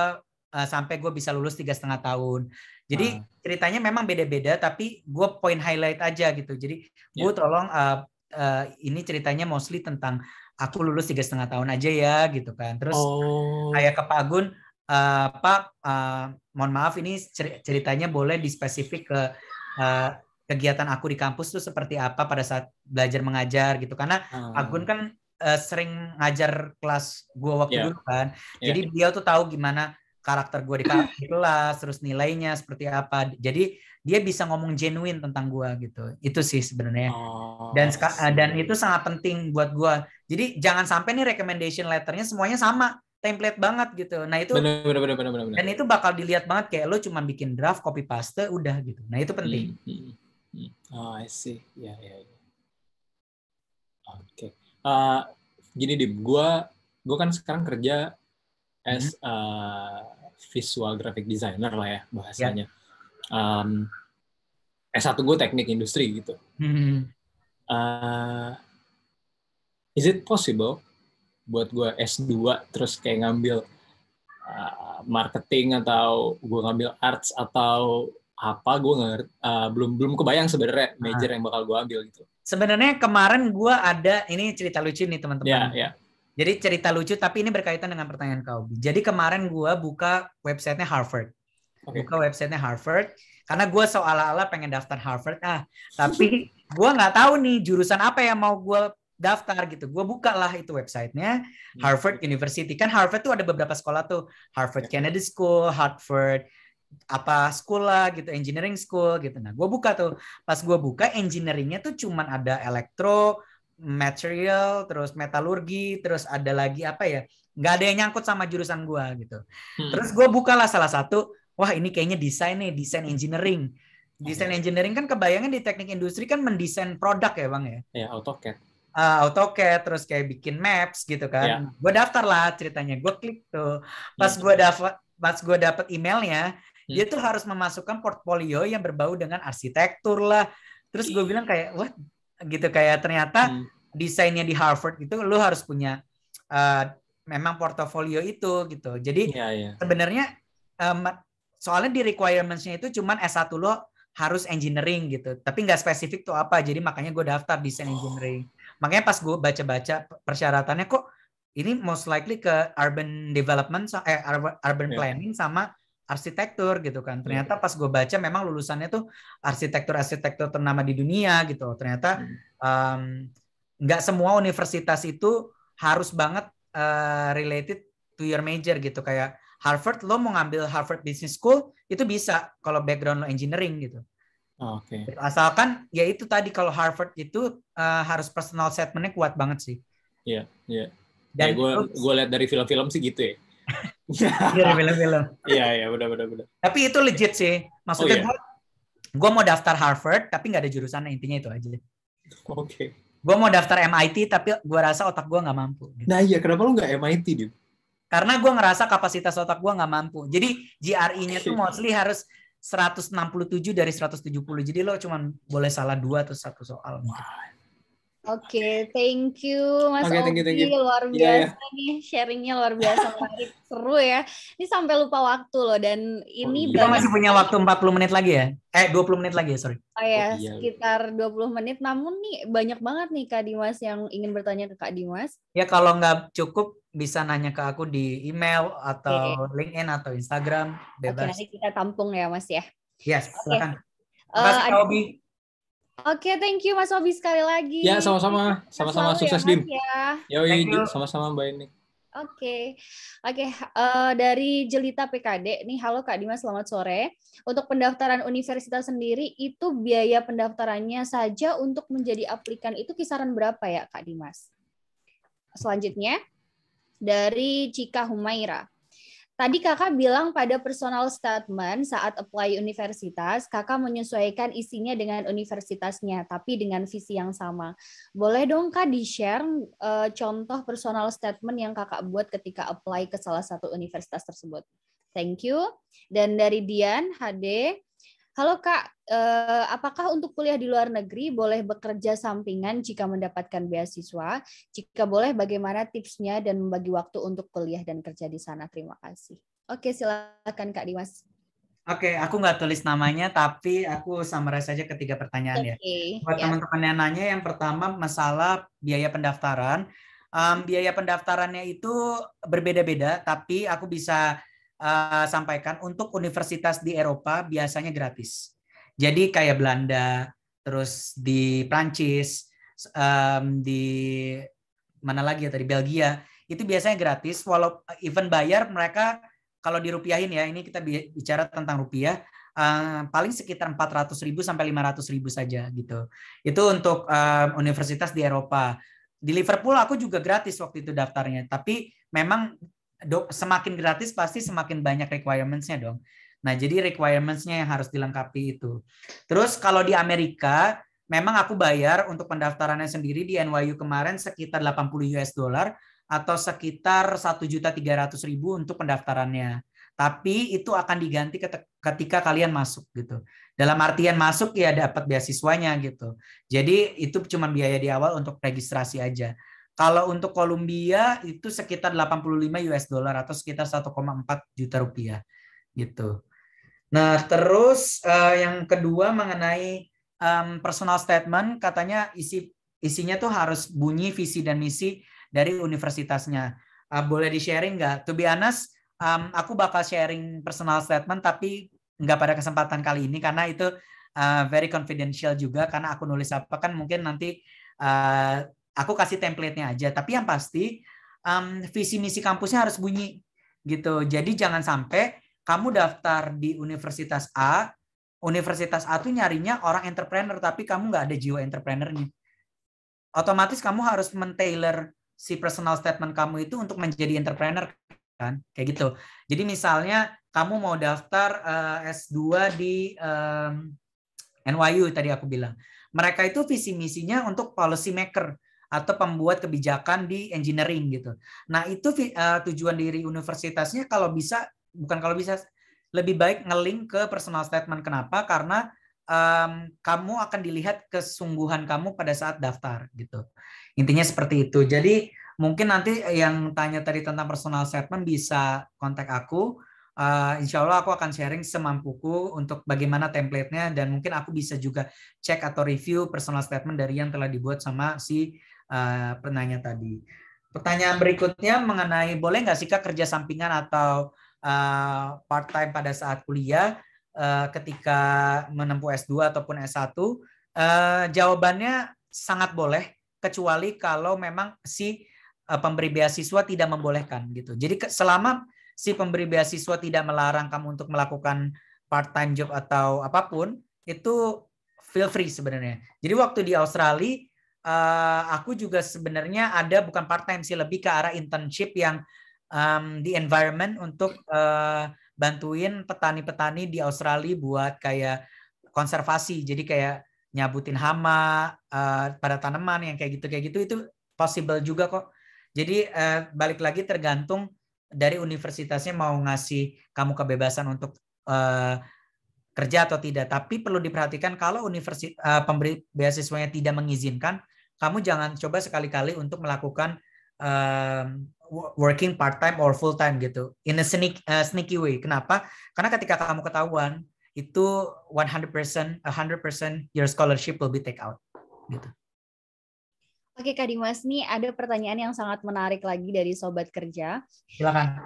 uh, sampai gue bisa lulus tiga setengah tahun. Jadi hmm. ceritanya memang beda-beda, tapi gue poin highlight aja gitu. Jadi gue yeah. tolong uh, uh, ini ceritanya mostly tentang aku lulus tiga setengah tahun aja ya gitu kan. Terus oh. kayak ke Pak Agun, uh, Pak, uh, mohon maaf ini ceritanya boleh di spesifik ke uh, kegiatan aku di kampus tuh seperti apa pada saat belajar mengajar gitu. Karena hmm. Agun kan uh, sering ngajar kelas gue waktu yeah. dulu kan. Yeah. Jadi beliau tuh tahu gimana karakter gue di kelas, terus nilainya seperti apa. Jadi dia bisa ngomong genuine tentang gue gitu. Itu sih sebenarnya. Oh, dan dan itu sangat penting buat gue. Jadi jangan sampai nih recommendation letternya semuanya sama template banget gitu. Nah itu bener, bener, bener, bener, bener. dan itu bakal dilihat banget kayak lo cuma bikin draft copy paste udah gitu. Nah itu penting. Hmm, hmm, hmm. hmm. Oh I see, ya yeah, ya. Yeah, yeah. Oke, okay. uh, eh, gini dim, gue gue kan sekarang kerja as mm-hmm. a visual graphic designer lah ya bahasanya. Yeah. Ya. Um, S1 gue teknik industri gitu. Hmm. Uh, is it possible buat gue S2 terus kayak ngambil uh, marketing atau gue ngambil arts atau apa gue nggak uh, belum belum kebayang sebenarnya major ah. yang bakal gue ambil gitu. Sebenarnya kemarin gue ada ini cerita lucu nih teman-teman. Yeah, yeah. Jadi cerita lucu tapi ini berkaitan dengan pertanyaan kau. Jadi kemarin gue buka websitenya Harvard. Okay. Buka websitenya Harvard karena gue seolah-olah pengen daftar Harvard ah *laughs* tapi gue nggak tahu nih jurusan apa yang mau gue daftar gitu. Gue buka lah itu websitenya hmm. Harvard University. Kan Harvard tuh ada beberapa sekolah tuh. Harvard ya. Kennedy School, Harvard apa sekolah gitu, engineering school gitu. Nah, gue buka tuh. Pas gue buka engineeringnya tuh cuman ada elektro, material, terus metalurgi, terus ada lagi apa ya? Nggak ada yang nyangkut sama jurusan gue gitu. Hmm. Terus gue bukalah salah satu, wah ini kayaknya desain nih, desain engineering. Desain engineering kan kebayangan di teknik industri kan mendesain produk ya bang ya? Iya, AutoCAD. Uh, AutoCAD, terus kayak bikin maps gitu kan. Yeah. Gue daftar lah ceritanya, gue klik tuh. Pas hmm. gua gue pas gue dapet emailnya, hmm. dia tuh harus memasukkan portfolio yang berbau dengan arsitektur lah. Terus gue bilang kayak, wah gitu kayak ternyata hmm. desainnya di Harvard gitu lu harus punya uh, memang portofolio itu gitu jadi yeah, yeah. sebenarnya um, soalnya di requirementsnya itu cuman S1 lo harus engineering gitu tapi nggak spesifik tuh apa jadi makanya gue daftar desain oh. engineering makanya pas gue baca-baca persyaratannya kok ini most likely ke urban development eh urban iya. planning yeah. sama arsitektur gitu kan. Iya. Ternyata pas gue baca memang lulusannya tuh arsitektur-arsitektur ternama di dunia gitu. Ternyata hmm. nggak um, semua universitas itu harus banget uh, related to your major gitu. Kayak Harvard, lo mau ngambil Harvard Business School itu bisa kalau background lo engineering gitu. Oh, oke. Okay. Asalkan ya itu tadi kalau Harvard itu uh, harus personal statement-nya kuat banget sih. Iya, yeah, iya. Yeah. Dan ya, gue gue lihat dari film-film sih gitu ya. Iya. Iya, dari film-film. Iya iya bener, bener, bener. Tapi itu legit sih. Maksudnya oh, gue yeah. gue mau daftar Harvard tapi nggak ada jurusannya intinya itu aja. Oke. Okay. Gue mau daftar MIT tapi gue rasa otak gue nggak mampu. Gitu. Nah iya kenapa lu nggak MIT dia? Karena gue ngerasa kapasitas otak gue nggak mampu. Jadi GRE-nya tuh mostly harus 167 dari 170. Jadi lo cuma boleh salah dua atau satu soal. Wah, Oke, okay, thank you Mas okay, thank you, thank you. luar iya, iya. biasa yeah, yeah. nih sharingnya luar biasa menarik *laughs* seru ya. Ini sampai lupa waktu loh dan ini oh, iya. Kita masih punya waktu 40 menit lagi ya. Eh 20 menit lagi ya, sorry. Oh ya, oh, iya. sekitar 20 menit namun nih banyak banget nih Kak Dimas yang ingin bertanya ke Kak Dimas. Ya kalau nggak cukup bisa nanya ke aku di email atau okay. LinkedIn atau Instagram bebas. Oke, okay, nanti kita tampung ya Mas ya. Yes, okay. silakan. Eh, Mas, uh, ada... Oke, okay, thank you Mas Obi sekali lagi. Ya, sama-sama. Sama-sama sukses, ya, Dim. Ya. Yoi, sama-sama Mbak ini. Oke, okay. oke. Okay. Uh, eh, dari Jelita PKD, nih halo Kak Dimas, selamat sore. Untuk pendaftaran universitas sendiri, itu biaya pendaftarannya saja untuk menjadi aplikan itu kisaran berapa ya Kak Dimas? Selanjutnya, dari Cika Humaira. Tadi kakak bilang pada personal statement saat apply universitas, kakak menyesuaikan isinya dengan universitasnya, tapi dengan visi yang sama. Boleh dong kak di-share eh, contoh personal statement yang kakak buat ketika apply ke salah satu universitas tersebut. Thank you. Dan dari Dian, HD, Halo Kak, eh, apakah untuk kuliah di luar negeri boleh bekerja sampingan jika mendapatkan beasiswa? Jika boleh, bagaimana tipsnya dan membagi waktu untuk kuliah dan kerja di sana? Terima kasih. Oke, silakan Kak Dimas. Oke, aku nggak tulis namanya, tapi aku summarize saja ketiga pertanyaan okay. ya. Buat yeah. teman-teman yang nanya, yang pertama masalah biaya pendaftaran. Um, biaya pendaftarannya itu berbeda-beda, tapi aku bisa uh, sampaikan untuk universitas di Eropa biasanya gratis. Jadi kayak Belanda, terus di Prancis, um, di mana lagi ya tadi Belgia, itu biasanya gratis. Walau eh, even bayar mereka kalau dirupiahin ya, ini kita bicara tentang rupiah, uh, paling sekitar 400 ribu sampai 500 ribu saja gitu. Itu untuk uh, universitas di Eropa. Di Liverpool aku juga gratis waktu itu daftarnya, tapi memang dok, semakin gratis pasti semakin banyak requirements-nya dong. Nah, jadi requirements-nya yang harus dilengkapi itu. Terus kalau di Amerika, memang aku bayar untuk pendaftarannya sendiri di NYU kemarin sekitar 80 US dollar atau sekitar 1.300.000 untuk pendaftarannya. Tapi itu akan diganti ketika kalian masuk gitu. Dalam artian masuk ya dapat beasiswanya gitu. Jadi itu cuma biaya di awal untuk registrasi aja. Kalau untuk Kolombia itu sekitar 85 US dollar atau sekitar 1,4 juta rupiah gitu. Nah, terus uh, yang kedua mengenai um, personal statement katanya isi isinya tuh harus bunyi visi dan misi dari universitasnya. Uh, boleh di-sharing nggak? To be honest, um, aku bakal sharing personal statement tapi nggak pada kesempatan kali ini karena itu uh, very confidential juga karena aku nulis apa kan mungkin nanti uh, aku kasih template-nya aja tapi yang pasti um, visi misi kampusnya harus bunyi gitu jadi jangan sampai kamu daftar di universitas A universitas A tuh nyarinya orang entrepreneur tapi kamu nggak ada jiwa entrepreneurnya otomatis kamu harus men-tailor si personal statement kamu itu untuk menjadi entrepreneur kan kayak gitu jadi misalnya kamu mau daftar uh, eh, S2 di um, NYU tadi aku bilang mereka itu visi misinya untuk policy maker atau pembuat kebijakan di engineering gitu. Nah, itu uh, tujuan diri universitasnya kalau bisa bukan kalau bisa lebih baik ngeling ke personal statement. Kenapa? Karena um, kamu akan dilihat kesungguhan kamu pada saat daftar gitu. Intinya seperti itu. Jadi mungkin nanti yang tanya tadi tentang personal statement bisa kontak aku. Uh, insya Allah aku akan sharing semampuku untuk bagaimana templatenya dan mungkin aku bisa juga cek atau review personal statement dari yang telah dibuat sama si uh, penanya tadi. Pertanyaan berikutnya mengenai boleh nggak sih kak kerja sampingan atau eh, part time pada saat kuliah eh, ketika menempuh S2 ataupun S1? jawabannya sangat boleh kecuali kalau memang si pemberi beasiswa tidak membolehkan gitu. Jadi selama si pemberi beasiswa tidak melarang kamu untuk melakukan part time job atau apapun, itu feel free sebenarnya. Jadi waktu di Australia uh, aku juga sebenarnya ada bukan part time sih lebih ke arah internship yang um, di environment untuk uh, bantuin petani-petani di Australia buat kayak konservasi. Jadi kayak nyabutin hama uh, pada tanaman yang kayak gitu kayak gitu itu possible juga kok. Jadi uh, balik lagi tergantung dari universitasnya mau ngasih kamu kebebasan untuk uh, kerja atau tidak. Tapi perlu diperhatikan kalau universitas uh, pemberi beasiswanya tidak mengizinkan, kamu jangan coba sekali-kali untuk melakukan um, working part time or full time gitu in a sneak, uh, sneaky way. Kenapa? Karena ketika kamu ketahuan itu 100% 100% your scholarship will be take out gitu. Oke Kak Dimas, nih ada pertanyaan yang sangat menarik lagi dari sobat kerja. Silakan.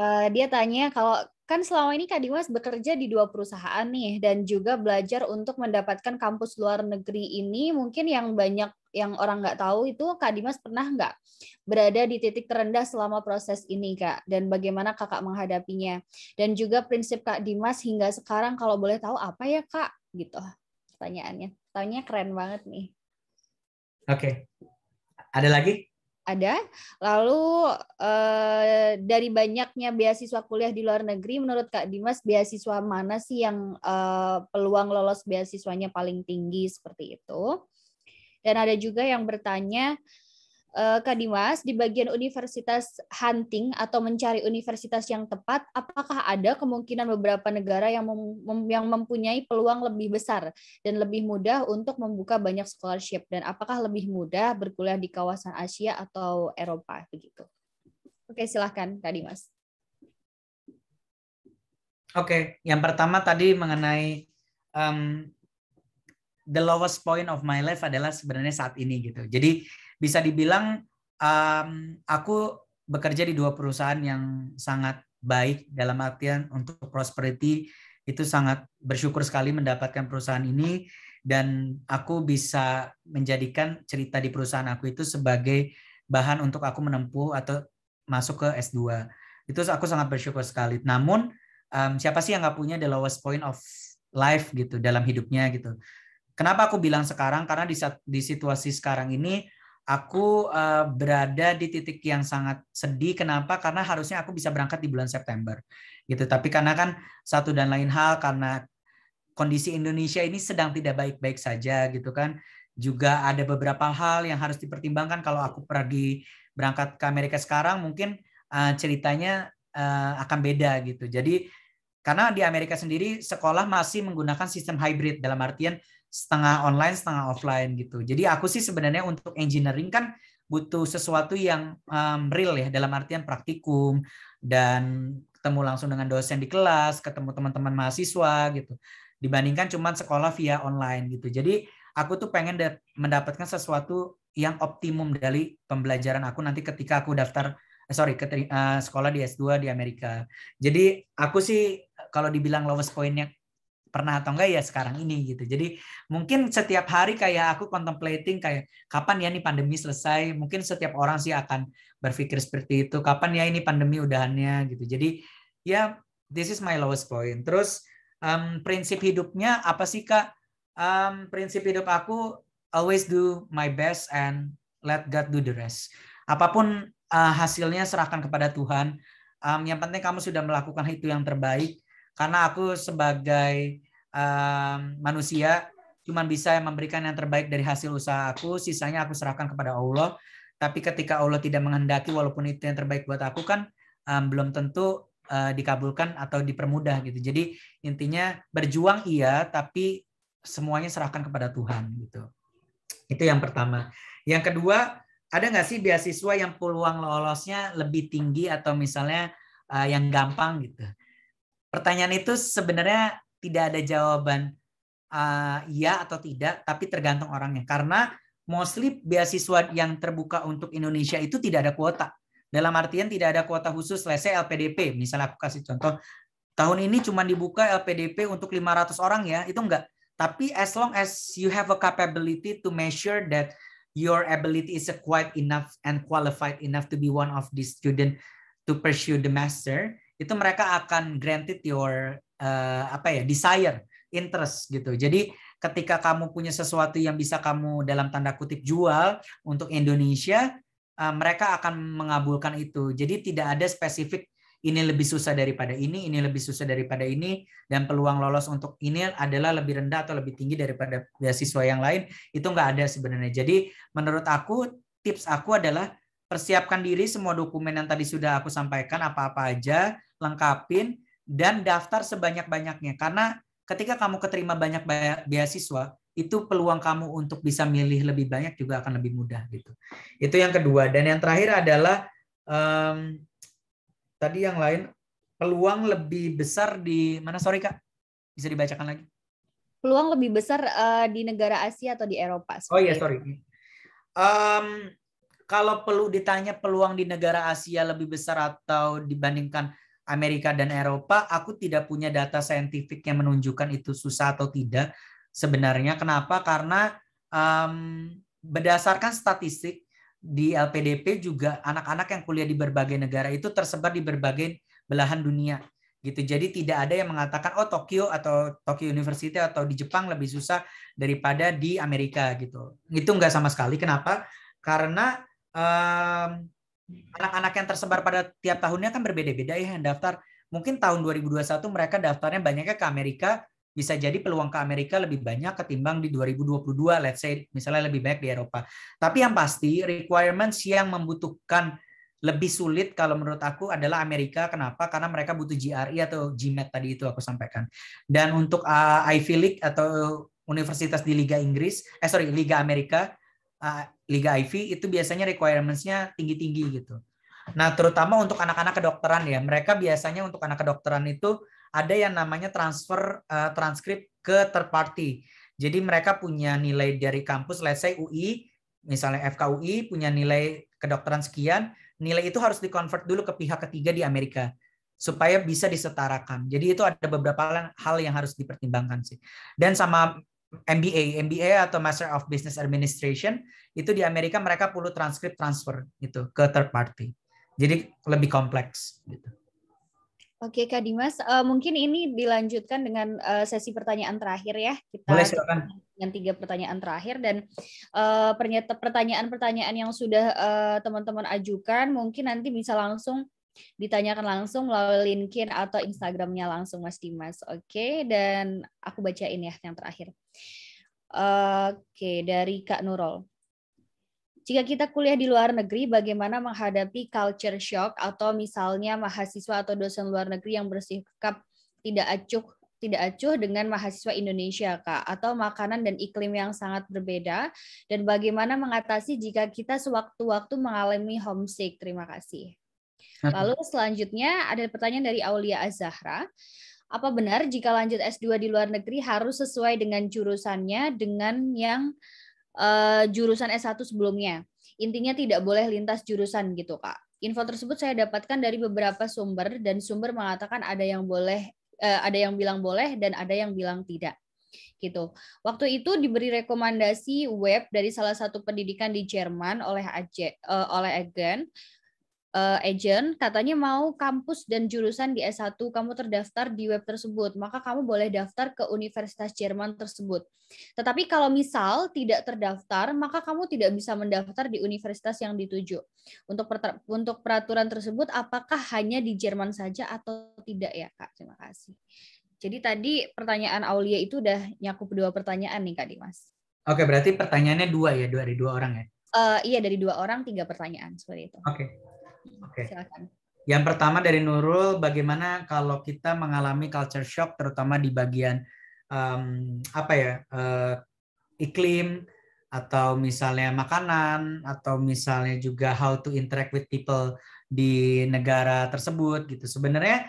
Uh, dia tanya kalau kan selama ini Kak Dimas bekerja di dua perusahaan nih dan juga belajar untuk mendapatkan kampus luar negeri ini mungkin yang banyak yang orang nggak tahu itu Kak Dimas pernah nggak berada di titik terendah selama proses ini Kak dan bagaimana kakak menghadapinya dan juga prinsip Kak Dimas hingga sekarang kalau boleh tahu apa ya Kak gitu pertanyaannya tanya keren banget nih oke okay. ada lagi ada. Lalu eh, dari banyaknya beasiswa kuliah di luar negeri, menurut Kak Dimas, beasiswa mana sih yang eh, peluang lolos beasiswanya paling tinggi seperti itu? Dan ada juga yang bertanya, Eh, Kak Dimas, di bagian universitas hunting atau mencari universitas yang tepat, apakah ada kemungkinan beberapa negara yang mem yang mempunyai peluang lebih besar dan lebih mudah untuk membuka banyak scholarship dan apakah lebih mudah berkuliah di kawasan Asia atau Eropa begitu? Oke, silahkan Kak Dimas. Oke, yang pertama tadi mengenai um, the lowest point of my life adalah sebenarnya saat ini gitu. Jadi bisa dibilang um, aku bekerja di dua perusahaan yang sangat baik dalam artian untuk prosperity itu sangat bersyukur sekali mendapatkan perusahaan ini dan aku bisa menjadikan cerita di perusahaan aku itu sebagai bahan untuk aku menempuh atau masuk ke S2. Itu aku sangat bersyukur sekali. Namun um, siapa sih yang nggak punya the lowest point of life gitu dalam hidupnya gitu. Kenapa aku bilang sekarang? Karena di, di situasi sekarang ini aku uh, berada di titik yang sangat sedih. Kenapa? Karena harusnya aku bisa berangkat di bulan September, gitu. Tapi karena kan satu dan lain hal, karena kondisi Indonesia ini sedang tidak baik-baik saja, gitu kan. Juga ada beberapa hal yang harus dipertimbangkan. Kalau aku pergi berangkat ke Amerika sekarang, mungkin uh, ceritanya uh, akan beda, gitu. Jadi karena di Amerika sendiri sekolah masih menggunakan sistem hybrid dalam artian setengah online setengah offline gitu jadi aku sih sebenarnya untuk engineering kan butuh sesuatu yang um, real ya dalam artian praktikum dan ketemu langsung dengan dosen di kelas ketemu teman-teman mahasiswa gitu dibandingkan cuma sekolah via online gitu jadi aku tuh pengen mendapatkan sesuatu yang optimum dari pembelajaran aku nanti ketika aku daftar eh, sorry ke uh, eh, sekolah di S2 di Amerika. Jadi aku sih kalau dibilang lowest point pernah atau enggak ya sekarang ini gitu. Jadi mungkin setiap hari kayak aku contemplating kayak kapan ya nih pandemi selesai. Mungkin setiap orang sih akan berpikir seperti itu. Kapan ya ini pandemi udahannya gitu. Jadi ya this is my lowest point. Terus um, prinsip hidupnya apa sih kak? Um, prinsip hidup aku always do my best and let God do the rest. Apapun uh, hasilnya serahkan kepada Tuhan. Um, yang penting kamu sudah melakukan itu yang terbaik karena aku sebagai um, manusia cuma bisa memberikan yang terbaik dari hasil usaha aku sisanya aku serahkan kepada Allah tapi ketika Allah tidak menghendaki walaupun itu yang terbaik buat aku kan um, belum tentu uh, dikabulkan atau dipermudah gitu jadi intinya berjuang iya tapi semuanya serahkan kepada Tuhan gitu itu yang pertama yang kedua ada nggak sih beasiswa yang peluang lolosnya lebih tinggi atau misalnya uh, yang gampang gitu pertanyaan itu sebenarnya tidak ada jawaban uh, ya atau tidak, tapi tergantung orangnya. Karena mostly beasiswa yang terbuka untuk Indonesia itu tidak ada kuota. Dalam artian tidak ada kuota khusus, lese LPDP. Misalnya aku kasih contoh, tahun ini cuma dibuka LPDP untuk 500 orang ya, itu enggak. Tapi as long as you have a capability to measure that your ability is quite enough and qualified enough to be one of these student to pursue the master, itu mereka akan granted your uh, apa ya desire interest gitu jadi ketika kamu punya sesuatu yang bisa kamu dalam tanda kutip jual untuk Indonesia, uh, mereka akan mengabulkan itu. Jadi tidak ada spesifik ini lebih susah daripada ini, ini lebih susah daripada ini, dan peluang lolos untuk ini adalah lebih rendah atau lebih tinggi daripada beasiswa yang lain. Itu nggak ada sebenarnya. Jadi menurut aku tips aku adalah persiapkan diri semua dokumen yang tadi sudah aku sampaikan apa-apa aja lengkapin, dan daftar sebanyak-banyaknya. Karena ketika kamu keterima banyak beasiswa, itu peluang kamu untuk bisa milih lebih banyak juga akan lebih mudah gitu. Itu yang kedua. Dan yang terakhir adalah um, tadi yang lain peluang lebih besar di mana? Sorry kak, bisa dibacakan lagi? Peluang lebih besar uh, di negara Asia atau di Eropa? Oh iya, sorry. Um, kalau perlu ditanya peluang di negara Asia lebih besar atau dibandingkan Amerika dan Eropa, aku tidak punya data saintifik yang menunjukkan itu susah atau tidak. Sebenarnya kenapa? Karena um, berdasarkan statistik di LPDP juga anak-anak yang kuliah di berbagai negara itu tersebar di berbagai belahan dunia gitu. Jadi tidak ada yang mengatakan oh Tokyo atau Tokyo University atau di Jepang lebih susah daripada di Amerika gitu. Itu enggak sama sekali. Kenapa? Karena um, anak-anak yang tersebar pada tiap tahunnya kan berbeda-beda ya yang daftar. Mungkin tahun 2021 mereka daftarnya banyaknya ke Amerika, bisa jadi peluang ke Amerika lebih banyak ketimbang di 2022 let's say misalnya lebih baik di Eropa. Tapi yang pasti requirements yang membutuhkan lebih sulit kalau menurut aku adalah Amerika. Kenapa? Karena mereka butuh GRE atau GMAT tadi itu aku sampaikan. Dan untuk uh, Ivy League atau universitas di Liga Inggris, eh sorry Liga Amerika Liga Ivy itu biasanya requirements-nya tinggi-tinggi gitu. Nah, terutama untuk anak-anak kedokteran ya. Mereka biasanya untuk anak kedokteran itu ada yang namanya transfer uh, transkrip ke third party. Jadi mereka punya nilai dari kampus, let's say UI, misalnya FKUI punya nilai kedokteran sekian, nilai itu harus dikonvert dulu ke pihak ketiga di Amerika supaya bisa disetarakan. Jadi itu ada beberapa hal yang harus dipertimbangkan sih. Dan sama MBA, MBA atau Master of Business Administration itu di Amerika mereka perlu transkrip transfer gitu ke third party. Jadi lebih kompleks gitu. Oke Kak Dimas, uh, mungkin ini dilanjutkan dengan uh, sesi pertanyaan terakhir ya. Kita Boleh silakan. Dengan tiga pertanyaan terakhir dan uh, pertanyaan-pertanyaan yang sudah teman-teman uh, ajukan mungkin nanti bisa langsung ditanyakan langsung melalui LinkedIn atau Instagramnya langsung Mas Dimas. Oke, dan aku bacain ya yang terakhir. Oke, dari Kak Nurul. Jika kita kuliah di luar negeri, bagaimana menghadapi culture shock atau misalnya mahasiswa atau dosen luar negeri yang bersikap tidak acuh tidak acuh dengan mahasiswa Indonesia, Kak, atau makanan dan iklim yang sangat berbeda, dan bagaimana mengatasi jika kita sewaktu-waktu mengalami homesick. Terima kasih. Lalu selanjutnya ada pertanyaan dari Aulia Azahra. Az apa benar jika lanjut S2 di luar negeri harus sesuai dengan jurusannya dengan yang uh, jurusan S1 sebelumnya? Intinya tidak boleh lintas jurusan gitu, Kak. Info tersebut saya dapatkan dari beberapa sumber dan sumber mengatakan ada yang boleh uh, ada yang bilang boleh dan ada yang bilang tidak gitu. Waktu itu diberi rekomendasi web dari salah satu pendidikan di Jerman oleh Aje, uh, oleh Egen uh, agent katanya mau kampus dan jurusan di S1 kamu terdaftar di web tersebut, maka kamu boleh daftar ke Universitas Jerman tersebut. Tetapi kalau misal tidak terdaftar, maka kamu tidak bisa mendaftar di universitas yang dituju. Untuk untuk peraturan tersebut apakah hanya di Jerman saja atau tidak ya, Kak? Terima kasih. Jadi tadi pertanyaan Aulia itu udah nyakup dua pertanyaan nih Kak Dimas. Oke, berarti pertanyaannya dua ya, dua dari dua orang ya? Uh, iya dari dua orang tiga pertanyaan seperti itu. Oke, okay. Oke. Okay. Yang pertama dari Nurul, bagaimana kalau kita mengalami culture shock, terutama di bagian um, apa ya uh, iklim atau misalnya makanan atau misalnya juga how to interact with people di negara tersebut gitu. Sebenarnya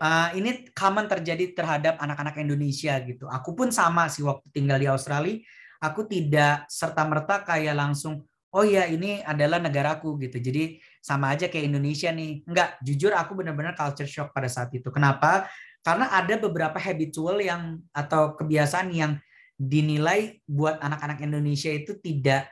uh, ini common terjadi terhadap anak-anak Indonesia gitu. Aku pun sama sih waktu tinggal di Australia, aku tidak serta merta kayak langsung oh ya ini adalah negaraku gitu. Jadi sama aja kayak Indonesia nih. Enggak, jujur aku benar-benar culture shock pada saat itu. Kenapa? Karena ada beberapa habitual yang atau kebiasaan yang dinilai buat anak-anak Indonesia itu tidak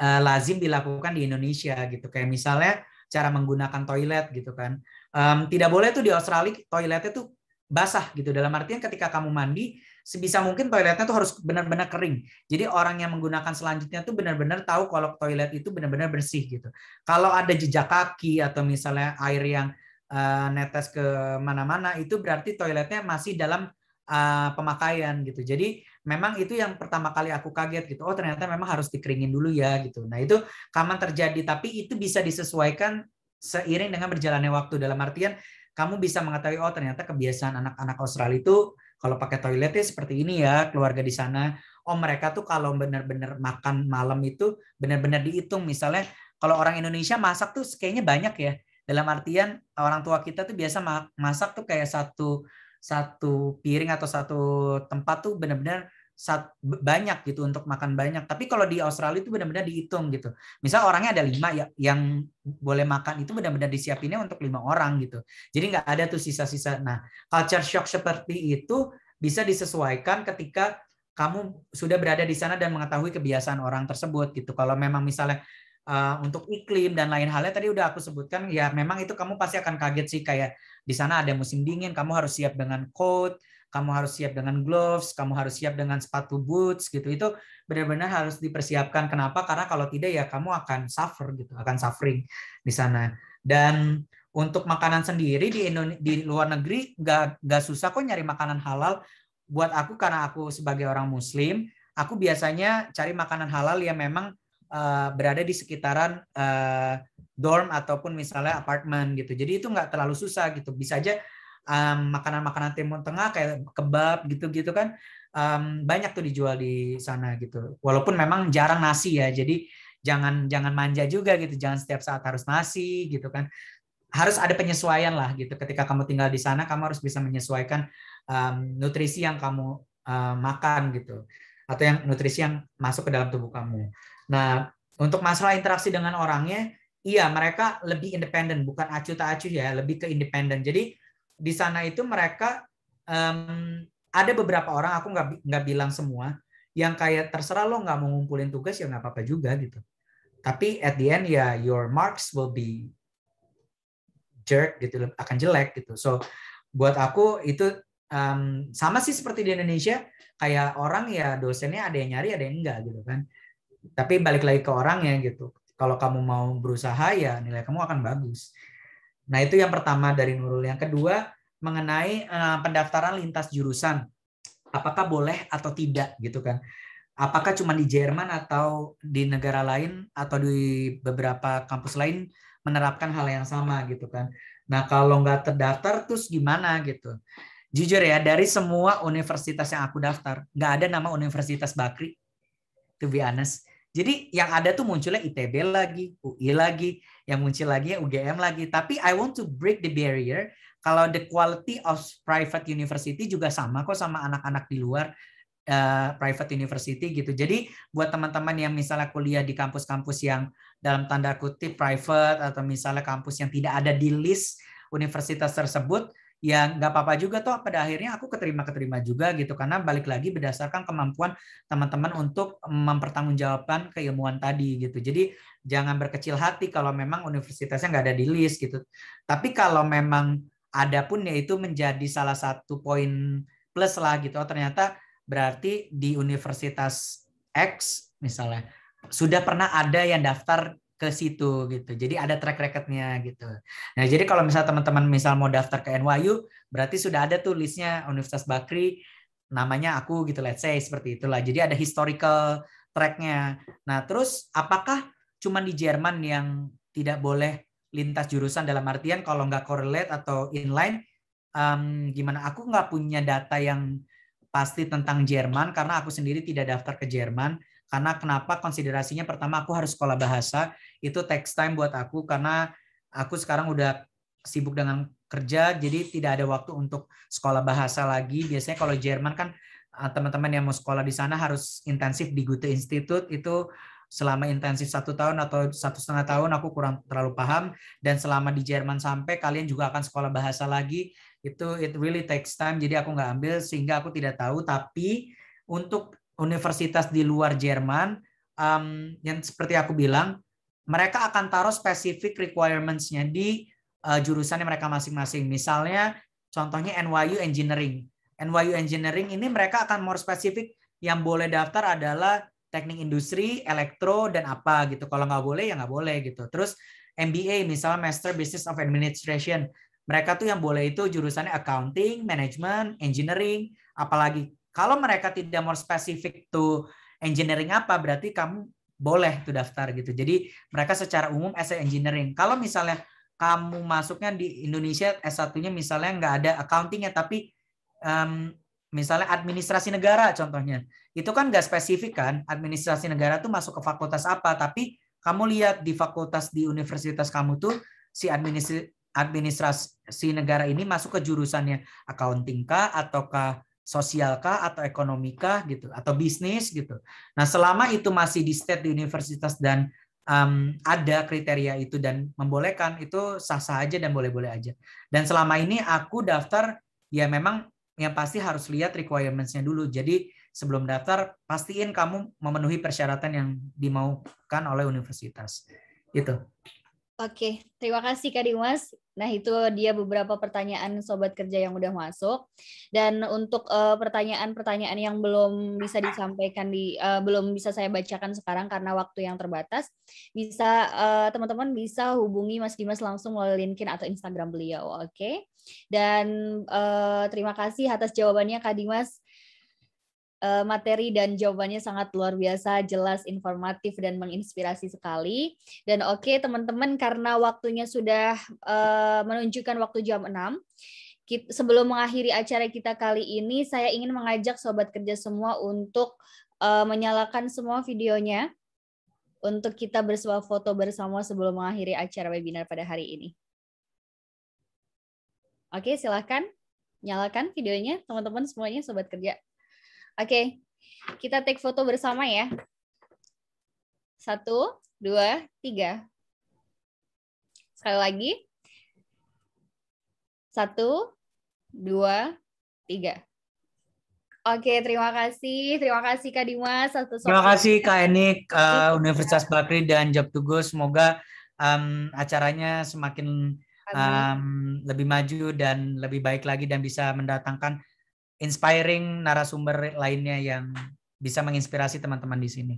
uh, lazim dilakukan di Indonesia gitu. Kayak misalnya cara menggunakan toilet gitu kan. Um, tidak boleh tuh di Australia toiletnya tuh basah gitu. Dalam artian ketika kamu mandi sebisa mungkin toiletnya tuh harus benar-benar kering. Jadi orang yang menggunakan selanjutnya tuh benar-benar tahu kalau toilet itu benar-benar bersih gitu. Kalau ada jejak kaki atau misalnya air yang uh, netes ke mana-mana itu berarti toiletnya masih dalam uh, pemakaian gitu. Jadi memang itu yang pertama kali aku kaget gitu. Oh ternyata memang harus dikeringin dulu ya gitu. Nah itu kaman terjadi tapi itu bisa disesuaikan seiring dengan berjalannya waktu dalam artian kamu bisa mengetahui oh ternyata kebiasaan anak-anak Australia itu kalau pakai toiletnya seperti ini ya keluarga di sana oh mereka tuh kalau benar-benar makan malam itu benar-benar dihitung misalnya kalau orang Indonesia masak tuh kayaknya banyak ya dalam artian orang tua kita tuh biasa masak tuh kayak satu satu piring atau satu tempat tuh benar-benar saat banyak gitu untuk makan banyak. Tapi kalau di Australia itu benar-benar dihitung gitu. Misal orangnya ada lima ya, yang boleh makan itu benar-benar disiapinnya untuk lima orang gitu. Jadi nggak ada tuh sisa-sisa. Nah, culture shock seperti itu bisa disesuaikan ketika kamu sudah berada di sana dan mengetahui kebiasaan orang tersebut gitu. Kalau memang misalnya uh, untuk iklim dan lain halnya tadi udah aku sebutkan ya memang itu kamu pasti akan kaget sih kayak di sana ada musim dingin kamu harus siap dengan coat kamu harus siap dengan gloves, kamu harus siap dengan sepatu boots gitu. Itu benar-benar harus dipersiapkan. Kenapa? Karena kalau tidak ya kamu akan suffer gitu, akan suffering di sana. Dan untuk makanan sendiri di Indonesia, di luar negeri nggak nggak susah kok nyari makanan halal. Buat aku karena aku sebagai orang Muslim, aku biasanya cari makanan halal yang memang uh, berada di sekitaran uh, dorm ataupun misalnya apartemen gitu. Jadi itu nggak terlalu susah gitu. Bisa aja makanan makanan-makanan Timur Tengah kayak kebab gitu-gitu kan um, banyak tuh dijual di sana gitu. Walaupun memang jarang nasi ya, jadi jangan jangan manja juga gitu, jangan setiap saat harus nasi gitu kan. Harus ada penyesuaian lah gitu. Ketika kamu tinggal di sana, kamu harus bisa menyesuaikan um, nutrisi yang kamu um, makan gitu, atau yang nutrisi yang masuk ke dalam tubuh kamu. Nah, untuk masalah interaksi dengan orangnya, iya mereka lebih independen, bukan acuh tak acuh ya, lebih ke independen. Jadi di sana itu mereka um, ada beberapa orang aku nggak nggak bilang semua yang kayak terserah lo nggak mau ngumpulin tugas ya nggak apa-apa juga gitu tapi at the end ya your marks will be jerk gitu akan jelek gitu so buat aku itu um, sama sih seperti di Indonesia kayak orang ya dosennya ada yang nyari ada yang enggak gitu kan tapi balik lagi ke orangnya gitu kalau kamu mau berusaha ya nilai kamu akan bagus Nah, itu yang pertama dari Nurul. Yang kedua, mengenai uh, pendaftaran lintas jurusan. Apakah boleh atau tidak gitu kan? Apakah cuma di Jerman atau di negara lain atau di beberapa kampus lain menerapkan hal yang sama gitu kan? Nah, kalau nggak terdaftar terus gimana gitu? Jujur ya, dari semua universitas yang aku daftar, nggak ada nama Universitas Bakri, to be honest. Jadi yang ada tuh munculnya ITB lagi, UI lagi yang muncul lagi ya, UGM lagi. Tapi I want to break the barrier. Kalau the quality of private university juga sama kok sama anak-anak di luar uh, private university gitu. Jadi buat teman-teman yang misalnya kuliah di kampus-kampus yang dalam tanda kutip private atau misalnya kampus yang tidak ada di list universitas tersebut, ya nggak apa-apa juga toh pada akhirnya aku keterima-keterima juga gitu karena balik lagi berdasarkan kemampuan teman-teman untuk mempertanggungjawabkan keilmuan tadi gitu. Jadi jangan berkecil hati kalau memang universitasnya nggak ada di list gitu. Tapi kalau memang ada pun ya itu menjadi salah satu poin plus lah gitu. Oh ternyata berarti di universitas X misalnya sudah pernah ada yang daftar ke situ gitu. Jadi ada track recordnya gitu. Nah jadi kalau misalnya teman-teman misal mau daftar ke NYU, berarti sudah ada tuh listnya Universitas Bakri, namanya aku gitu, let's say seperti itulah. Jadi ada historical tracknya. Nah terus apakah cuma di Jerman yang tidak boleh lintas jurusan dalam artian kalau nggak correlate atau inline, um, gimana? Aku nggak punya data yang pasti tentang Jerman karena aku sendiri tidak daftar ke Jerman karena kenapa konsiderasinya pertama aku harus sekolah bahasa, itu text time buat aku karena aku sekarang udah sibuk dengan kerja jadi tidak ada waktu untuk sekolah bahasa lagi. Biasanya kalau Jerman kan eh, teman-teman yang mau sekolah di sana harus intensif di Goethe Institute itu selama intensif satu tahun atau satu setengah tahun aku kurang terlalu paham dan selama di Jerman sampai kalian juga akan sekolah bahasa lagi itu it really takes time jadi aku nggak ambil sehingga aku tidak tahu tapi untuk universitas di luar Jerman um, yang seperti aku bilang mereka akan taruh spesifik requirements-nya di uh, yang mereka masing-masing. Misalnya contohnya NYU Engineering. NYU Engineering ini mereka akan more spesifik yang boleh daftar adalah teknik industri, elektro dan apa gitu. Kalau nggak boleh ya nggak boleh gitu. Terus MBA misalnya Master Business of Administration mereka tuh yang boleh itu jurusannya accounting, management, engineering, apalagi kalau mereka tidak mau spesifik to engineering apa, berarti kamu boleh tuh daftar gitu. Jadi mereka secara umum se engineering. Kalau misalnya kamu masuknya di Indonesia S1-nya misalnya nggak ada accountingnya tapi um, misalnya administrasi negara contohnya. Itu kan nggak spesifik kan administrasi negara tuh masuk ke fakultas apa, tapi kamu lihat di fakultas di universitas kamu tuh si administrasi administrasi negara ini masuk ke jurusannya accounting kah ataukah sosial kah atau ekonomi kah gitu atau bisnis gitu. Nah selama itu masih di state di universitas dan um, ada kriteria itu dan membolehkan itu sah-sah aja dan boleh-boleh aja. Dan selama ini aku daftar ya memang yang pasti harus lihat requirementsnya dulu. Jadi sebelum daftar pastiin kamu memenuhi persyaratan yang dimaukan oleh universitas. Gitu. Oke, terima kasih Kak Dimas. Nah, itu dia beberapa pertanyaan sobat kerja yang udah masuk. Dan untuk eh, pertanyaan-pertanyaan uh, yang belum bisa disampaikan di uh, belum bisa saya bacakan sekarang karena waktu yang terbatas, bisa eh, teman-teman uh, bisa hubungi Mas Dimas langsung melalui LinkedIn atau Instagram beliau, oke? Okay? Dan uh, terima kasih atas jawabannya Kak Dimas. Eh, materi dan jawabannya sangat luar biasa, jelas, informatif dan menginspirasi sekali. Dan oke okay, teman-teman karena waktunya sudah eh, menunjukkan waktu jam 6 sebelum mengakhiri acara kita kali ini, saya ingin mengajak sobat kerja semua untuk eh, menyalakan semua videonya untuk kita bersuah foto bersama sebelum mengakhiri acara webinar pada hari ini. Oke, silahkan nyalakan videonya teman-teman semuanya sobat kerja. Oke, kita take foto bersama ya. Satu, dua, tiga. Sekali lagi. Satu, dua, tiga. Oke, terima kasih. Terima kasih Kak Dimas. Satu terima kasih Kak Enik, uh, Universitas Bakri dan Job Tugu. Semoga um, acaranya semakin um, lebih maju dan lebih baik lagi dan bisa mendatangkan inspiring narasumber lainnya yang bisa menginspirasi teman-teman di sini.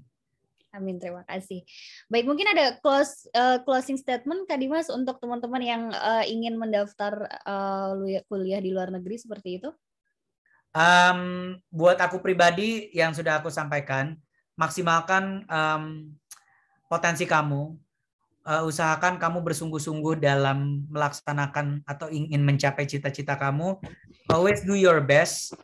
Amin, terima kasih. Baik, mungkin ada close uh, closing statement Kak Dimas untuk teman-teman yang uh, ingin mendaftar uh, kuliah di luar negeri seperti itu? Um, buat aku pribadi yang sudah aku sampaikan, maksimalkan um, potensi kamu, uh, usahakan kamu bersungguh-sungguh dalam melaksanakan atau ingin mencapai cita-cita kamu. Always do your best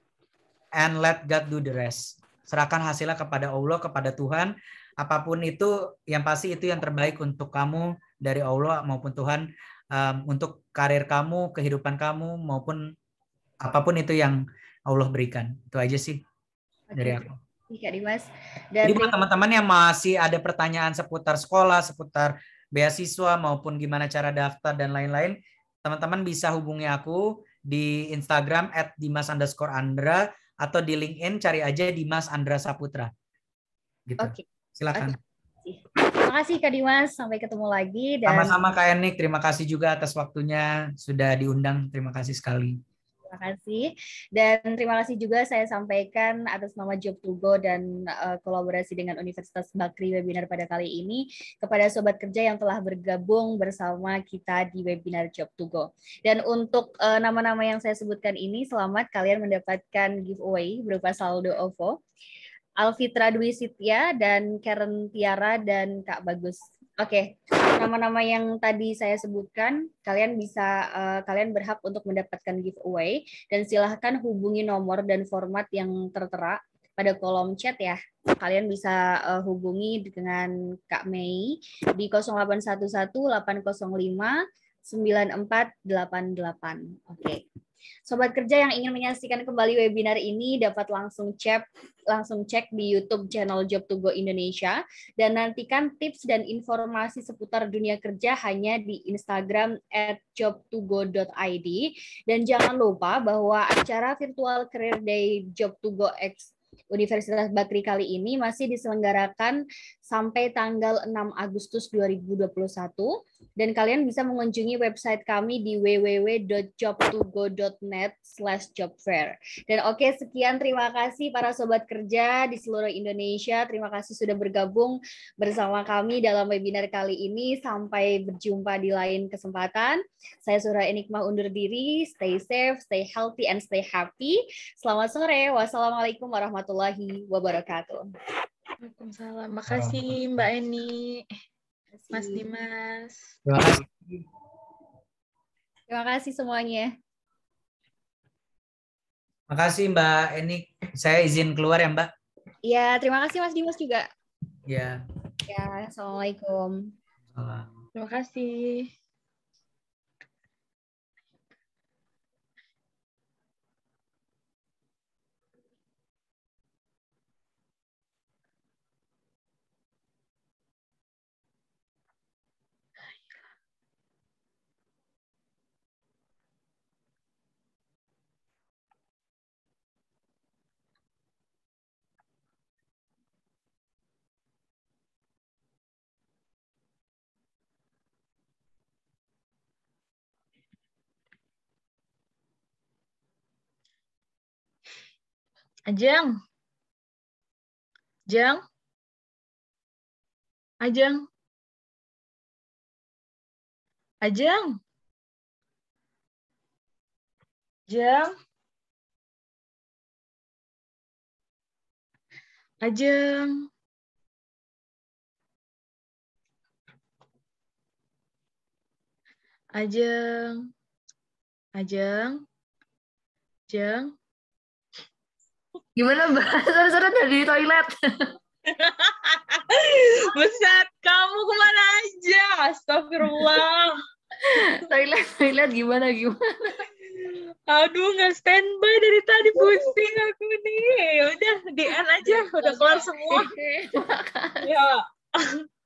and let God do the rest. Serahkan hasilnya kepada Allah, kepada Tuhan. Apapun itu, yang pasti itu yang terbaik untuk kamu dari Allah maupun Tuhan um, untuk karir kamu, kehidupan kamu maupun apapun itu yang Allah berikan. Itu aja sih okay. dari aku. Kak Dimas. Dan Jadi buat teman-teman yang masih ada pertanyaan seputar sekolah, seputar beasiswa maupun gimana cara daftar dan lain-lain, teman-teman bisa hubungi aku di Instagram at Dimas underscore Andra atau di LinkedIn cari aja Dimas Andra Saputra. Gitu. Oke. Okay. Silakan. Okay. Terima kasih Kak Dimas, sampai ketemu lagi. sama sama dan... Kak Enik, terima kasih juga atas waktunya sudah diundang. Terima kasih sekali. Terima kasih. Dan terima kasih juga saya sampaikan atas nama Job Tugo dan uh, kolaborasi dengan Universitas Bakri webinar pada kali ini kepada sobat kerja yang telah bergabung bersama kita di webinar Job Tugo. Dan untuk nama eh, nama-nama yang saya sebutkan ini selamat kalian mendapatkan giveaway berupa saldo OVO. Alfitra Dwi Sitya dan Karen Tiara dan Kak Bagus Oke, okay. nama-nama yang tadi saya sebutkan, kalian bisa uh, kalian berhak untuk mendapatkan giveaway dan silahkan hubungi nomor dan format yang tertera pada kolom chat ya. Kalian bisa uh, hubungi dengan Kak Mei di 0811805 9488. Oke. Okay. Sobat kerja yang ingin menyaksikan kembali webinar ini dapat langsung cek langsung cek di YouTube channel Job to Go Indonesia dan nantikan tips dan informasi seputar dunia kerja hanya di Instagram @jobtogo.id dan jangan lupa bahwa acara virtual Career Day Job to Go X Universitas Bakri kali ini masih diselenggarakan sampai tanggal 6 Agustus 2021 dan kalian bisa mengunjungi website kami di www.jobtogo.net slash jobfair. Dan oke, okay, sekian terima kasih para sobat kerja di seluruh Indonesia. Terima kasih sudah bergabung bersama kami dalam webinar kali ini. Sampai berjumpa di lain kesempatan. Saya Surah Enigma undur diri. Stay safe, stay healthy, and stay happy. Selamat sore. Wassalamualaikum warahmatullahi wabarakatuh. Waalaikumsalam. Makasih Mbak Eni, Mas Dimas. Terima kasih. Terima kasih semuanya. Makasih Mbak Eni. Saya izin keluar ya Mbak. Iya, terima kasih Mas Dimas juga. Iya. Ya, Assalamualaikum. Salam. Terima kasih. Ajeng. Ah, Ajeng. Ah, Ajeng. Ah, Ajeng. Ajeng. Ajeng. Ajeng. Ajeng. Ajeng. Gimana bahasa *laughs* dari toilet. *laughs* Buset, kamu kemana aja? Astagfirullah. *laughs* toilet, toilet gimana gimana? Aduh, nggak standby dari tadi pusing aku nih. Udah, DN aja, udah kelar semua. ya.